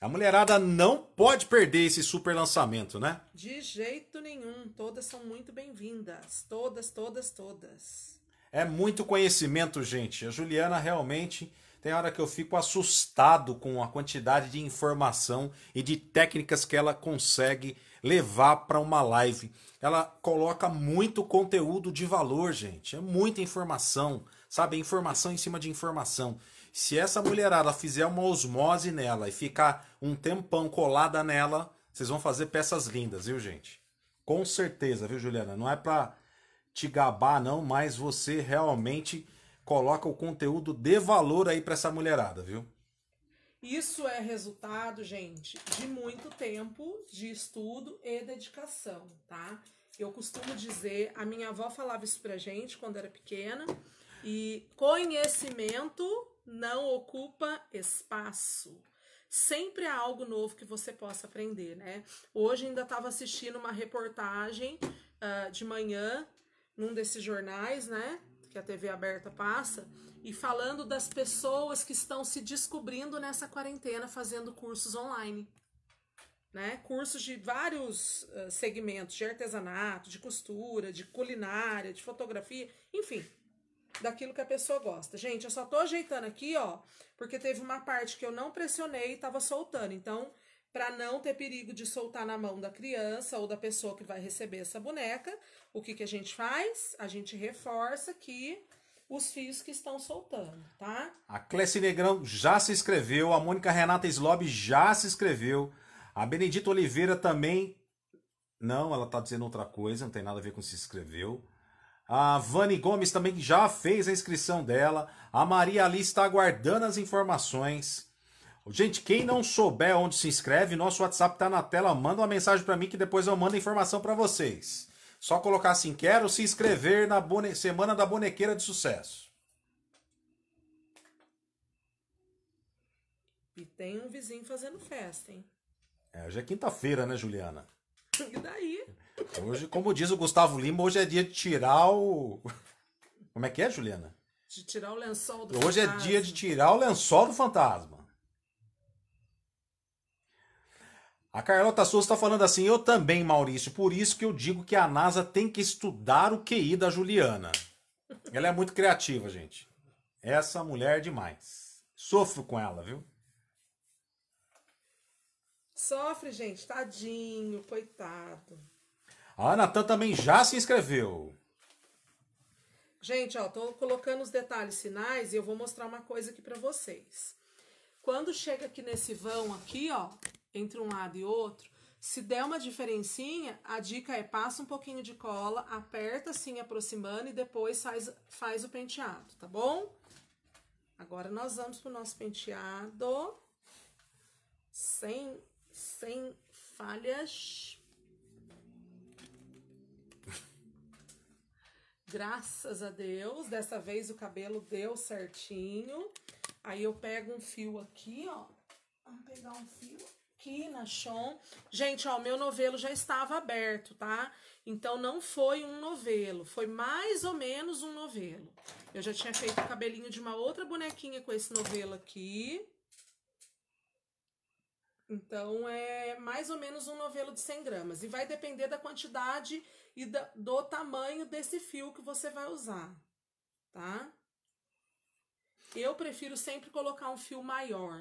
a mulherada não pode perder esse super lançamento, né? De jeito nenhum. Todas são muito bem-vindas. Todas, todas, todas. É muito conhecimento, gente. A Juliana realmente tem hora que eu fico assustado com a quantidade de informação e de técnicas que ela consegue levar para uma live. Ela coloca muito conteúdo de valor, gente. É muita informação, sabe? Informação em cima de informação. Se essa mulherada fizer uma osmose nela e ficar um tempão colada nela, vocês vão fazer peças lindas, viu, gente? Com certeza, viu, Juliana? Não é pra te gabar, não, mas você realmente coloca o conteúdo de valor aí para essa mulherada, viu? Isso é resultado, gente, de muito tempo de estudo e dedicação, tá? Eu costumo dizer, a minha avó falava isso pra gente quando era pequena, e conhecimento não ocupa espaço. Sempre há algo novo que você possa aprender, né? Hoje ainda estava assistindo uma reportagem uh, de manhã num desses jornais, né? Que a TV aberta passa, e falando das pessoas que estão se descobrindo nessa quarentena fazendo cursos online. Né? Cursos de vários uh, segmentos, de artesanato, de costura, de culinária, de fotografia, enfim, daquilo que a pessoa gosta. Gente, eu só tô ajeitando aqui, ó, porque teve uma parte que eu não pressionei e tava soltando. Então, para não ter perigo de soltar na mão da criança ou da pessoa que vai receber essa boneca, o que, que a gente faz? A gente reforça aqui os fios que estão soltando, tá? A Clécia Negrão já se inscreveu, a Mônica Renata Slob já se inscreveu, a Benedita Oliveira também. Não, ela tá dizendo outra coisa, não tem nada a ver com se inscreveu. A Vani Gomes também já fez a inscrição dela. A Maria ali está aguardando as informações. Gente, quem não souber onde se inscreve, nosso WhatsApp está na tela. Manda uma mensagem para mim que depois eu mando a informação para vocês. Só colocar assim: quero se inscrever na bone... Semana da Bonequeira de Sucesso. E tem um vizinho fazendo festa, hein? É, hoje é quinta-feira, né, Juliana? *laughs* E daí? Hoje, como diz o Gustavo Lima, hoje é dia de tirar o. *laughs* Como é que é, Juliana? De tirar o lençol do Hoje é fantasma. é dia de tirar o lençol do fantasma. A Carlota Souza está falando assim: eu também, Maurício, por isso que eu digo que a NASA tem que estudar o QI da Juliana. Ela é muito criativa, gente. Essa mulher é demais. Sofro com ela, viu? Sofre, gente, tadinho, coitado. A Natan também já se inscreveu. Gente, ó, tô colocando os detalhes finais e eu vou mostrar uma coisa aqui para vocês. Quando chega aqui nesse vão aqui, ó, entre um lado e outro, se der uma diferencinha, a dica é passa um pouquinho de cola, aperta assim aproximando e depois faz, faz o penteado, tá bom? Agora nós vamos pro nosso penteado sem, sem falhas. Graças a Deus, dessa vez o cabelo deu certinho. Aí eu pego um fio aqui, ó. Vamos pegar um fio aqui na chão. Gente, ó, meu novelo já estava aberto, tá? Então não foi um novelo, foi mais ou menos um novelo. Eu já tinha feito o cabelinho de uma outra bonequinha com esse novelo aqui. Então é mais ou menos um novelo de 100 gramas. E vai depender da quantidade e do tamanho desse fio que você vai usar, tá? Eu prefiro sempre colocar um fio maior.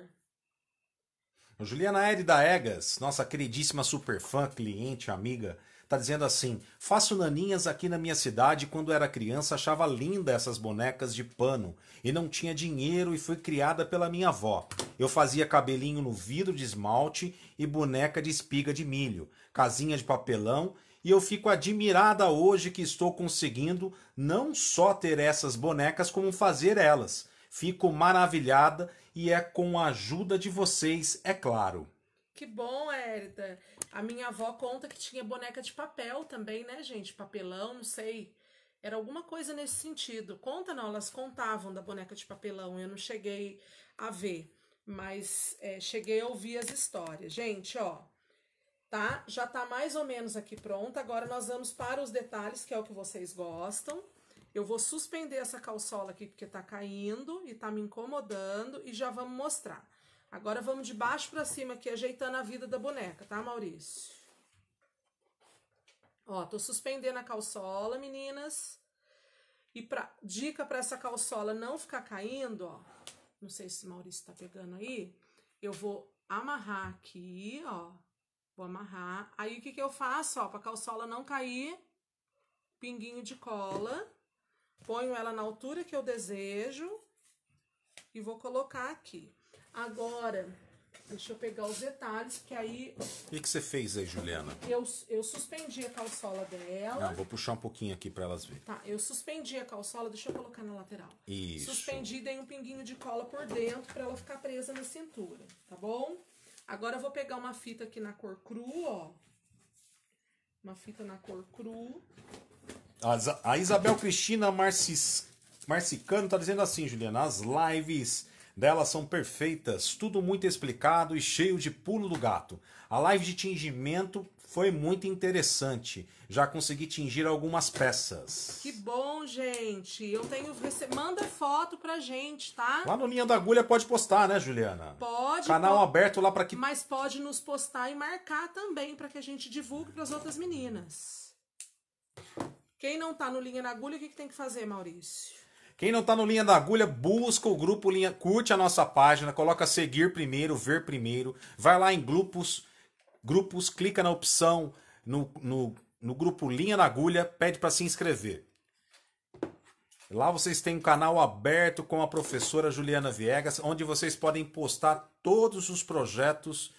Juliana Ed da Egas, nossa queridíssima superfã, cliente, amiga, tá dizendo assim: faço naninhas aqui na minha cidade. Quando era criança, achava linda essas bonecas de pano e não tinha dinheiro e fui criada pela minha avó. Eu fazia cabelinho no vidro de esmalte e boneca de espiga de milho, casinha de papelão e eu fico admirada hoje que estou conseguindo não só ter essas bonecas, como fazer elas. Fico maravilhada e é com a ajuda de vocês, é claro. Que bom, Hérida. A minha avó conta que tinha boneca de papel também, né, gente? Papelão, não sei. Era alguma coisa nesse sentido. Conta não, elas contavam da boneca de papelão, eu não cheguei a ver, mas é, cheguei a ouvir as histórias. Gente, ó, tá? Já tá mais ou menos aqui pronta. Agora nós vamos para os detalhes, que é o que vocês gostam. Eu vou suspender essa calçola aqui porque tá caindo e tá me incomodando e já vamos mostrar. Agora vamos de baixo para cima aqui, ajeitando a vida da boneca, tá, Maurício? Ó, tô suspendendo a calçola, meninas. E pra, dica para essa calçola não ficar caindo, ó. Não sei se o Maurício tá pegando aí. Eu vou amarrar aqui, ó Vou amarrar. Aí, o que que eu faço, ó, pra calçola não cair, pinguinho de cola. Ponho ela na altura que eu desejo e vou colocar aqui. Agora, deixa eu pegar os detalhes, que aí... O que, que você fez aí, Juliana? Eu, eu suspendi a calçola dela. Não, vou puxar um pouquinho aqui para elas verem. Tá, eu suspendi a calçola, deixa eu colocar na lateral. Isso. Suspendi, dei um pinguinho de cola por dentro para ela ficar presa na cintura, tá bom? Agora eu vou pegar uma fita aqui na cor cru, ó. Uma fita na cor cru. A, Isabel Cristina Marcis, Marcicano tá dizendo assim, Juliana, as lives delas são perfeitas, tudo muito explicado e cheio de pulo do gato. A live de tingimento foi muito interessante. Já consegui tingir algumas peças. Que bom, gente. Eu tenho. Manda foto pra gente, tá? Lá no Linha da Agulha pode postar, né, Juliana? Pode. Canal pode... aberto lá para que. Mas pode nos postar e marcar também para que a gente divulgue para as outras meninas. Quem não tá no Linha da Agulha, o que, que tem que fazer, Maurício? Quem não tá no Linha da Agulha, busca o grupo Linha, curte a nossa página, coloca seguir primeiro, ver primeiro, vai lá em grupos, grupos, clica na opção no, no, no grupo Linha na Agulha, pede para se inscrever. Lá vocês têm um canal aberto com a professora Juliana Viegas, onde vocês podem postar todos os projetos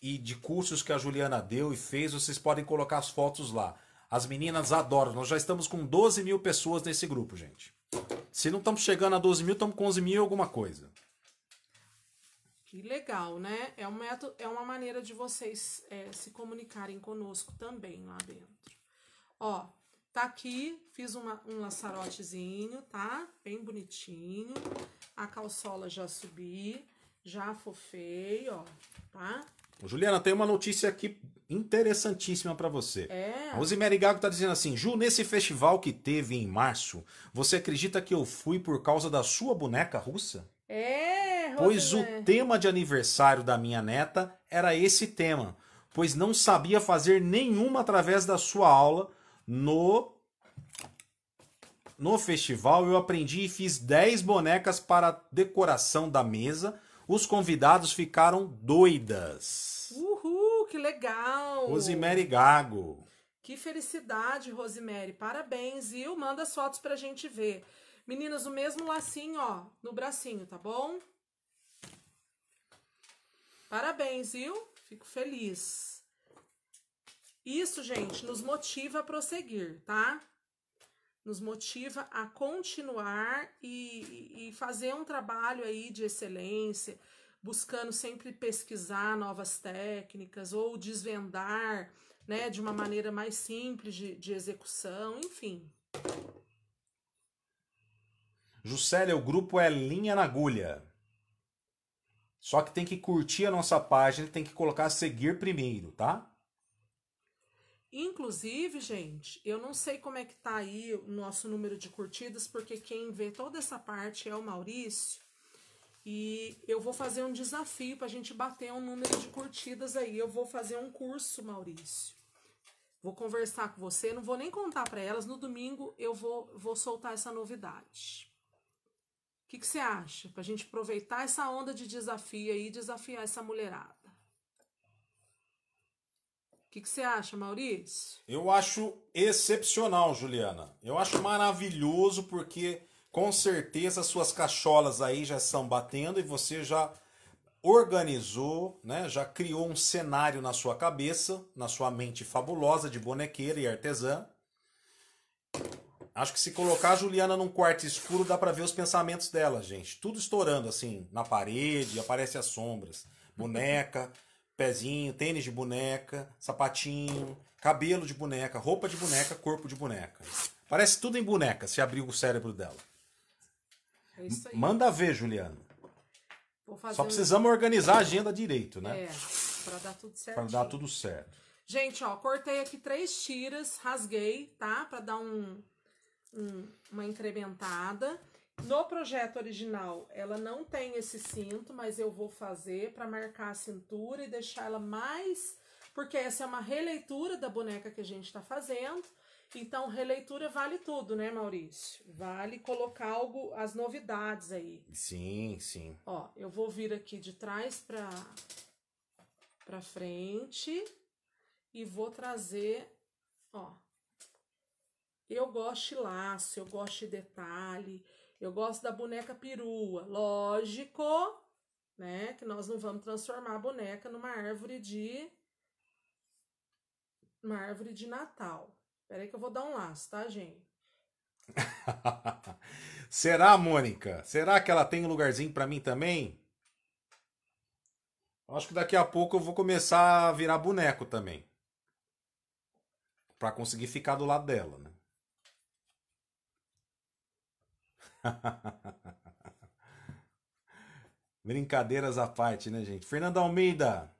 e de cursos que a Juliana deu e fez, vocês podem colocar as fotos lá. As meninas adoram. Nós já estamos com 12 mil pessoas nesse grupo, gente. Se não estamos chegando a 12 mil, estamos com 11 mil alguma coisa. Que legal, né? É um método, é uma maneira de vocês é, se comunicarem conosco também lá dentro. Ó, tá aqui, fiz uma, um laçarotezinho, tá? Bem bonitinho. A calçola já subi, já fofei, ó, tá? Juliana, tem uma notícia aqui interessantíssima para você. É. A Rosemary Gago tá dizendo assim: Ju, nesse festival que teve em março, você acredita que eu fui por causa da sua boneca russa? É, pois o né? tema de aniversário da minha neta era esse tema, pois não sabia fazer nenhuma através da sua aula no no festival eu aprendi e fiz 10 bonecas para decoração da mesa. Os convidados ficaram doidas. Uhul, que legal! Rosemary Gago. Que felicidade, Rosemary. Parabéns, viu? Manda as fotos pra gente ver. Meninas, o mesmo lacinho, ó, no bracinho, tá bom? Parabéns, viu? Fico feliz. Isso, gente, nos motiva a prosseguir, tá? Nos motiva a continuar e, e fazer um trabalho aí de excelência, buscando sempre pesquisar novas técnicas ou desvendar, né, de uma maneira mais simples de, de execução, enfim. Juscelia, o grupo é Linha na Agulha. Só que tem que curtir a nossa página, tem que colocar seguir primeiro, tá? Inclusive, gente, eu não sei como é que tá aí o nosso número de curtidas, porque quem vê toda essa parte é o Maurício. E eu vou fazer um desafio para a gente bater um número de curtidas aí. Eu vou fazer um curso, Maurício. Vou conversar com você, não vou nem contar para elas. No domingo eu vou, vou soltar essa novidade que, que você acha para a gente aproveitar essa onda de desafio e desafiar essa mulherada? O que, que você acha, Maurício? Eu acho excepcional, Juliana. Eu acho maravilhoso porque com certeza suas cacholas aí já estão batendo e você já organizou, né? Já criou um cenário na sua cabeça, na sua mente fabulosa de bonequeira e artesã. Acho que se colocar a Juliana num quarto escuro, dá para ver os pensamentos dela, gente. Tudo estourando, assim, na parede, aparece as sombras. Boneca, *laughs* pezinho, tênis de boneca, sapatinho, cabelo de boneca, roupa de boneca, corpo de boneca. Parece tudo em boneca, se abrir o cérebro dela. É isso aí. Manda ver, Juliana. Só precisamos um... organizar a agenda direito, né? É, pra dar tudo certo. Pra dar tudo certo. Gente, ó, cortei aqui três tiras, rasguei, tá? Pra dar um, um, uma incrementada. No projeto original, ela não tem esse cinto, mas eu vou fazer para marcar a cintura e deixar ela mais. Porque essa é uma releitura da boneca que a gente está fazendo. Então, releitura vale tudo, né, Maurício? Vale colocar algo, as novidades aí. Sim, sim. Ó, eu vou vir aqui de trás para pra frente e vou trazer, ó, eu gosto de laço, eu gosto de detalhe, eu gosto da boneca perua. Lógico, né, que nós não vamos transformar a boneca numa árvore de uma árvore de Natal. Peraí que eu vou dar um laço, tá, gente? *laughs* Será, Mônica? Será que ela tem um lugarzinho para mim também? Acho que daqui a pouco eu vou começar a virar boneco também. para conseguir ficar do lado dela, né? *laughs* Brincadeiras à parte, né, gente? Fernanda Almeida.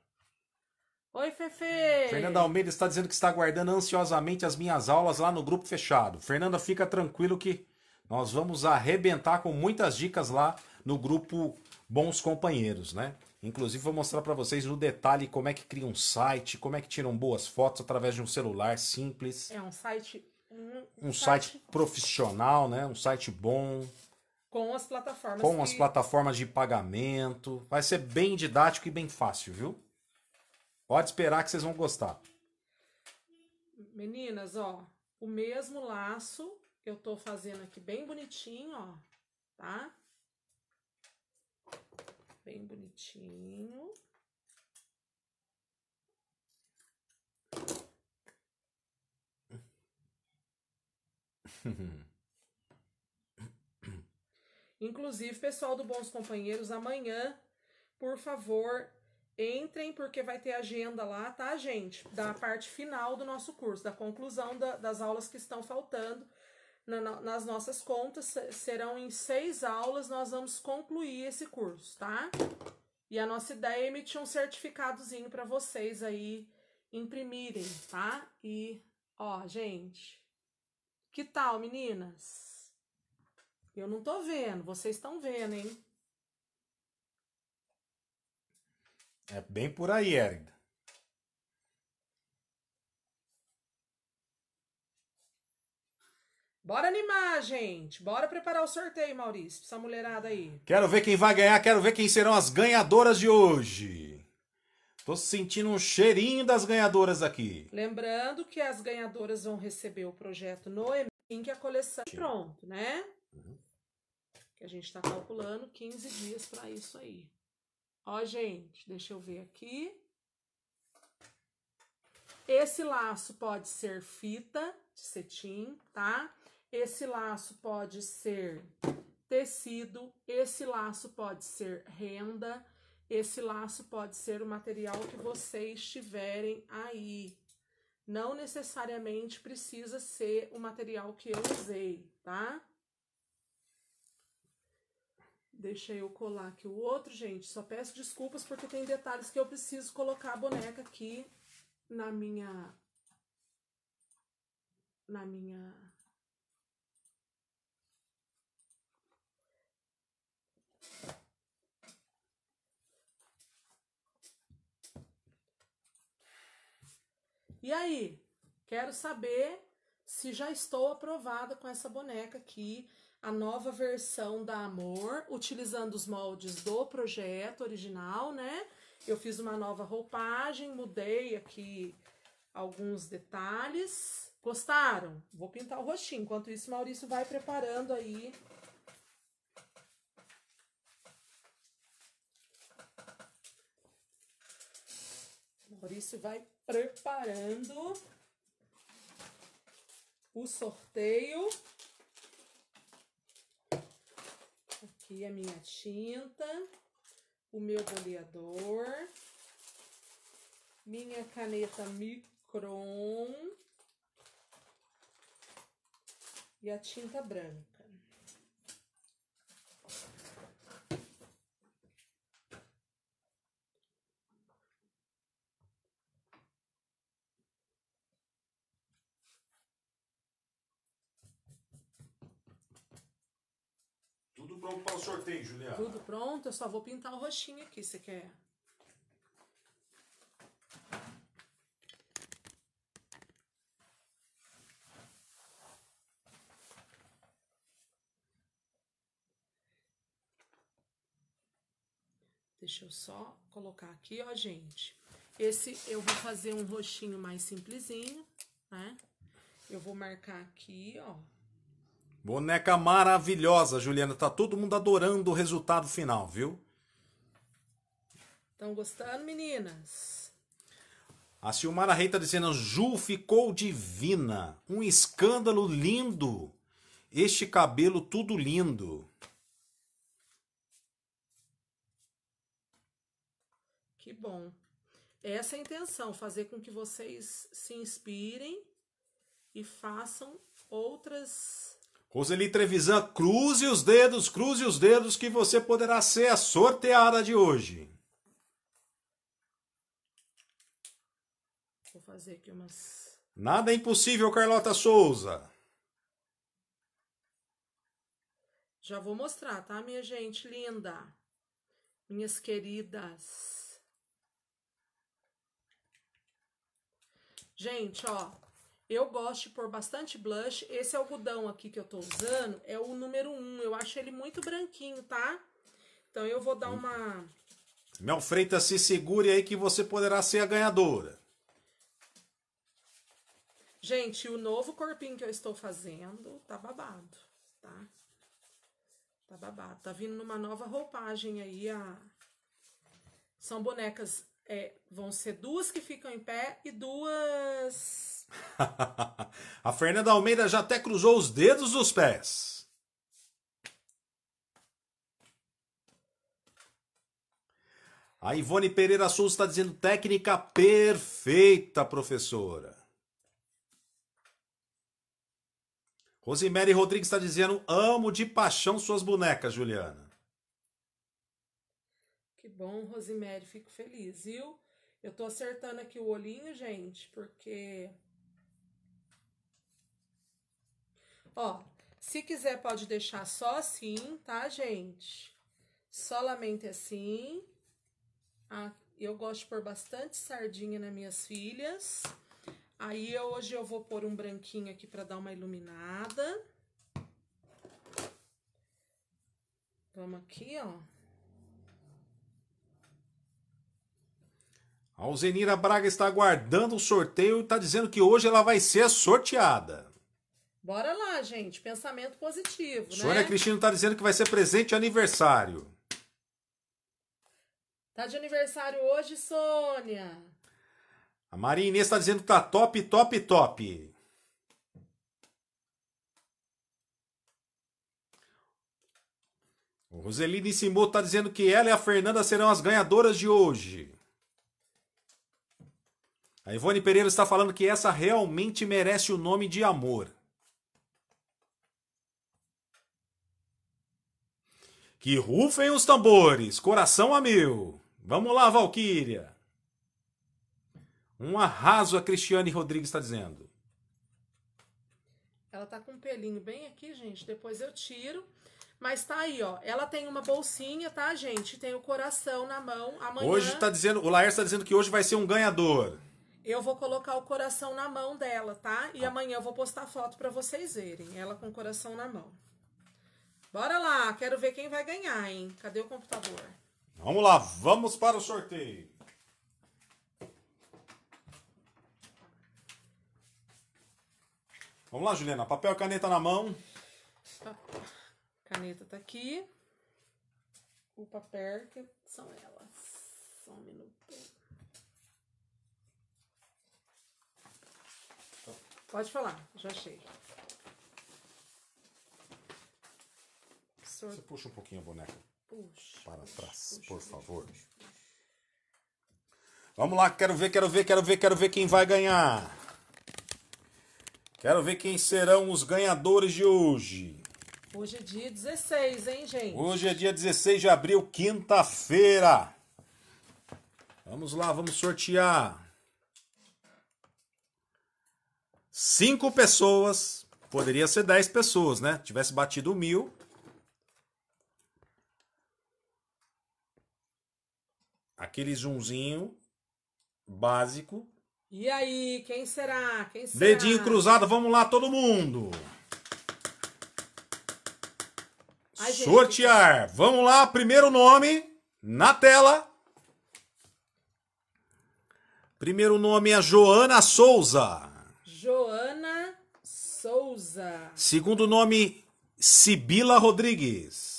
Oi, Fefe. Fernanda Almeida está dizendo que está aguardando ansiosamente as minhas aulas lá no grupo fechado. Fernanda, fica tranquilo que nós vamos arrebentar com muitas dicas lá no grupo Bons Companheiros, né? Inclusive vou mostrar para vocês no detalhe como é que cria um site, como é que tiram boas fotos através de um celular simples. É um site um, um site, site profissional, né? Um site bom. Com as plataformas. Com que... as plataformas de pagamento. Vai ser bem didático e bem fácil, viu? Pode esperar que vocês vão gostar. Meninas, ó, o mesmo laço eu tô fazendo aqui bem bonitinho, ó, tá? Bem bonitinho. Inclusive, pessoal do Bons Companheiros, amanhã, por favor, entrem, porque vai ter agenda lá, tá, gente? Da parte final do nosso curso, da conclusão da, das aulas que estão faltando. Na, na, nas nossas contas, serão em seis aulas, nós vamos concluir esse curso, tá? E a nossa ideia é emitir um certificadozinho para vocês aí imprimirem, tá? E, ó, gente, que tal, meninas? Eu não tô vendo, vocês estão vendo, hein? É bem por aí, Érida. Bora animar, gente. Bora preparar o sorteio, Maurício, pra essa mulherada aí. Quero ver quem vai ganhar, quero ver quem serão as ganhadoras de hoje. Tô sentindo um cheirinho das ganhadoras aqui. Lembrando que as ganhadoras vão receber o projeto Noemi, que é a coleção pronto, né? Uhum. Que a gente tá calculando 15 dias para isso aí. Ó, gente, deixa eu ver aqui. Esse laço pode ser fita de cetim, tá? Esse laço pode ser tecido, esse laço pode ser renda, esse laço pode ser o material que vocês tiverem aí. Não necessariamente precisa ser o material que eu usei, tá? Deixa eu colar aqui o outro, gente. Só peço desculpas porque tem detalhes que eu preciso colocar a boneca aqui na minha... Na minha E aí, quero saber se já estou aprovada com essa boneca aqui, a nova versão da Amor, utilizando os moldes do projeto original, né? Eu fiz uma nova roupagem, mudei aqui alguns detalhes. Gostaram? Vou pintar o rostinho. Enquanto isso, Maurício vai preparando aí Por isso, vai preparando o sorteio. Aqui a minha tinta, o meu boleador, minha caneta Micron e a tinta branca. o sorteio, Juliana. Tudo pronto, eu só vou pintar o roxinho aqui, você quer? Deixa eu só colocar aqui, ó, gente. Esse eu vou fazer um roxinho mais simplesinho, né? Eu vou marcar aqui, ó, Boneca maravilhosa, Juliana. Tá todo mundo adorando o resultado final, viu? Estão gostando, meninas? A Silmara Rei está dizendo: Ju ficou divina. Um escândalo lindo. Este cabelo tudo lindo. Que bom. Essa é a intenção, fazer com que vocês se inspirem e façam outras Roseli Trevisan, cruze os dedos, cruze os dedos que você poderá ser a sorteada de hoje. Vou fazer aqui umas. Nada é impossível, Carlota Souza. Já vou mostrar, tá, minha gente linda? Minhas queridas. Gente, ó, eu gosto de pôr bastante blush. Esse algodão é aqui que eu tô usando é o número 1. Eu acho ele muito branquinho, tá? Então eu vou dar hum. uma... Mel Freitas, se segure aí que você poderá ser a ganhadora. Gente, o novo corpinho que eu estou fazendo tá babado, tá? Tá babado. Tá vindo numa nova roupagem aí a... São bonecas, é, vão ser duas que ficam em pé e duas *laughs* a Fernanda Almeida já até cruzou os dedos dos pés. A Ivone Pereira Souza está dizendo técnica perfeita, professora. Rosemary Rodrigues está dizendo amo de paixão suas bonecas, Juliana. Que bom, Rosemary, fico feliz, viu? Eu tô acertando aqui o olhinho, gente, porque Ó, se quiser pode deixar só assim, tá, gente? Solamente assim. Ah, eu gosto de pôr bastante sardinha nas minhas filhas. Aí eu, hoje eu vou pôr um branquinho aqui para dar uma iluminada. Vamos aqui, ó. A Alzenira Braga está aguardando o sorteio e está dizendo que hoje ela vai ser sorteada. Bora lá, gente. Pensamento positivo, Sônia né? Sônia Cristina está dizendo que vai ser presente de aniversário. Tá de aniversário hoje, Sônia. A Maria Inês está dizendo que tá top, top, top. O Roselina Simô está dizendo que ela e a Fernanda serão as ganhadoras de hoje. A Ivone Pereira está falando que essa realmente merece o nome de amor. Que rufem os tambores, coração a mil. Vamos lá, Valquíria. Um arraso a Cristiane Rodrigues está dizendo. Ela tá com um pelinho bem aqui, gente. Depois eu tiro. Mas tá aí, ó. Ela tem uma bolsinha, tá, gente? Tem o coração na mão. Amanhã. Hoje tá dizendo. O Laércio tá dizendo que hoje vai ser um ganhador. Eu vou colocar o coração na mão dela, tá? E ah. amanhã eu vou postar foto para vocês verem. Ela com o coração na mão. Bora lá, quero ver quem vai ganhar, hein? Cadê o computador? Vamos lá, vamos para o sorteio. Vamos lá, Juliana. Papel e caneta na mão. Caneta tá aqui. O papel que são elas. Só um minuto. Pode falar, já achei. Você puxa um pouquinho a boneca. Puxa. Para trás, puxa, por puxa, favor. Puxa, Vamos lá, quero ver, quero ver, quero ver, quero ver quem vai ganhar. Quero ver quem serão os ganhadores de hoje. Hoje é dia 16, hein, gente? Hoje é dia 16 de abril, quinta-feira. Vamos lá, vamos sortear. Cinco pessoas. Poderia ser dez pessoas, né? Tivesse batido mil, Aquele zoomzinho básico. E aí, quem será? Quem será? Dedinho cruzado, vamos lá, todo mundo! Ai, Sortear! Vamos lá, primeiro nome na tela. Primeiro nome é Joana Souza. Joana Souza. Segundo nome, Sibila Rodrigues.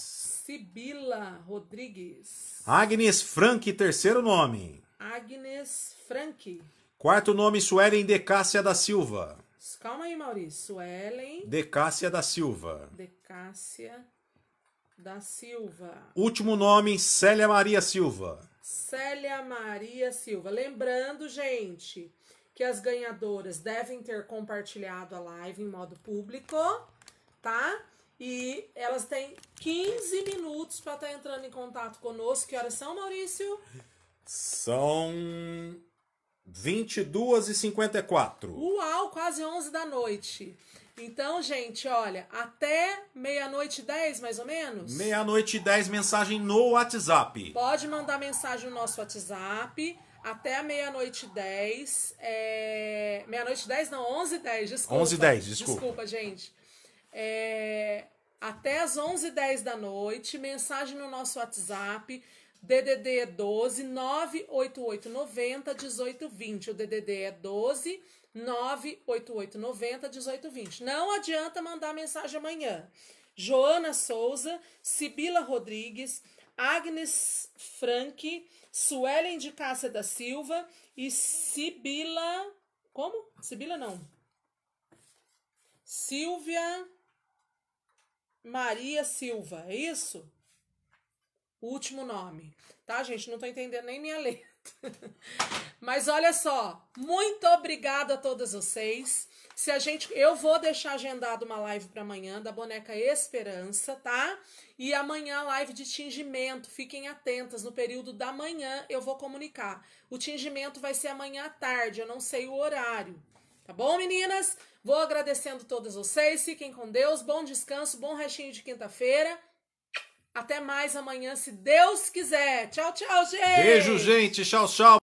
Sibila Rodrigues. Agnes Frank, terceiro nome. Agnes Frank. Quarto nome, Suelen Decácia da Silva. Calma aí, Maurício. Suelen. Decácia da Silva. Decácia da Silva. Último nome, Célia Maria Silva. Célia Maria Silva. Lembrando, gente, que as ganhadoras devem ter compartilhado a live em modo público, tá? E elas têm 15 minutos para estar tá entrando em contato conosco. Que horas são, Maurício? São 22 e 54 Uau, quase 11 da noite. Então, gente, olha, até meia-noite e 10, mais ou menos? Meia-noite e 10, mensagem no WhatsApp. Pode mandar mensagem no nosso WhatsApp até meia-noite 10. É... Meia-noite 10, não, 11 e 10, desculpa. 11 e 10, desculpa. Desculpa, gente. É até as 11h10 da noite. Mensagem no nosso WhatsApp, DDD é 12 988 90 1820. O DDD é 12 988 90 1820. Não adianta mandar mensagem amanhã. Joana Souza, Sibila Rodrigues, Agnes Frank, Suelen de Cássia da Silva e Sibila. Como? Sibila não. Silvia. Maria Silva, é isso? Último nome. Tá, gente? Não tô entendendo nem minha *laughs* letra. Mas olha só, muito obrigada a todas vocês. Se a gente, eu vou deixar agendado uma live para amanhã da boneca Esperança, tá? E amanhã live de tingimento. Fiquem atentas, no período da manhã eu vou comunicar. O tingimento vai ser amanhã à tarde, eu não sei o horário, Tá bom, meninas? Vou agradecendo todas vocês. Fiquem com Deus. Bom descanso, bom restinho de quinta-feira. Até mais amanhã, se Deus quiser. Tchau, tchau, gente. Beijo, gente. Tchau, tchau.